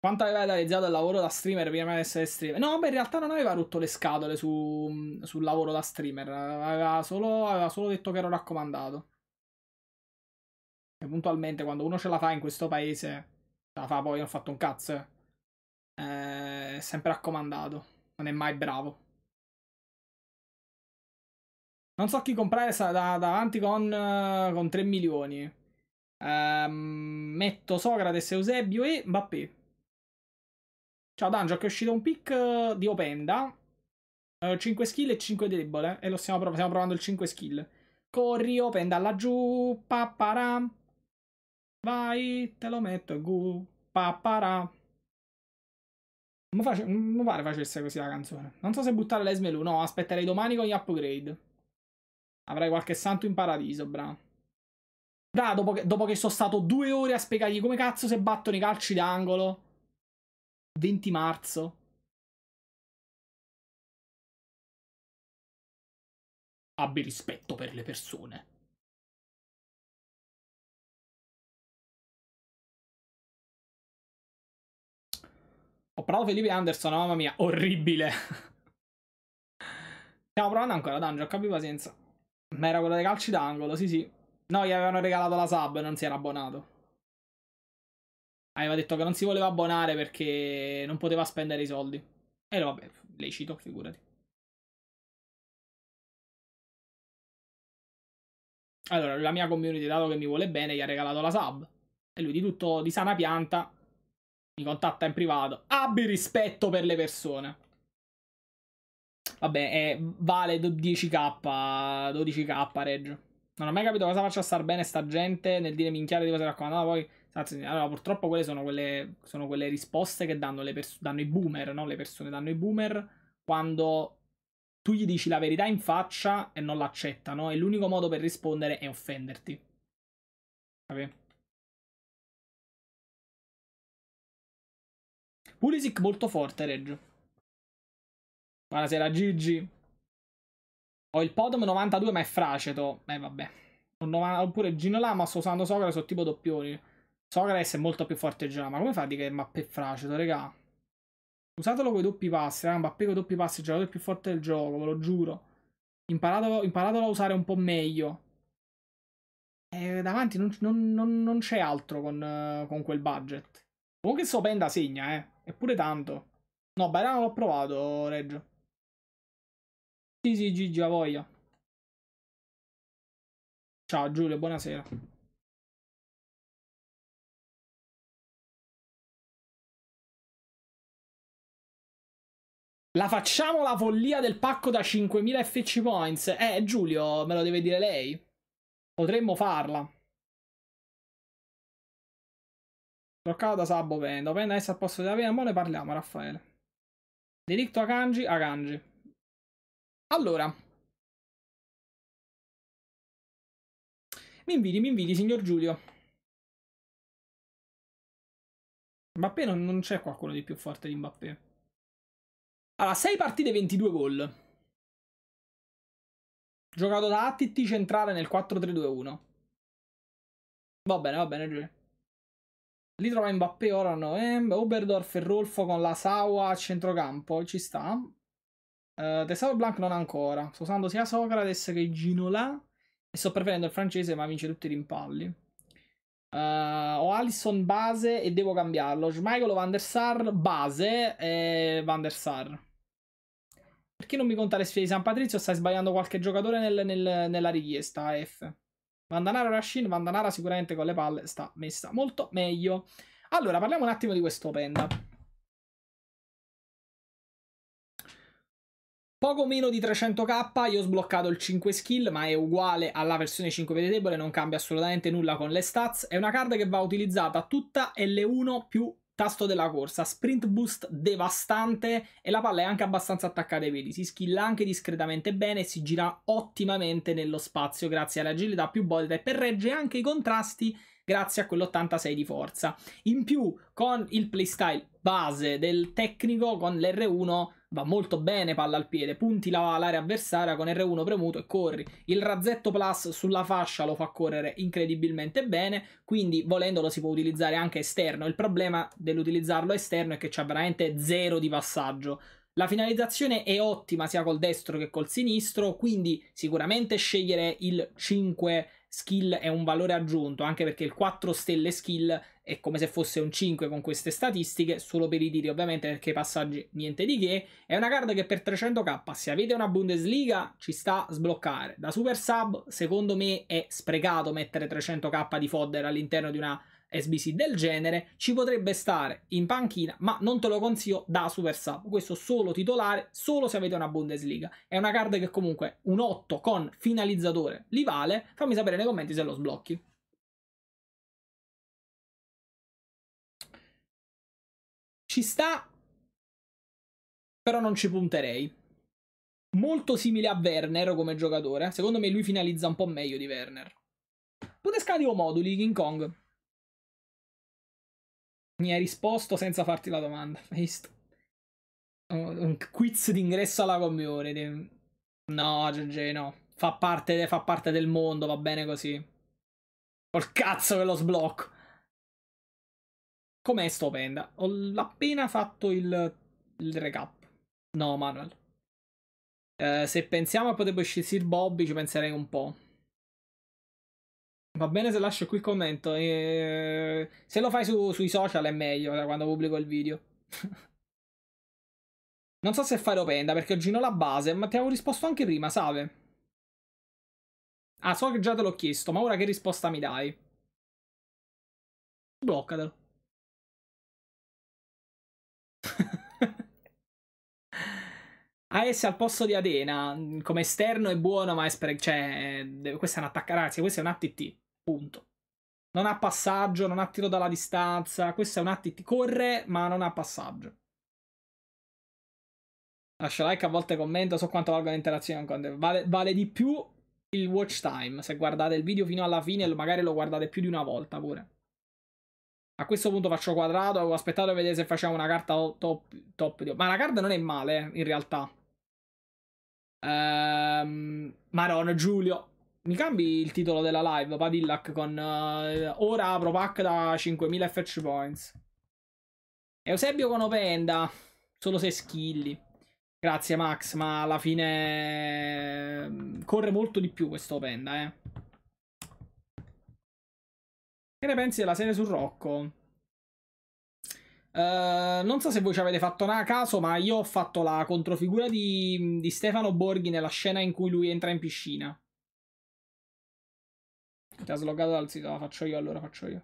quanto aveva realizzato il lavoro da streamer prima di essere streamer? No, beh, in realtà non aveva rotto le scatole su, sul lavoro da streamer, aveva solo, aveva solo detto che ero raccomandato. E puntualmente, quando uno ce la fa in questo paese, ce la fa poi, non ho fatto un cazzo. Eh. eh. È sempre raccomandato, non è mai bravo. Non so chi comprare da, da Anticon con 3 eh, milioni. Ehm, metto Socrates, Eusebio e Mbappé. Ciao Danjo, che è uscito un pick eh, di Openda. Uh, eh, 5 skill e 5 debole. E eh, lo stiamo, prov stiamo provando il 5 skill. Corri, Openda laggiù. Papparam. Vai, te lo metto. Gu. Papparam. Mi, face, mi pare facesse così la canzone. Non so se buttare l'Esmelu. No, aspetterei domani con gli upgrade. Avrai qualche santo in paradiso, bravo. Raga, dopo che, dopo che sono stato due ore a spiegargli come cazzo se battono i calci d'angolo. 20 marzo. Abbi rispetto per le persone. Ho provato Felipe Anderson, mamma mia, orribile. Stiamo provando ancora, D'Angelo, capi pazienza. Ma era quella dei calci d'angolo, sì sì. No, gli avevano regalato la sub, e non si era abbonato. Aveva detto che non si voleva abbonare perché non poteva spendere i soldi. E vabbè, lecito, figurati. Allora, la mia community, dato che mi vuole bene, gli ha regalato la sub. E lui di tutto di sana pianta mi contatta in privato. Abbi rispetto per le persone. Vabbè, eh, vale 10k, 12k, Reggio. Non ho mai capito cosa faccia star bene sta gente nel dire minchiare di cosa raccomandate. Poi, allora, purtroppo quelle sono, quelle sono quelle, risposte che danno, pers- danno i boomer, no? Le persone danno i boomer quando tu gli dici la verità in faccia e non l'accettano. E l'unico modo per rispondere è offenderti. Vabbè. Pulisic molto forte, Reggio. Buonasera Gigi. Ho il Podom 92 ma è fraceto. Eh vabbè. Oppure Gino Lama sto usando Socrates o tipo doppioni. Socrates è molto più forte di Ginolama. Come fa a dire che Mbappé è fraceto, regà? Usatelo con i doppi passi, raga. Mbappé con i doppi passi è il giocatore più forte del gioco, ve lo giuro. Imparatelo, imparatelo a usare un po' meglio. E eh, davanti non, non, non, non c'è altro con, con, quel budget. Comunque penda segna, eh. Eppure tanto. No, Bairano l'ho provato, Reggio. Sì, sì, Gigi, a voglia. Ciao Giulio, buonasera. La facciamo la follia del pacco da 5000 FC points? Eh, Giulio, me lo deve dire lei. Potremmo farla. Troccata da Sabbo Penda. Penda adesso al posto della prima, ora ne parliamo, Raffaele. Diritto a Kanji, a Kanji. Allora, mi invidi, mi invidi, signor Giulio. Mbappé non, non c'è qualcuno di più forte di Mbappé. Allora, 6 partite, 22 gol. Giocato da ATT centrale nel 4-3-2-1. Va bene, va bene, Giulio. Lì trova Mbappé, ora a novembre. Eh, Oberdorf e Rolfo con la Sawa a centrocampo, ci sta. Uh, eh, Tessaro Blanc non ancora. Sto usando sia Socrates che Ginola. E sto preferendo il francese, ma vince tutti i rimpalli. Uh, ho Allison base e devo cambiarlo. Schmeichel Van der Sar base e Van der Sar. Perché non mi conta le sfide di San Patrizio? Stai sbagliando qualche giocatore nel, nel, nella richiesta F. Vandanara Rashin, Vandanara sicuramente con le palle sta messa molto meglio. Allora, parliamo un attimo di questo Penda. Poco meno di 300k, io ho sbloccato il 5 skill, ma è uguale alla versione 5 debole, non cambia assolutamente nulla con le stats. È una card che va utilizzata tutta L1 più tasto della corsa, sprint boost devastante e la palla è anche abbastanza attaccata ai piedi, si skilla anche discretamente bene e si gira ottimamente nello spazio grazie all'agilità più bolida e per regge anche i contrasti grazie a quell'86 di forza. In più, con il playstyle base del tecnico, con l'R1 va molto bene palla al piede, punti l'area avversaria con R1 premuto e corri. Il razzetto plus sulla fascia lo fa correre incredibilmente bene, quindi volendolo si può utilizzare anche esterno. Il problema dell'utilizzarlo esterno è che c'è veramente zero di passaggio. La finalizzazione è ottima sia col destro che col sinistro, quindi sicuramente scegliere il 5 skill è un valore aggiunto, anche perché il 4 stelle skill è come se fosse un 5 con queste statistiche, solo per i tiri ovviamente perché i passaggi niente di che, è una carta che per 300k se avete una Bundesliga ci sta a sbloccare, da super sub secondo me è sprecato mettere 300k di fodder all'interno di una SBC del genere, ci potrebbe stare in panchina, ma non te lo consiglio da super sub. Questo solo titolare, solo se avete una Bundesliga. È una card che comunque un 8 con finalizzatore li vale. Fammi sapere nei commenti se lo sblocchi. Ci sta, però non ci punterei. Molto simile a Werner come giocatore. Secondo me lui finalizza un po' meglio di Werner. Potescati o moduli, King Kong. Mi hai risposto senza farti la domanda. Hai visto? Un quiz d'ingresso alla community. No, GG, no. Fa parte, fa parte del mondo, va bene così. Col cazzo che lo sblocco. Com'è stupenda. Ho appena fatto il, il recap. No, Manuel. Eh, se pensiamo a potrebbe uscire Sir Bobby, ci penserei un po'. Va bene se lascio qui il commento. E... Se lo fai su, sui social è meglio da quando pubblico il video. non so se fare openda perché oggi non la base, ma ti avevo risposto anche prima, Save. Ah, so che già te l'ho chiesto, ma ora che risposta mi dai? Bloccatelo. AS ah, al posto di Adena mm, come esterno è buono, ma è sper- cioè, questa è un attacco, ragazzi, questo è un ATT, punto. Non ha passaggio, non ha tiro dalla distanza, questo è un ATT, corre, ma non ha passaggio. Lascia like, a volte commento, so quanto valgono le interazioni vale, vale di più il watch time, se guardate il video fino alla fine, magari lo guardate più di una volta pure. A questo punto faccio quadrato, ho aspettato a vedere se facciamo una carta top, top. Ma la carta non è male, eh, in realtà. Ehm, Marone, Giulio, mi cambi il titolo della live, Padillac, con uh, ora apro pack da 5000 fetch points. Eusebio con Openda, solo 6 skilli. Grazie Max, ma alla fine ehm, corre molto di più questo Openda, eh. Che ne pensi della serie su Rocco? Eh, non so se voi ci avete fatto una caso, ma io ho fatto la controfigura di, di, Stefano Borghi nella scena in cui lui entra in piscina. Ti ha sloggato dal sito, la faccio io allora, faccio io.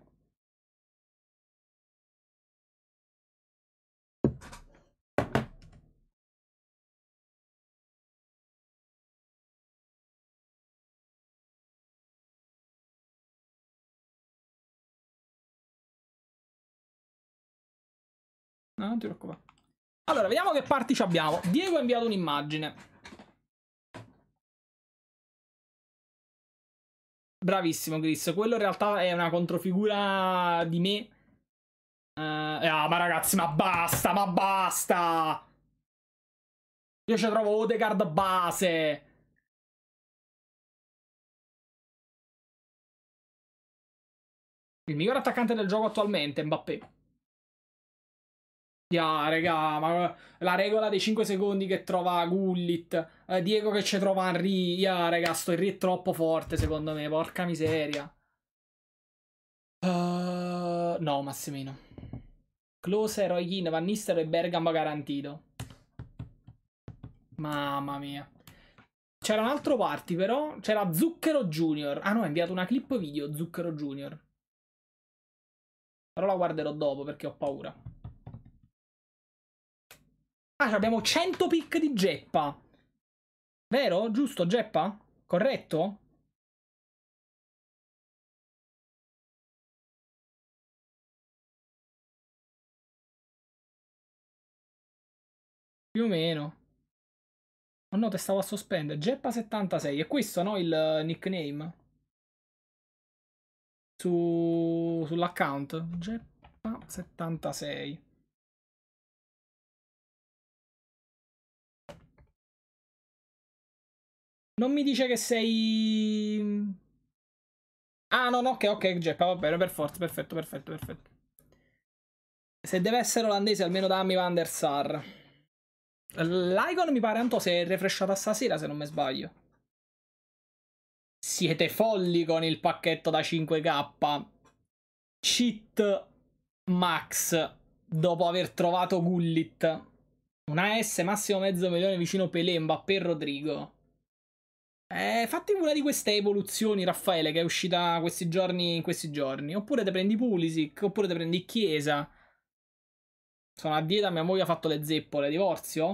No, eh, non ti preoccupare. Allora, vediamo che parti ci abbiamo. Diego ha inviato un'immagine. Bravissimo, Chris. Quello in realtà è una controfigura di me. Uh, ah, ma ragazzi, ma basta, ma basta! Io ci trovo Odegaard base. Il miglior attaccante del gioco attualmente, Mbappé. Yeah, regà, ma la regola dei 5 secondi che trova Gullit, eh, Diego che ci trova Henry, yeah, regà, sto Henry è troppo forte secondo me, porca miseria. Uh, no, Massimino. Close, Roy Keane, Van Nistelrooy e Bergamo garantito. Mamma mia. C'era un altro party però, c'era Zucchero Junior. Ah no, ha inviato una clip video Zucchero Junior. Però la guarderò dopo perché ho paura. Ah, abbiamo 100 pick di Geppa. Vero? Giusto, Geppa? Corretto? Più o meno. Oh no, te stavo a sospendere. Geppa76. È questo, no? Il eh, nickname. Su... Sull'account. Geppa76. Non mi dice che sei... Mm, ah, no, no, ok, ok, Geppa, va bene, per forza, perfetto, perfetto, perfetto. Se deve essere olandese, almeno dammi Van der Sar. L'Icon mi pare, Anto, si è refresciata stasera, se non mi sbaglio. Siete folli con il pacchetto da 5k. Cheat Max, dopo aver trovato Gullit. Una S, massimo mezzo milione vicino Pelemba, per Rodrigo. Eh, fatti una di queste evoluzioni, Raffaele, che è uscita questi giorni, in questi giorni. Oppure te prendi Pulisic, oppure te prendi Chiesa. Sono a dieta, mia moglie ha fatto le zeppole. Divorzio?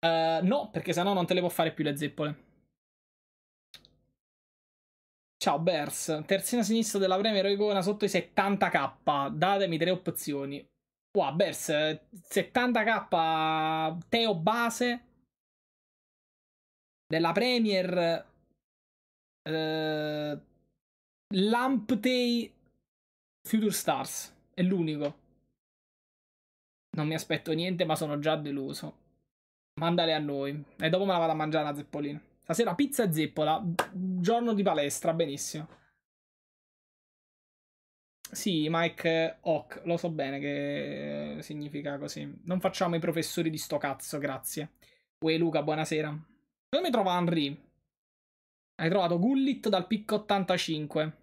Uh, no, perché sennò non te le può fare più le zeppole. Ciao Bers, terzina sinistra della Premier Icona sotto i 70k. Datemi tre opzioni. Wow, Bers, 70k eh, Teo base della Premier eh, Lamptey Future Stars è l'unico non mi aspetto niente ma sono già deluso mandale a noi e dopo me la vado a mangiare la zeppolina stasera pizza e zeppola giorno di palestra benissimo sì, Mike Hawk, lo so bene che significa così. Non facciamo i professori di sto cazzo, grazie. Uè Luca, buonasera. Come trova Henry? Hai trovato Gullit dal picco 85.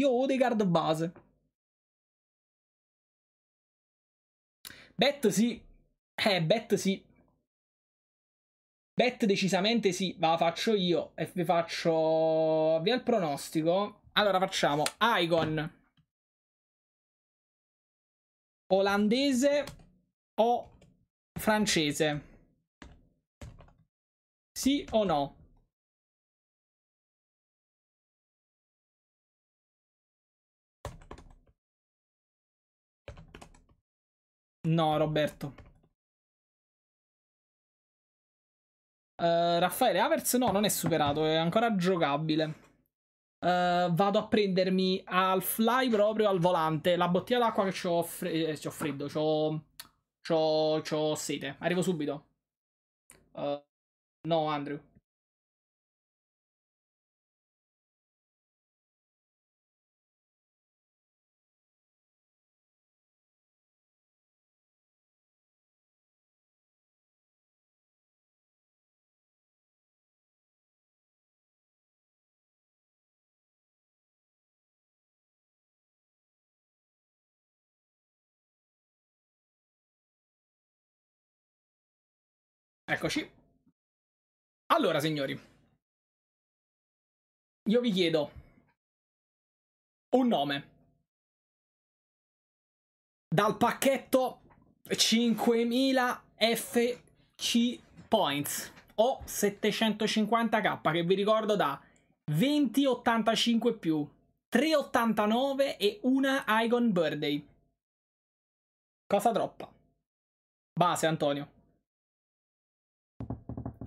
Io ho Odegaard base. Bet sì. Eh, bet sì. Bet decisamente sì, va, faccio io e vi faccio via il pronostico. Allora facciamo Icon olandese o francese? Sì o no? No, Roberto. Uh, Raffaele Avers no, non è superato, è ancora giocabile. Uh, vado a prendermi al fly proprio al volante la bottiglia d'acqua che ho, fre- eh, freddo, ho C'ho, c'ho sete. Arrivo subito. Uh, no, Andrew. Eccoci. Allora, signori, io vi chiedo un nome dal pacchetto 5000 FC points o 750k che vi ricordo da 2085 più 389 e una Icon Birthday. Cosa troppa. Base Antonio.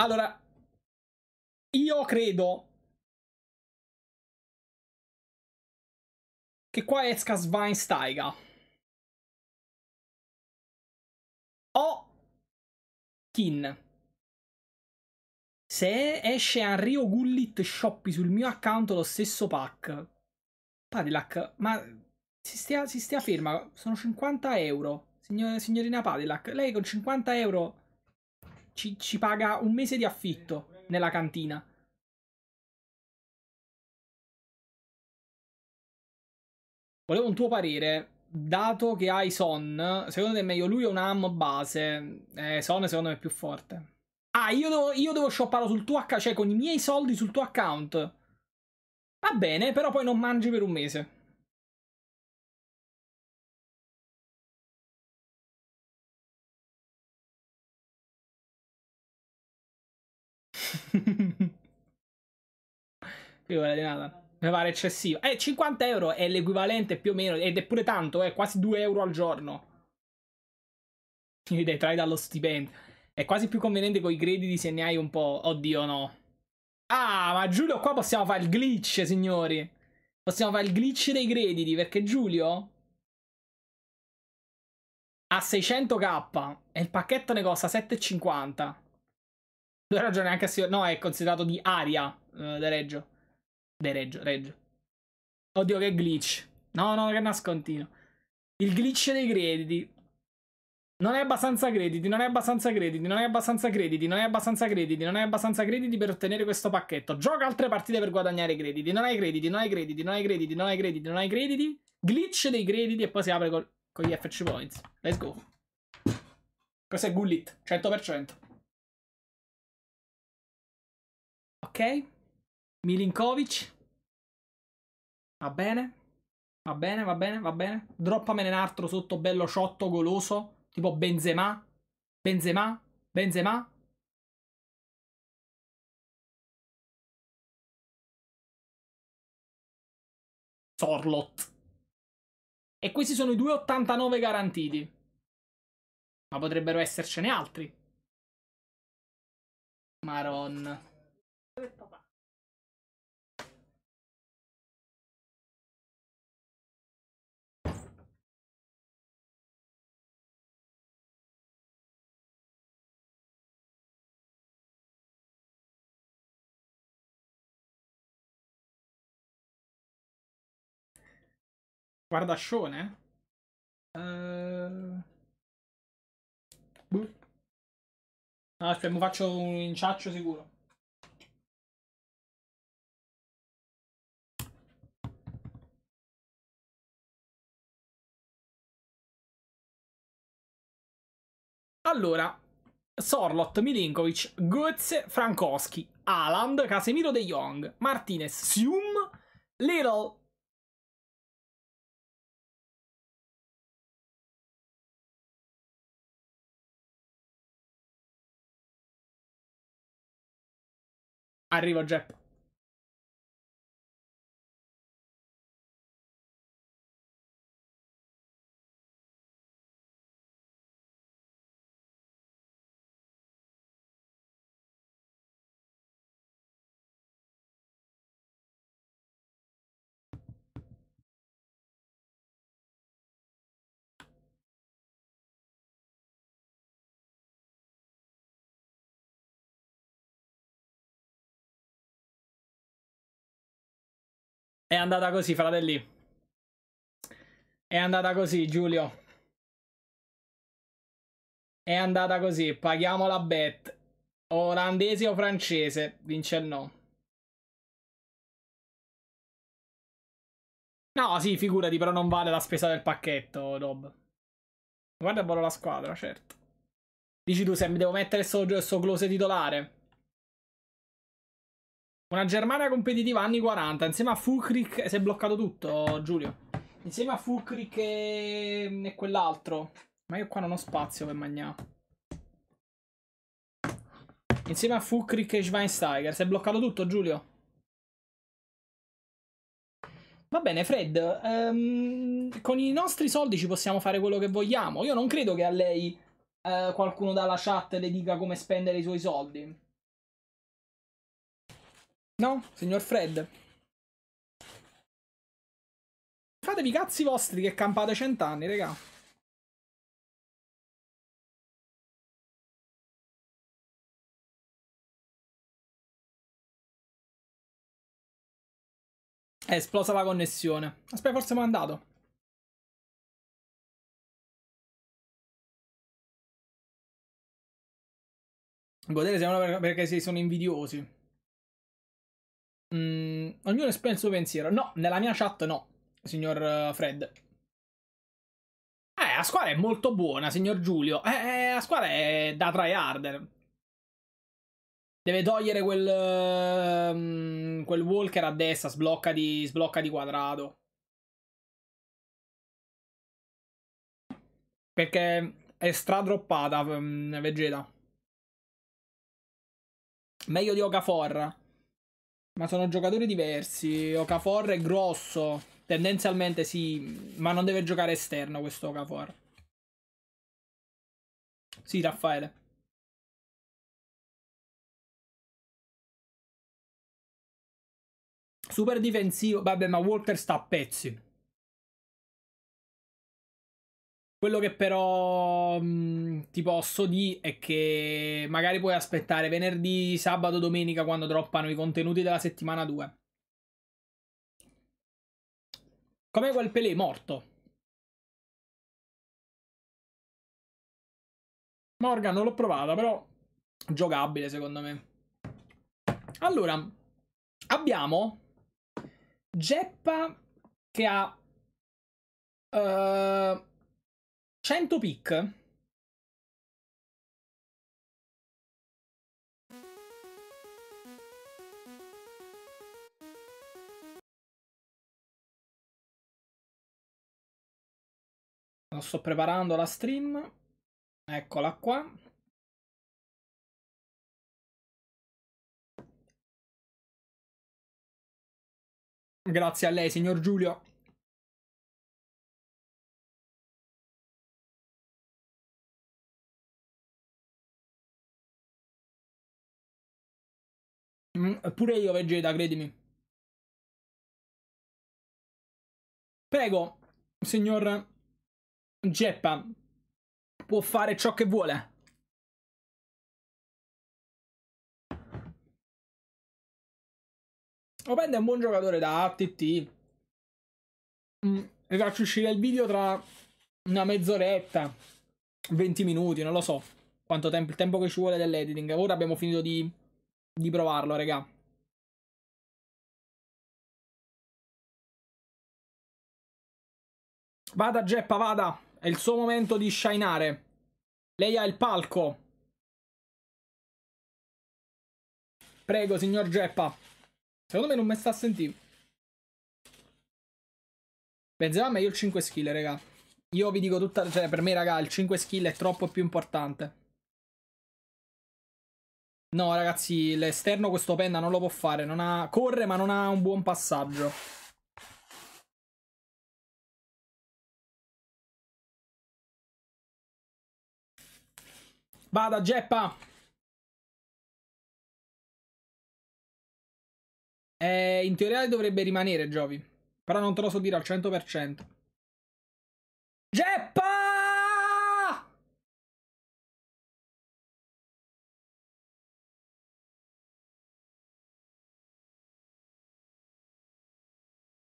Allora, io credo che qua esca Schweinsteiger. O Kin. Se esce Anrio Gullit shoppi sul mio account lo stesso pack. Padilac, ma si stia, si stia ferma. Sono 50 euro. Signor, signorina Padilac, lei con 50 euro ci, ci paga un mese di affitto nella cantina. Volevo un tuo parere dato che hai Son, secondo te è meglio lui o una Am base? Eh, Son secondo me è più forte. Ah, io devo, io devo shopparlo sul tuo account, cioè con i miei soldi sul tuo account. Va bene, però poi non mangi per un mese. Io quella di Nathan. Mi pare eccessivo. Eh, 50 euro è l'equivalente più o meno, ed è pure tanto, è eh, quasi 2 euro al giorno. Quindi dai, trai dallo stipendio. È quasi più conveniente con i crediti se ne hai un po'. Oddio, no. Ah, ma Giulio, qua possiamo fare il glitch, signori. Possiamo fare il glitch dei crediti, perché Giulio ha 600k e il pacchetto ne costa 7,50. Tu hai ragione, anche se... No, è considerato di aria, uh, eh, De Reggio. De Reggio, Reggio. Oddio, che glitch. No, no, che nascontino. Il glitch dei crediti. Non è abbastanza crediti, non è abbastanza crediti, non è abbastanza crediti, non è abbastanza crediti, non è abbastanza crediti per ottenere questo pacchetto. Gioca altre partite per guadagnare crediti. Non hai crediti, non hai crediti, non hai crediti, non hai crediti, non hai crediti. Glitch dei crediti e poi si apre col, con gli FC Points. Let's go. Cos'è è Gullit, 100%. Ok. Milinkovic. Va bene. Va bene, va bene, va bene. Droppamene un altro sotto bello ciotto goloso. Tipo Benzema. Benzema. Benzema. Sorlot. E questi sono i 2,89 garantiti. Ma potrebbero essercene altri. Maron. Guardascione? Uh... Eh, Buh. aspetta, mi faccio un inciaccio sicuro. Allora, Sorlot, Milinkovic, Goetze, Frankowski, Aland, Casemiro De Jong, Martinez, Sium, Little, arriva Jep. È andata così, fratelli. È andata così, Giulio. È andata così. Paghiamo la bet. Olandese o francese? Vince il no. No, sì, figurati, però non vale la spesa del pacchetto, Dob. Guarda buono la squadra, certo. Dici tu se mi devo mettere sto, suo close titolare. Una Germania competitiva anni 40, insieme a Fukrik... Eh, si è bloccato tutto, Giulio. Insieme a Fukrik e, e quell'altro. Ma io qua non ho spazio per magna Insieme a Fukrik e Schweinsteiger. Si è bloccato tutto, Giulio. Va bene, Fred. Um, con i nostri soldi ci possiamo fare quello che vogliamo. Io non credo che a lei uh, qualcuno dalla chat le dica come spendere i suoi soldi. No, signor Fred. Fatevi i cazzi vostri che campate cent'anni, regà. È esplosa la connessione. Aspetta, forse mi è andato. Godere sembra perché si sono invidiosi. Mm, ognuno esprime il suo pensiero. No, nella mia chat no, signor eh, Fred. Eh, la squadra è molto buona, signor Giulio. Eh, eh la squadra è da tryharder. Deve togliere quel, um, quel walker a destra, sblocca di, sblocca di quadrato. Perché è stradroppata, um, mm, Vegeta. Meglio di Okafor ma sono giocatori diversi. Okafor è grosso, tendenzialmente sì, ma non deve giocare esterno questo Okafor. Sì, Raffaele. Super difensivo, vabbè, ma Walker sta a pezzi. Quello che però mh, ti posso dire è che magari puoi aspettare venerdì, sabato, domenica quando droppano i contenuti della settimana 2. Come quel Pelé morto. Morgan non l'ho provata, però giocabile secondo me. Allora, abbiamo Geppa che ha... Uh, 100 pick. sto preparando la stream. Eccola qua. Grazie a lei, signor Giulio. Mm, pure io, Vegeta, credimi. Prego, signor Geppa, può fare ciò che vuole. Open è un buon giocatore da ATT. Mm, faccio uscire il video tra una mezz'oretta, 20 minuti, non lo so quanto tempo, il tempo che ci vuole dell'editing. Ora abbiamo finito di di provarlo, raga. Vada Geppa, vada. È il suo momento di shinare. Lei ha il palco. Prego, signor Geppa. Secondo me non mi sta a sentire. Benzema meglio il 5 skill, raga. Io vi dico tutta... Cioè, per me, raga, il 5 skill è troppo più importante. No, ragazzi, l'esterno questo Penda non lo può fare. Ha... Corre, ma non ha un buon passaggio. Vada, Geppa! Eh, in teoria dovrebbe rimanere, Giovi. Però non te lo so dire al 100%.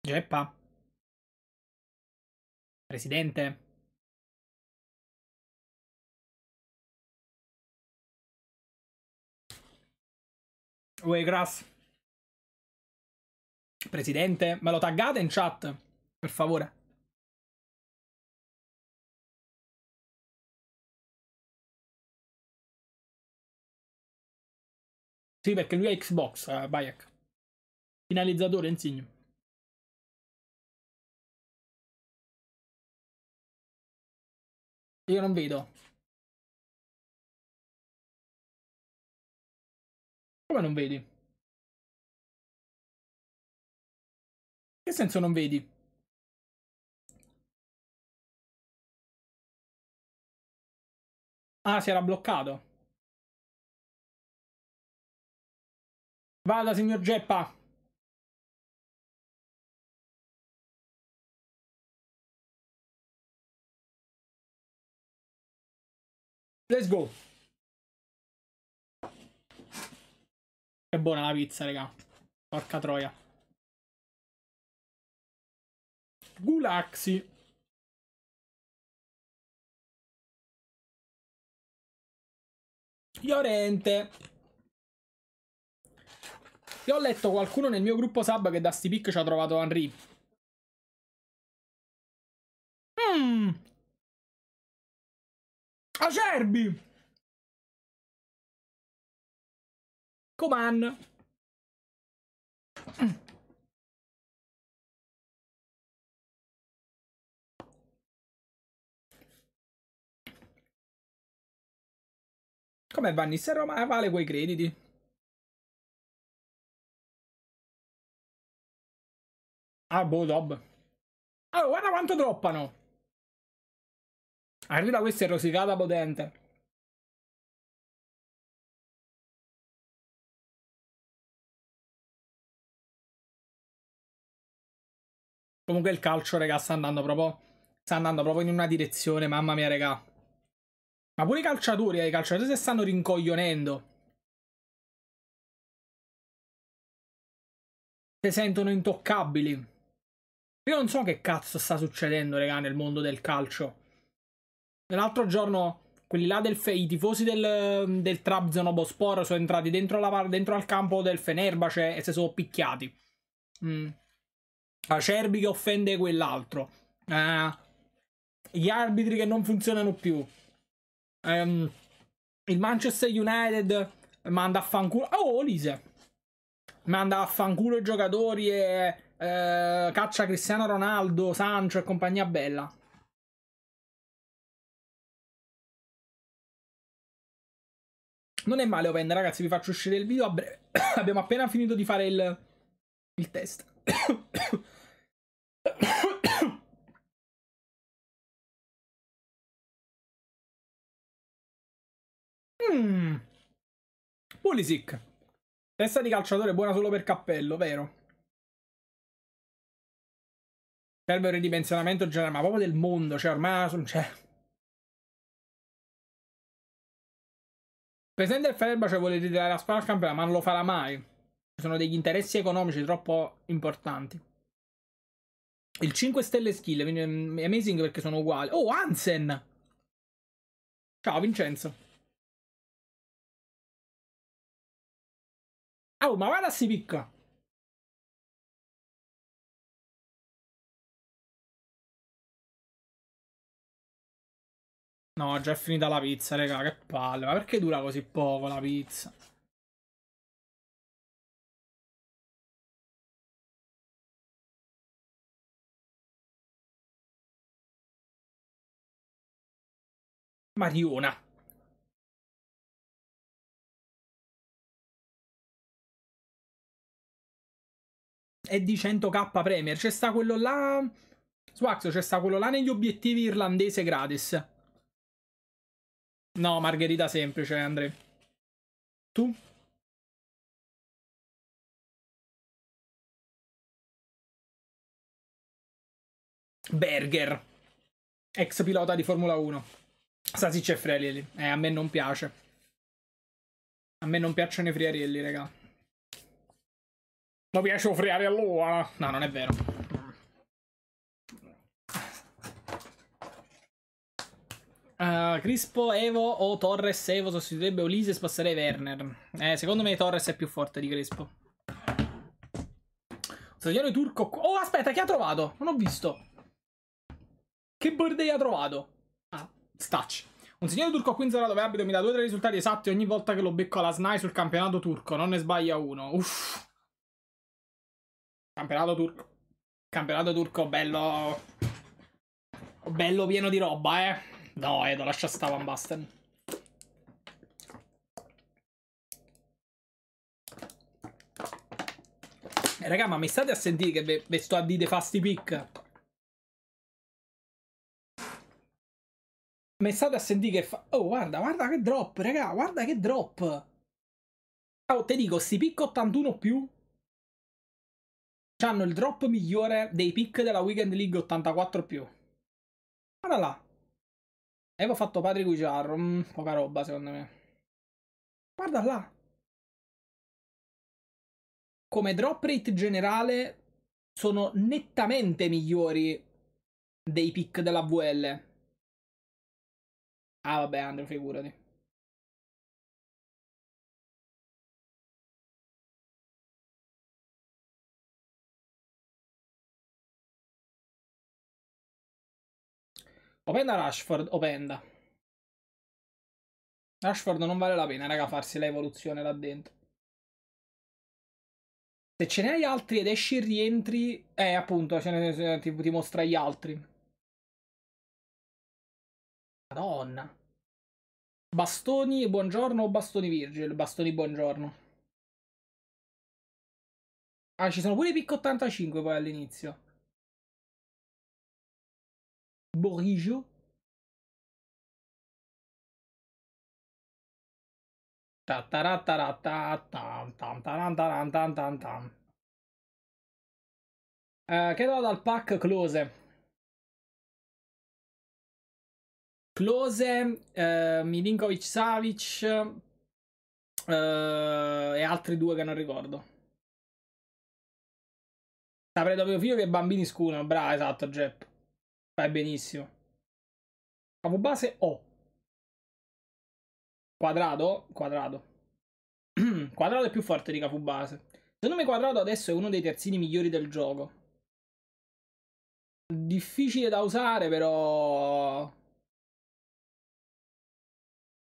Geppa? Presidente? Wegras? Presidente? Me lo taggate in chat? Per favore. Sì, perché lui è Xbox, uh, Bayek. Finalizzatore, insegno. Io non vedo. Come non vedi? Che senso non vedi? Ah, si era bloccato. Vada, signor Geppa. Let's go. Che buona la pizza, raga. Porca troia. Gulaxi. Fiorente. Io ho letto qualcuno nel mio gruppo sub che da sti pick ci ha trovato Henry. Mmm. Acerbi! Coman. Mm. Come Vanni, se Roma ah, vale quei crediti. Ah, boh, Dob. Allora, ah, guarda quanto droppano. Arriva questa è rosicata potente. Comunque il calcio, raga, sta andando proprio. Sta andando proprio in una direzione, mamma mia, raga. Ma pure i calciatori, eh, i calciatori si stanno rincoglionendo. Si sentono intoccabili. Io non so che cazzo sta succedendo, raga, nel mondo del calcio. L'altro giorno quelli là del i tifosi del, del Trabzon sono entrati dentro, la, dentro, al campo del Fenerbace e si sono picchiati. Mm. Acerbi che offende quell'altro. Uh, gli arbitri che non funzionano più. Um, il Manchester United manda a fanculo. Ah, oh, Olise. Manda a fanculo i giocatori e uh, caccia Cristiano Ronaldo, Sancho e compagnia bella. Non è male Open, ragazzi, vi faccio uscire il video a breve. Abbiamo appena finito di fare il, il test. mm. Pulisic. Testa di calciatore buona solo per cappello, vero? Serve un ridimensionamento generale, ma proprio del mondo, cioè ormai non presidente del Fenerbahce vuole ritirare la squadra al campionato, ma non lo farà mai. Ci sono degli interessi economici troppo importanti. Il 5 stelle skill mm, è amazing perché sono uguali. Oh, Hansen! Ciao Vincenzo. Oh, ma guarda si picca. No, già è finita la pizza, raga, che palle. Ma perché dura così poco la pizza? Mariona. È di 100k Premier. C'è sta quello là... Su c'è sta quello là negli obiettivi irlandese gratis. No, margherita semplice, Andre. Tu? Berger, ex pilota di Formula 1. Sasic e Frelili. Eh, a me non piace. A me non piacciono i friarielli, raga. Ma piace un friare allora. No, non è vero. Uh, Crispo, Evo o Torres Evo sostituirebbe Ulisse e passerei Werner. Eh, secondo me Torres è più forte di Crispo. Signore turco. Oh, aspetta, chi ha trovato? Non ho visto. Che bordei ha trovato? Ah, Stach. Un signore turco a Quinzera dove abito mi dà due o tre risultati esatti ogni volta che lo becco alla SNAI sul campionato turco. Non ne sbaglia uno. Uff. Campionato turco. Campionato turco bello... Bello pieno di roba, eh. No, Edo, eh, lascia sta Van Basten. Eh, raga, ma mi state a sentire che ve, sto a dire fasti pick? Mi state a sentire che fa... Oh, guarda, guarda che drop, raga, guarda che drop. Oh, te dico, sti pick 81 più hanno il drop migliore dei pick della Weekend League 84 più. Guarda là. E ho fatto padre Guijarro, mm, poca roba secondo me. Guarda là. Come drop rate generale sono nettamente migliori dei pick della VL. Ah vabbè Andrew, figurati. Openda Rashford, Openda. Rashford non vale la pena, raga, farsi la evoluzione là dentro. Se ce ne hai altri ed esci e rientri, eh, appunto, ce ne, ti, ti mostra gli altri. Madonna. Bastoni buongiorno o bastoni Virgil? Bastoni buongiorno. Ah, ci sono pure i pic 85 poi all'inizio borrigeau eh, che do dal pack close close eh, Milinkovic Savic eh, e altri due che non ricordo saprei dopo figlio che bambini scuola bravo esatto Jepp Vai benissimo. Capo base O. Quadrato? Quadrato. quadrado è più forte di capo base. Secondo me quadrato adesso è uno dei terzini migliori del gioco. Difficile da usare, però...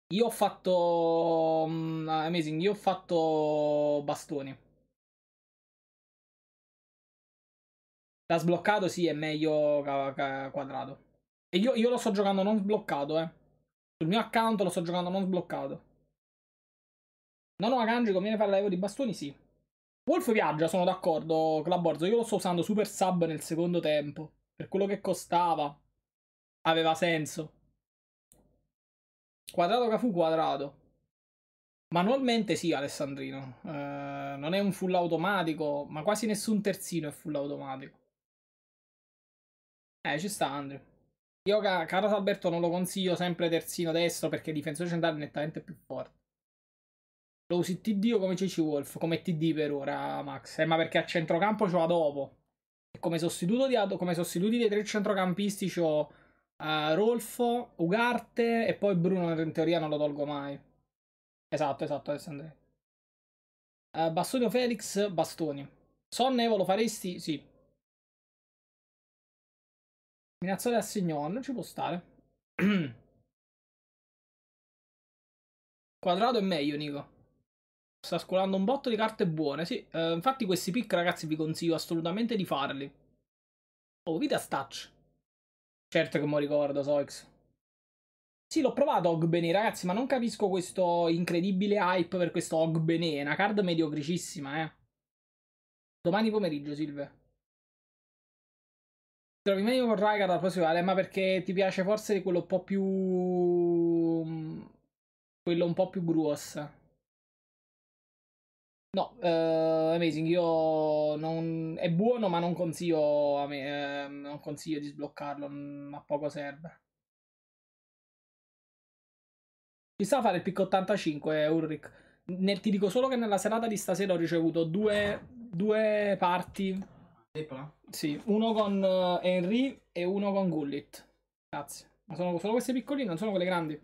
Io ho fatto... Mm, amazing, io ho fatto bastoni. Da sbloccato sì, è meglio quadrato. E io, io lo sto giocando non sbloccato, eh. Sul mio account lo sto giocando non sbloccato. Non ho no, Aganji conviene fare l'evo di bastoni, sì. Wolf viaggia, sono d'accordo, Claborzo. Io lo sto usando super sub nel secondo tempo. Per quello che costava. Aveva senso. Quadrato Cafu, quadrato. Manualmente sì, Alessandrino. Eh, non è un full automatico, ma quasi nessun terzino è full automatico. Eh, ci sta Andrew. Io Carlos Alberto non lo consiglio sempre terzino destro perché difensore centrale è nettamente più forte. Lo usi TD o come CC Wolf? Come TD per ora, Max. Eh, ma perché a centrocampo c'ho Adopo. E come sostituto di Adopo, come sostituti dei tre centrocampisti c'ho uh, Rolfo, Ugarte e poi Bruno in teoria non lo tolgo mai. Esatto, esatto, Alessandro. Uh, Bastoni o Felix? Bastoni. Sonnevo lo faresti? Sì. Minazzare a non ci può stare. Quadrato è meglio, Nico. Sta scolando un botto di carte buone, sì. Eh, infatti questi pick, ragazzi, vi consiglio assolutamente di farli. Oh, vita Stach. Certo che mi ricordo, Soix. Sì, l'ho provato Ogbene, ragazzi, ma non capisco questo incredibile hype per questo Ogbene. È una card mediocricissima, eh. Domani pomeriggio, Silve trovi meglio con Raga la prossima ma perché ti piace forse quello un po' più mm, quello un po' più gruos no uh, Amazing io non è buono ma non consiglio me, eh, non consiglio di sbloccarlo a poco serve ci sta a fare il picco 85 eh, Ulrich nel, ti dico solo che nella serata di stasera ho ricevuto due, due parti. Eppa. Sì, uno con uh, Henry e uno con Gullit. Grazie. Ma sono solo queste piccoline, non sono quelle grandi.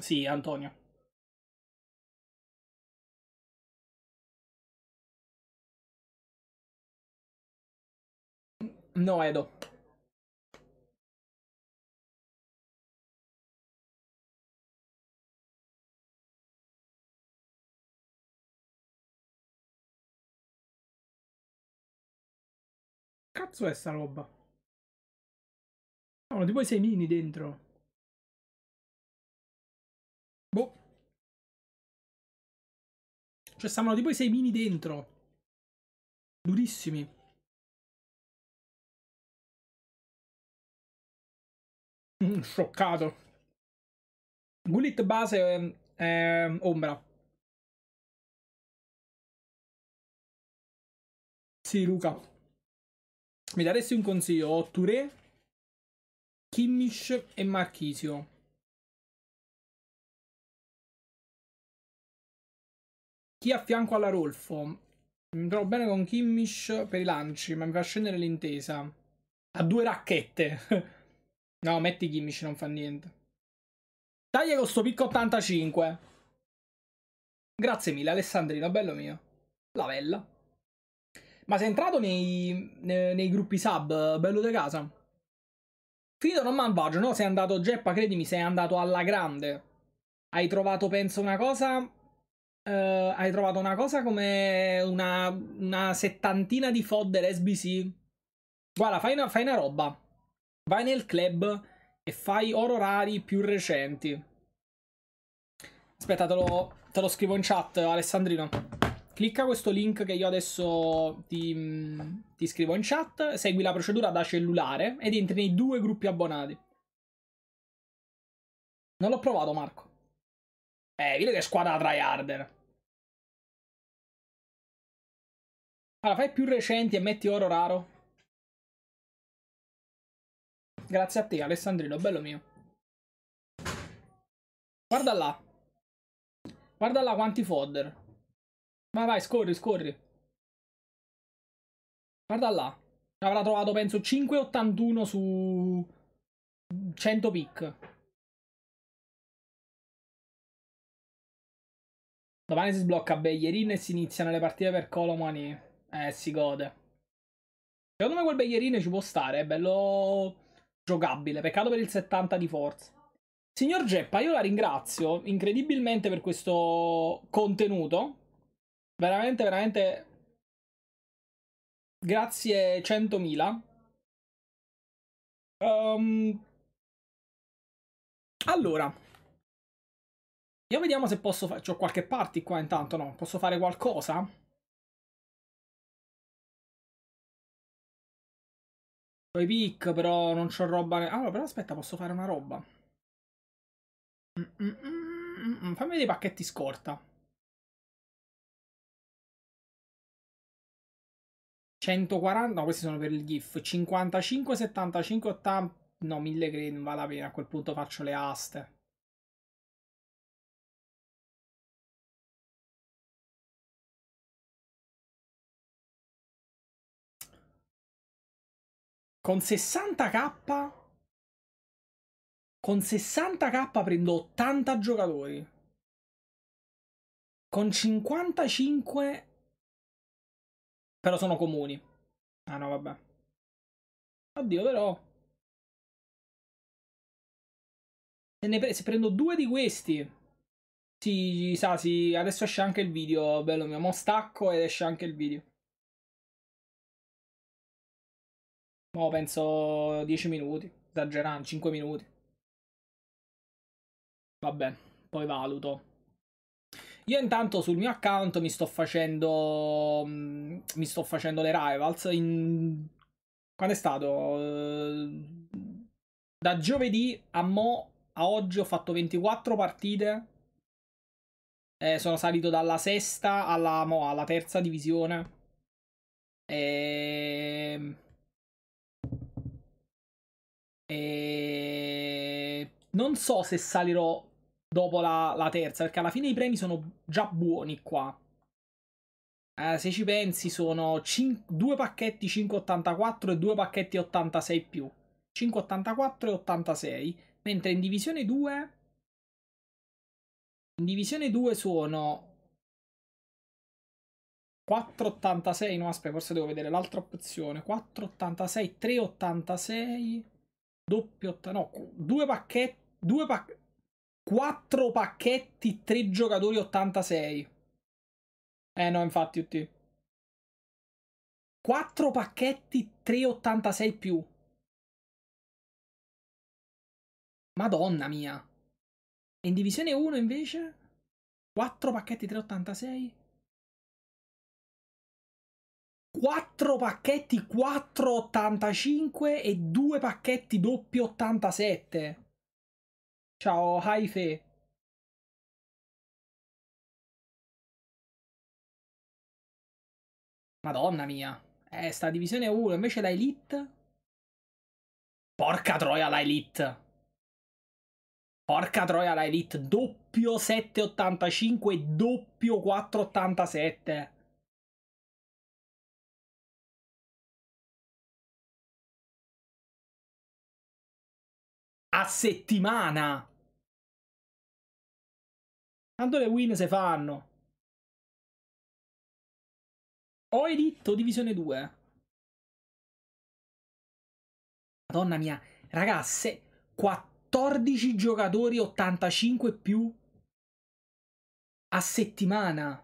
Sì, Antonio. No, Edo. cazzo è sta roba? Cavolo, tipo i semini dentro. Boh. Cioè stavano tipo i semini dentro. Durissimi. Mm, scioccato. Gullit base è, ehm, è ombra. Sì, Luca. Mi daresti un consiglio? Ho Touré, Kimmich e Marchisio. Chi a fianco alla Rolfo? Mi trovo bene con Kimmich per i lanci, ma mi fa scendere l'intesa. Ha due racchette. No, metti Kimmich, non fa niente. Taglia con sto picco 85. Grazie mille, Alessandrino, bello mio. La bella. Ma sei entrato nei, nei, nei gruppi sub, bello di casa? Finito non malvagio, no? Sei andato, Geppa, credimi, sei andato alla grande. Hai trovato, penso, una cosa... Eh, hai trovato una cosa come una, una settantina di fodder SBC. Guarda, fai una, fai una roba. Vai nel club e fai oro rari più recenti. Aspetta, te lo, te lo scrivo in chat, Alessandrino. Clicca questo link che io adesso ti, ti scrivo in chat, segui la procedura da cellulare ed entri nei due gruppi abbonati. Non l'ho provato, Marco. Eh, vedo che squadra tryharder. Allora, fai più recenti e metti oro raro. Grazie a te, Alessandrino, bello mio. Guarda là. Guarda là quanti fodder. Vai, vai, scorri, scorri. Guarda là. Avrà trovato, penso, 5,81 su 100 pick. Domani si sblocca Beglierin e si iniziano le partite per Colomani. Eh, si gode. Secondo me quel Beglierin ci può stare, è bello giocabile. Peccato per il 70 di forza. Signor Geppa, io la ringrazio incredibilmente per questo contenuto Veramente, veramente. Grazie 100.000. Um... Ehm, allora. Io vediamo se posso fare... C'ho qualche party qua intanto, no? Posso fare qualcosa? C'ho i pick, però non c'ho roba... Ne... Allora, però aspetta, posso fare una roba. Mm -mm -mm, mm, mm, mm fammi dei pacchetti scorta. 140, no questi sono per il GIF, 55, 75, 80, no 1000 grade non vale la pena, a quel punto faccio le aste. Con 60k con 60k prendo 80 giocatori. Con 55 però sono comuni. Ah no, vabbè. Oddio, però... Se, pre se prendo due di questi... Sì, sa, sì, adesso esce anche il video, bello mio. Mo stacco ed esce anche il video. Mo penso 10 minuti, esagerando, 5 minuti. Vabbè, poi valuto. Io intanto sul mio account mi sto facendo. Mm, mi sto facendo le rivals. In... Quando è stato? Eh, da giovedì a mo a oggi ho fatto 24 partite. Eh, sono salito dalla sesta alla, mo, alla terza divisione. E... e... Non so se salirò dopo la, la, terza, perché alla fine i premi sono già buoni qua. Eh, se ci pensi sono 5, 2 pacchetti 5,84 e 2 pacchetti 86 più. 5,84 e 86, mentre in divisione 2 in divisione 2 sono 4,86, no aspetta, forse devo vedere l'altra opzione. 4,86, 3,86, doppio, no, 2 pacchetti, 2 pacchetti 4 pacchetti, 3 giocatori 86. Eh no, infatti, UT. 4 pacchetti, 3,86 più. Madonna mia. E in divisione 1 invece? 4 pacchetti 3,86? 4 pacchetti 4,85 e 2 pacchetti doppio 87. Ciao Haife! Madonna mia! Eh, sta divisione 1, invece la Elite... Porca troia la Elite! Porca troia la Elite, doppio 7,85 e doppio 4,87. A settimana! Tanto le win se fanno. O Elite Divisione 2. Madonna mia. Ragazze, 14 giocatori 85 più a settimana.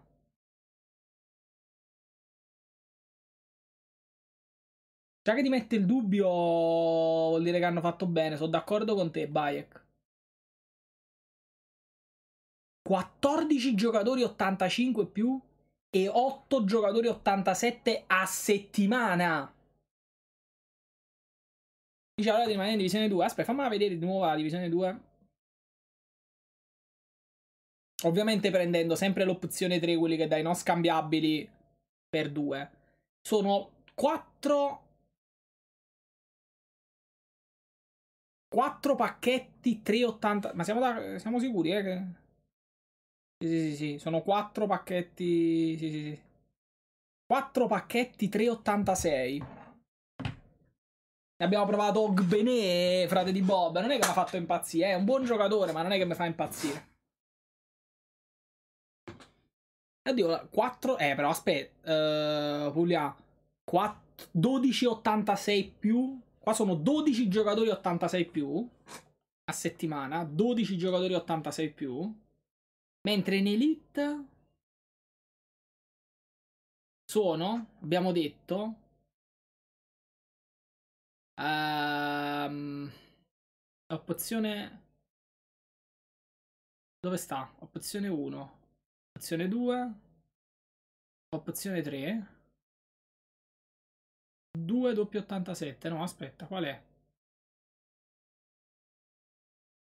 Già che ti mette il dubbio, vuol dire che hanno fatto bene. Sono d'accordo con te, Bayek. 14 giocatori 85 più e 8 giocatori 87 a settimana. Dice allora di rimanere in divisione 2. Aspetta, fammela vedere di nuovo la divisione 2. Ovviamente prendendo sempre l'opzione 3, quelli che dai non scambiabili per 2. Sono 4 4 pacchetti 3,80. Ma siamo, da... siamo sicuri, eh? Che... Sì, sì, sì, sì, sono quattro pacchetti. Sì, sì, sì. Quattro pacchetti 386. Ne abbiamo provato Ogbené, frate di Bob. Non è che mi ha fatto impazzire, è un buon giocatore, ma non è che mi fa impazzire. Oddio, 4. Eh, però aspetta. Uh, Puglia. 4... 12,86 più. Qua sono 12 giocatori 86 più. A settimana. 12 giocatori 86 più. Mentre in Elite sono, abbiamo detto, Um, opzione dove sta? Opzione 1, opzione 2, opzione 3, 2 doppio 87. No, aspetta, qual è?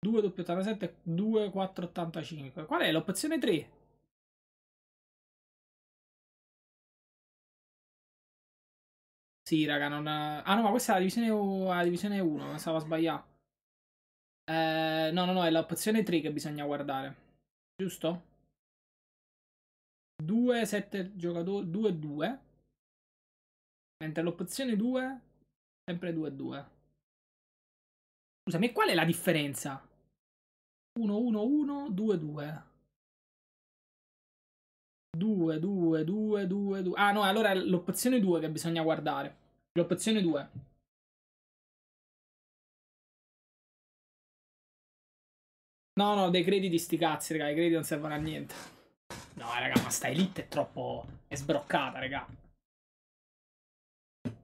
2,87 2,485. Qual è l'opzione 3? Sì, raga, non... Ah no, ma questa è la divisione, la divisione 1, non stava sbagliando. Eh, no, no, no, è l'opzione 3 che bisogna guardare. Giusto? 2, 7 giocatori, 2, 2. Mentre l'opzione 2, sempre 2, 2. Scusami, qual è la differenza? 1-1-1-2-2. 2, 2, 2, 2, 2. Ah no, allora è l'opzione 2 che bisogna guardare. L'opzione 2. No, no, dei crediti sti cazzi, raga, i crediti non servono a niente. No, raga, ma sta elite è troppo... è sbroccata, raga.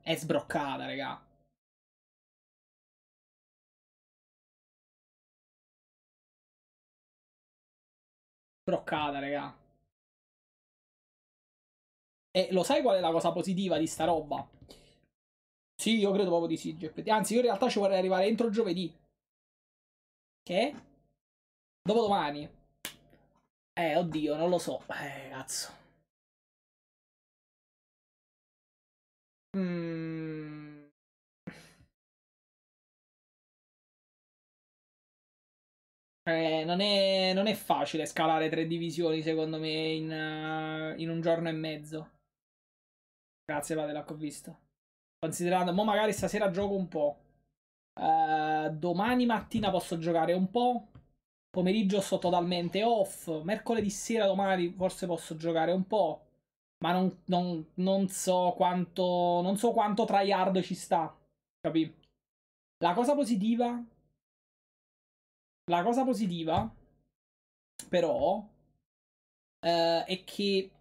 È sbroccata, raga. Broccata, raga. E lo sai qual è la cosa positiva di sta roba? Sì, io credo proprio di sì, GPT. Anzi, io in realtà ci vorrei arrivare entro giovedì. Che? Dopodomani. Eh, oddio, non lo so. Eh, cazzo. Mmm... Eh, non, è, non, è, facile scalare tre divisioni, secondo me, in, uh, in un giorno e mezzo. Grazie, Padre, che ho visto. Considerando, mo magari stasera gioco un po'. Uh, domani mattina posso giocare un po'. Pomeriggio sto totalmente off. Mercoledì sera, domani, forse posso giocare un po'. Ma non, non, non so quanto. Non so quanto tryhard ci sta. Capì? La cosa positiva la cosa positiva, però, eh, è che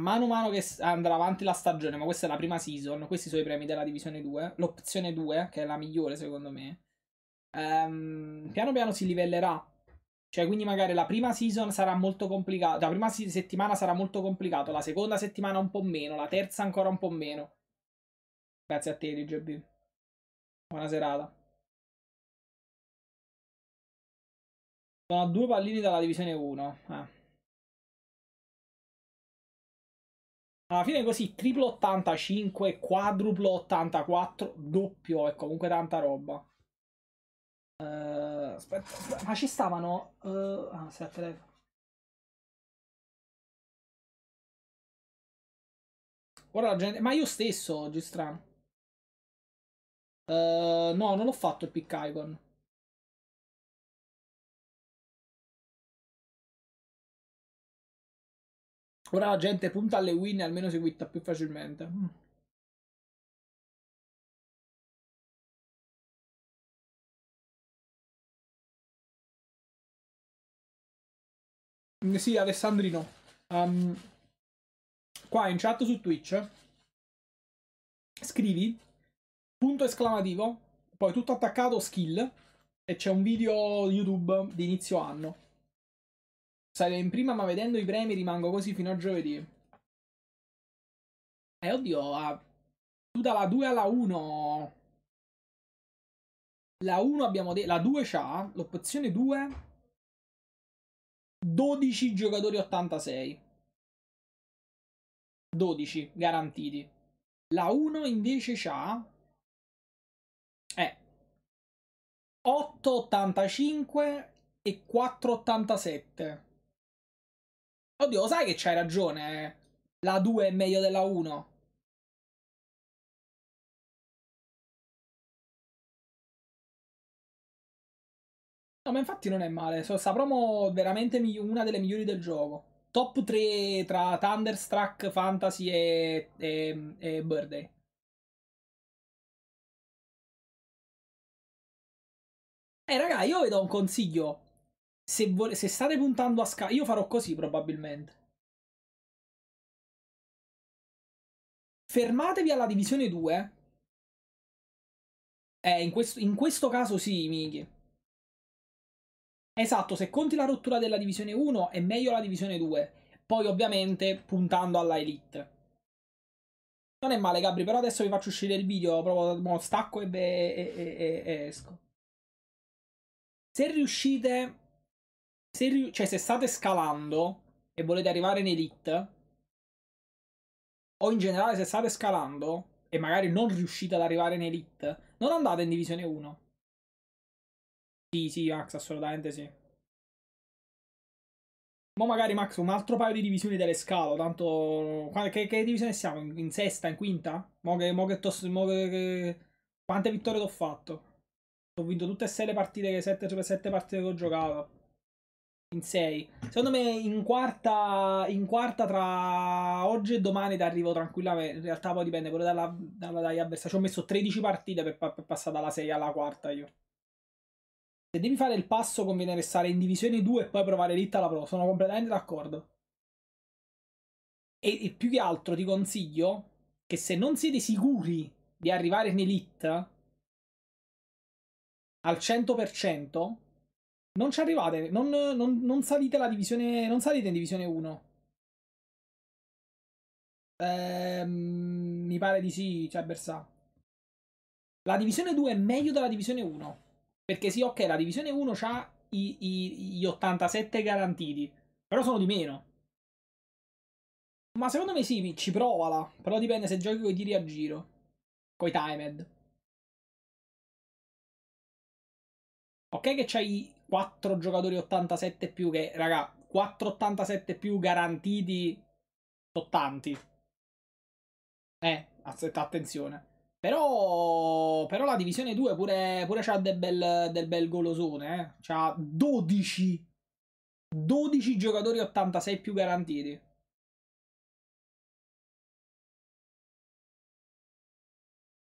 mano a mano che andrà avanti la stagione, ma questa è la prima season, questi sono i premi della divisione 2, l'opzione 2, che è la migliore secondo me, ehm, piano piano si livellerà. Cioè, quindi magari la prima season sarà molto complicata, la prima settimana sarà molto complicata, la seconda settimana un po' meno, la terza ancora un po' meno. Grazie a te, DJB. Buona serata. Sono a due pallini dalla divisione 1. Eh. Alla fine così, triplo 85, quadruplo 84, doppio, ecco, comunque tanta roba. Uh, aspetta, aspetta, ma ci stavano... Uh, ah, sei al telefono. Ora la gente... Ma io stesso oggi, strano. Uh, no, non l'ho fatto il pick icon. Ora la gente punta alle win e almeno seguita più facilmente. Mm. Sì, Alessandrino. Um, ehm, qua in chat su Twitch scrivi punto esclamativo, poi tutto attaccato skill e c'è un video YouTube di inizio anno Sarei in prima, ma vedendo i premi rimango così fino a giovedì. Eh, oddio, ah, tu dalla 2 alla 1. La 1 abbiamo detto. La 2 c'ha l'opzione 2. 12 giocatori 86. 12 garantiti. La 1 invece c'ha. Eh. 8,85 e 4,87. Oddio, lo sai che c'hai ragione. Eh? La 2 è meglio della 1. No, ma infatti non è male. So, sta promo veramente una delle migliori del gioco. Top 3 tra Thunderstruck, Fantasy e, e, e Birthday. Eh, raga, io vi do un consiglio. Se, vole- se state puntando a Sky, io farò così probabilmente. Fermatevi alla divisione 2. Eh, in questo, in questo caso sì, Miki. Esatto, se conti la rottura della divisione 1 è meglio la divisione 2. Poi ovviamente puntando alla Elite. Non è male, Gabri, però adesso vi faccio uscire il video, proprio mo, stacco e, beh, e, e, e esco. Se riuscite se, cioè, se state scalando e volete arrivare in elite, o in generale se state scalando e magari non riuscite ad arrivare in elite, non andate in divisione 1. Sì, sì, Max, assolutamente sì. Ma magari Max un altro paio di divisioni delle scalo, tanto... Che, che divisione siamo? In, in, sesta, in quinta? Mo che, mo che, tos, mo che, che... Quante vittorie ho fatto? Ho vinto tutte e sei le partite, che sette, sette partite che ho giocato in 6. Secondo me in quarta, in quarta tra oggi e domani ti arrivo tranquillamente. In realtà poi dipende pure dalla, dalla dagli avversari. Ci ho messo 13 partite per, per passare dalla 6 alla quarta io. Se devi fare il passo conviene restare in divisione 2 e poi provare l'IT alla pro. Sono completamente d'accordo. E, e più che altro ti consiglio che se non siete sicuri di arrivare in elite al 100%, non ci arrivate, non, non, non salite la divisione, non salite in divisione 1. Ehm, mi pare di sì, cioè Bersa. La divisione 2 è meglio della divisione 1. Perché sì, ok, la divisione 1 ha i, i, gli 87 garantiti, però sono di meno. Ma secondo me sì, ci provala. Però dipende se giochi con i tiri a giro. con i timed. Ok che c'hai 4 giocatori 87 più che, raga, 4 87 più garantiti tottanti. Eh, attenzione. Però, però la divisione 2 pure, pure c'ha del bel, del bel golosone, eh. C'ha 12, 12 giocatori 86 più garantiti.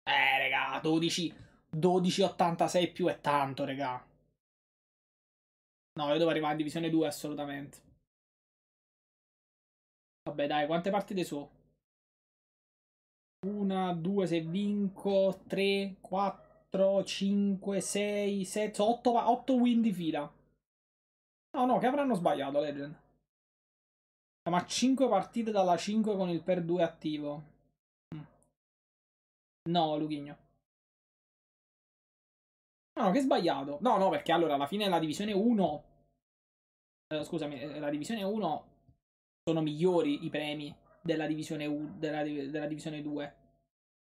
Eh, raga, 12, 12 86 più è tanto, raga. No, io devo arrivare a divisione 2 assolutamente. Vabbè, dai, quante partite so? Una, due, se vinco, tre, quattro, cinque, sei, sette, otto, otto win di fila. No, no, che avranno sbagliato, Legend. Ma cinque partite dalla 5 con il per 2 attivo. Mm. No, Luchigno. No, che sbagliato. No, no, perché allora alla fine la divisione 1. Eh, scusami, eh, la divisione 1 sono migliori i premi della divisione, U, della, della divisione 2.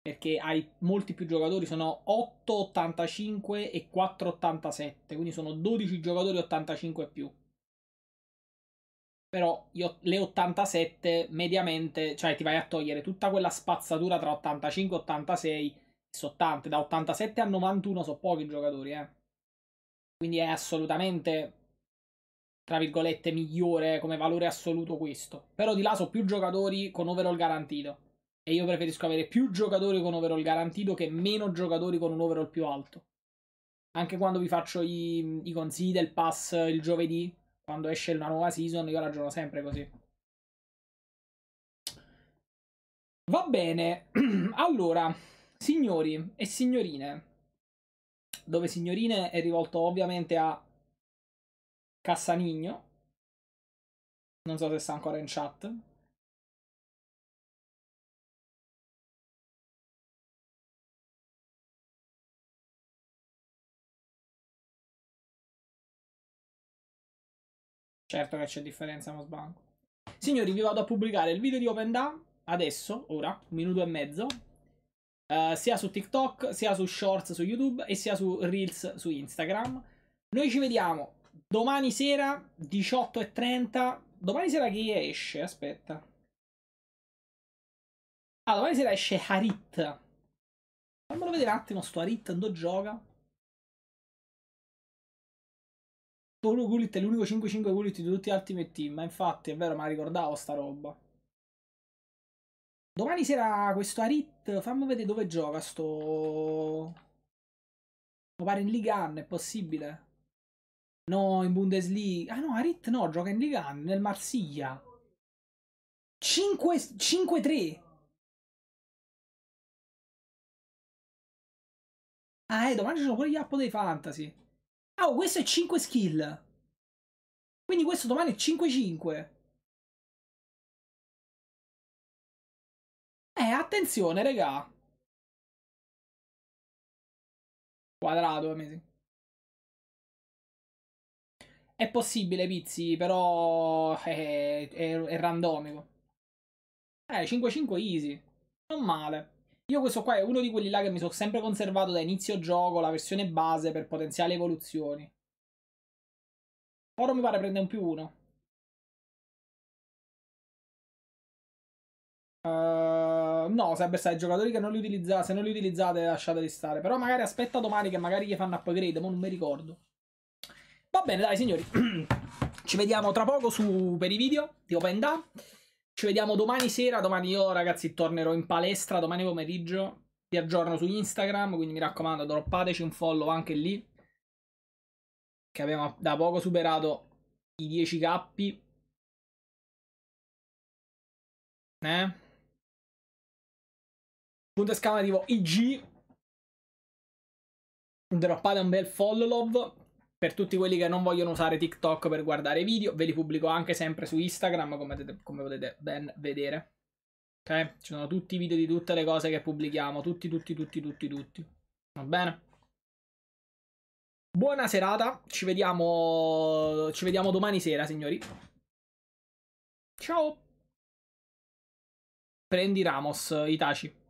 Perché hai molti più giocatori, sono 8, 85 e 4, 87. Quindi sono 12 giocatori 85 e più. Però io, le 87 mediamente, cioè ti vai a togliere tutta quella spazzatura tra 85 e 86 so tante, da 87 a 91 sono pochi giocatori, eh. Quindi è assolutamente, tra virgolette, migliore come valore assoluto questo. Però di là sono più giocatori con overall garantito. E io preferisco avere più giocatori con overall garantito che meno giocatori con un overall più alto. Anche quando vi faccio i, i consigli del pass il giovedì, quando esce una nuova season, io ragiono sempre così. Va bene, allora... Signori e signorine, dove signorine è rivolto ovviamente a Cassanigno, non so se sta ancora in chat. Certo che c'è differenza, non sbaglio. Signori, vi vado a pubblicare il video di Open OpenDA adesso, ora, un minuto e mezzo uh, sia su TikTok, sia su Shorts su YouTube e sia su Reels su Instagram. Noi ci vediamo domani sera 18.30. Domani sera chi esce? Aspetta. Ah, domani sera esce Harit. Fammelo vedere un attimo sto Harit, dove gioca. Solo Gullit è l'unico 5-5 Gullit di tutti gli altri Team, ma infatti è vero, ma ricordavo sta roba. Domani sera questo Arit, fammi vedere dove gioca sto... Mi pare in Liga 1, è possibile? No, in Bundesliga... Ah no, Arit no, gioca in Liga 1, nel Marsiglia. 5-3. Ah, eh, domani ci sono pure gli app dei fantasy. oh, questo è 5 skill. Quindi questo domani è 5-5. Eh, attenzione, regà. Quadrato, amazing. Eh, è possibile, Pizzi, però è, eh, è, è randomico. Eh, 5-5 easy. Non male. Io questo qua è uno di quelli là che mi sono sempre conservato da inizio gioco, la versione base per potenziali evoluzioni. Ora mi pare prende un più uno. Uh... Uh, no, sempre stai giocatori che non li utilizzate, se non li utilizzate lasciateli stare. Però magari aspetta domani che magari gli fanno upgrade, ma non mi ricordo. Va bene, dai signori. Ci vediamo tra poco su, per i video di Open Da. Ci vediamo domani sera, domani io ragazzi tornerò in palestra, domani pomeriggio. Vi aggiorno su Instagram, quindi mi raccomando, droppateci un follow anche lì. Che abbiamo da poco superato i 10 cappi. Eh? Punto esclamativo IG. Droppate un bel follow love per tutti quelli che non vogliono usare TikTok per guardare video. Ve li pubblico anche sempre su Instagram, come, come potete ben vedere. Ok? Ci sono tutti i video di tutte le cose che pubblichiamo. Tutti, tutti, tutti, tutti, tutti. Va bene? Buona serata. Ci vediamo, ci vediamo domani sera, signori. Ciao. Prendi Ramos, Itachi.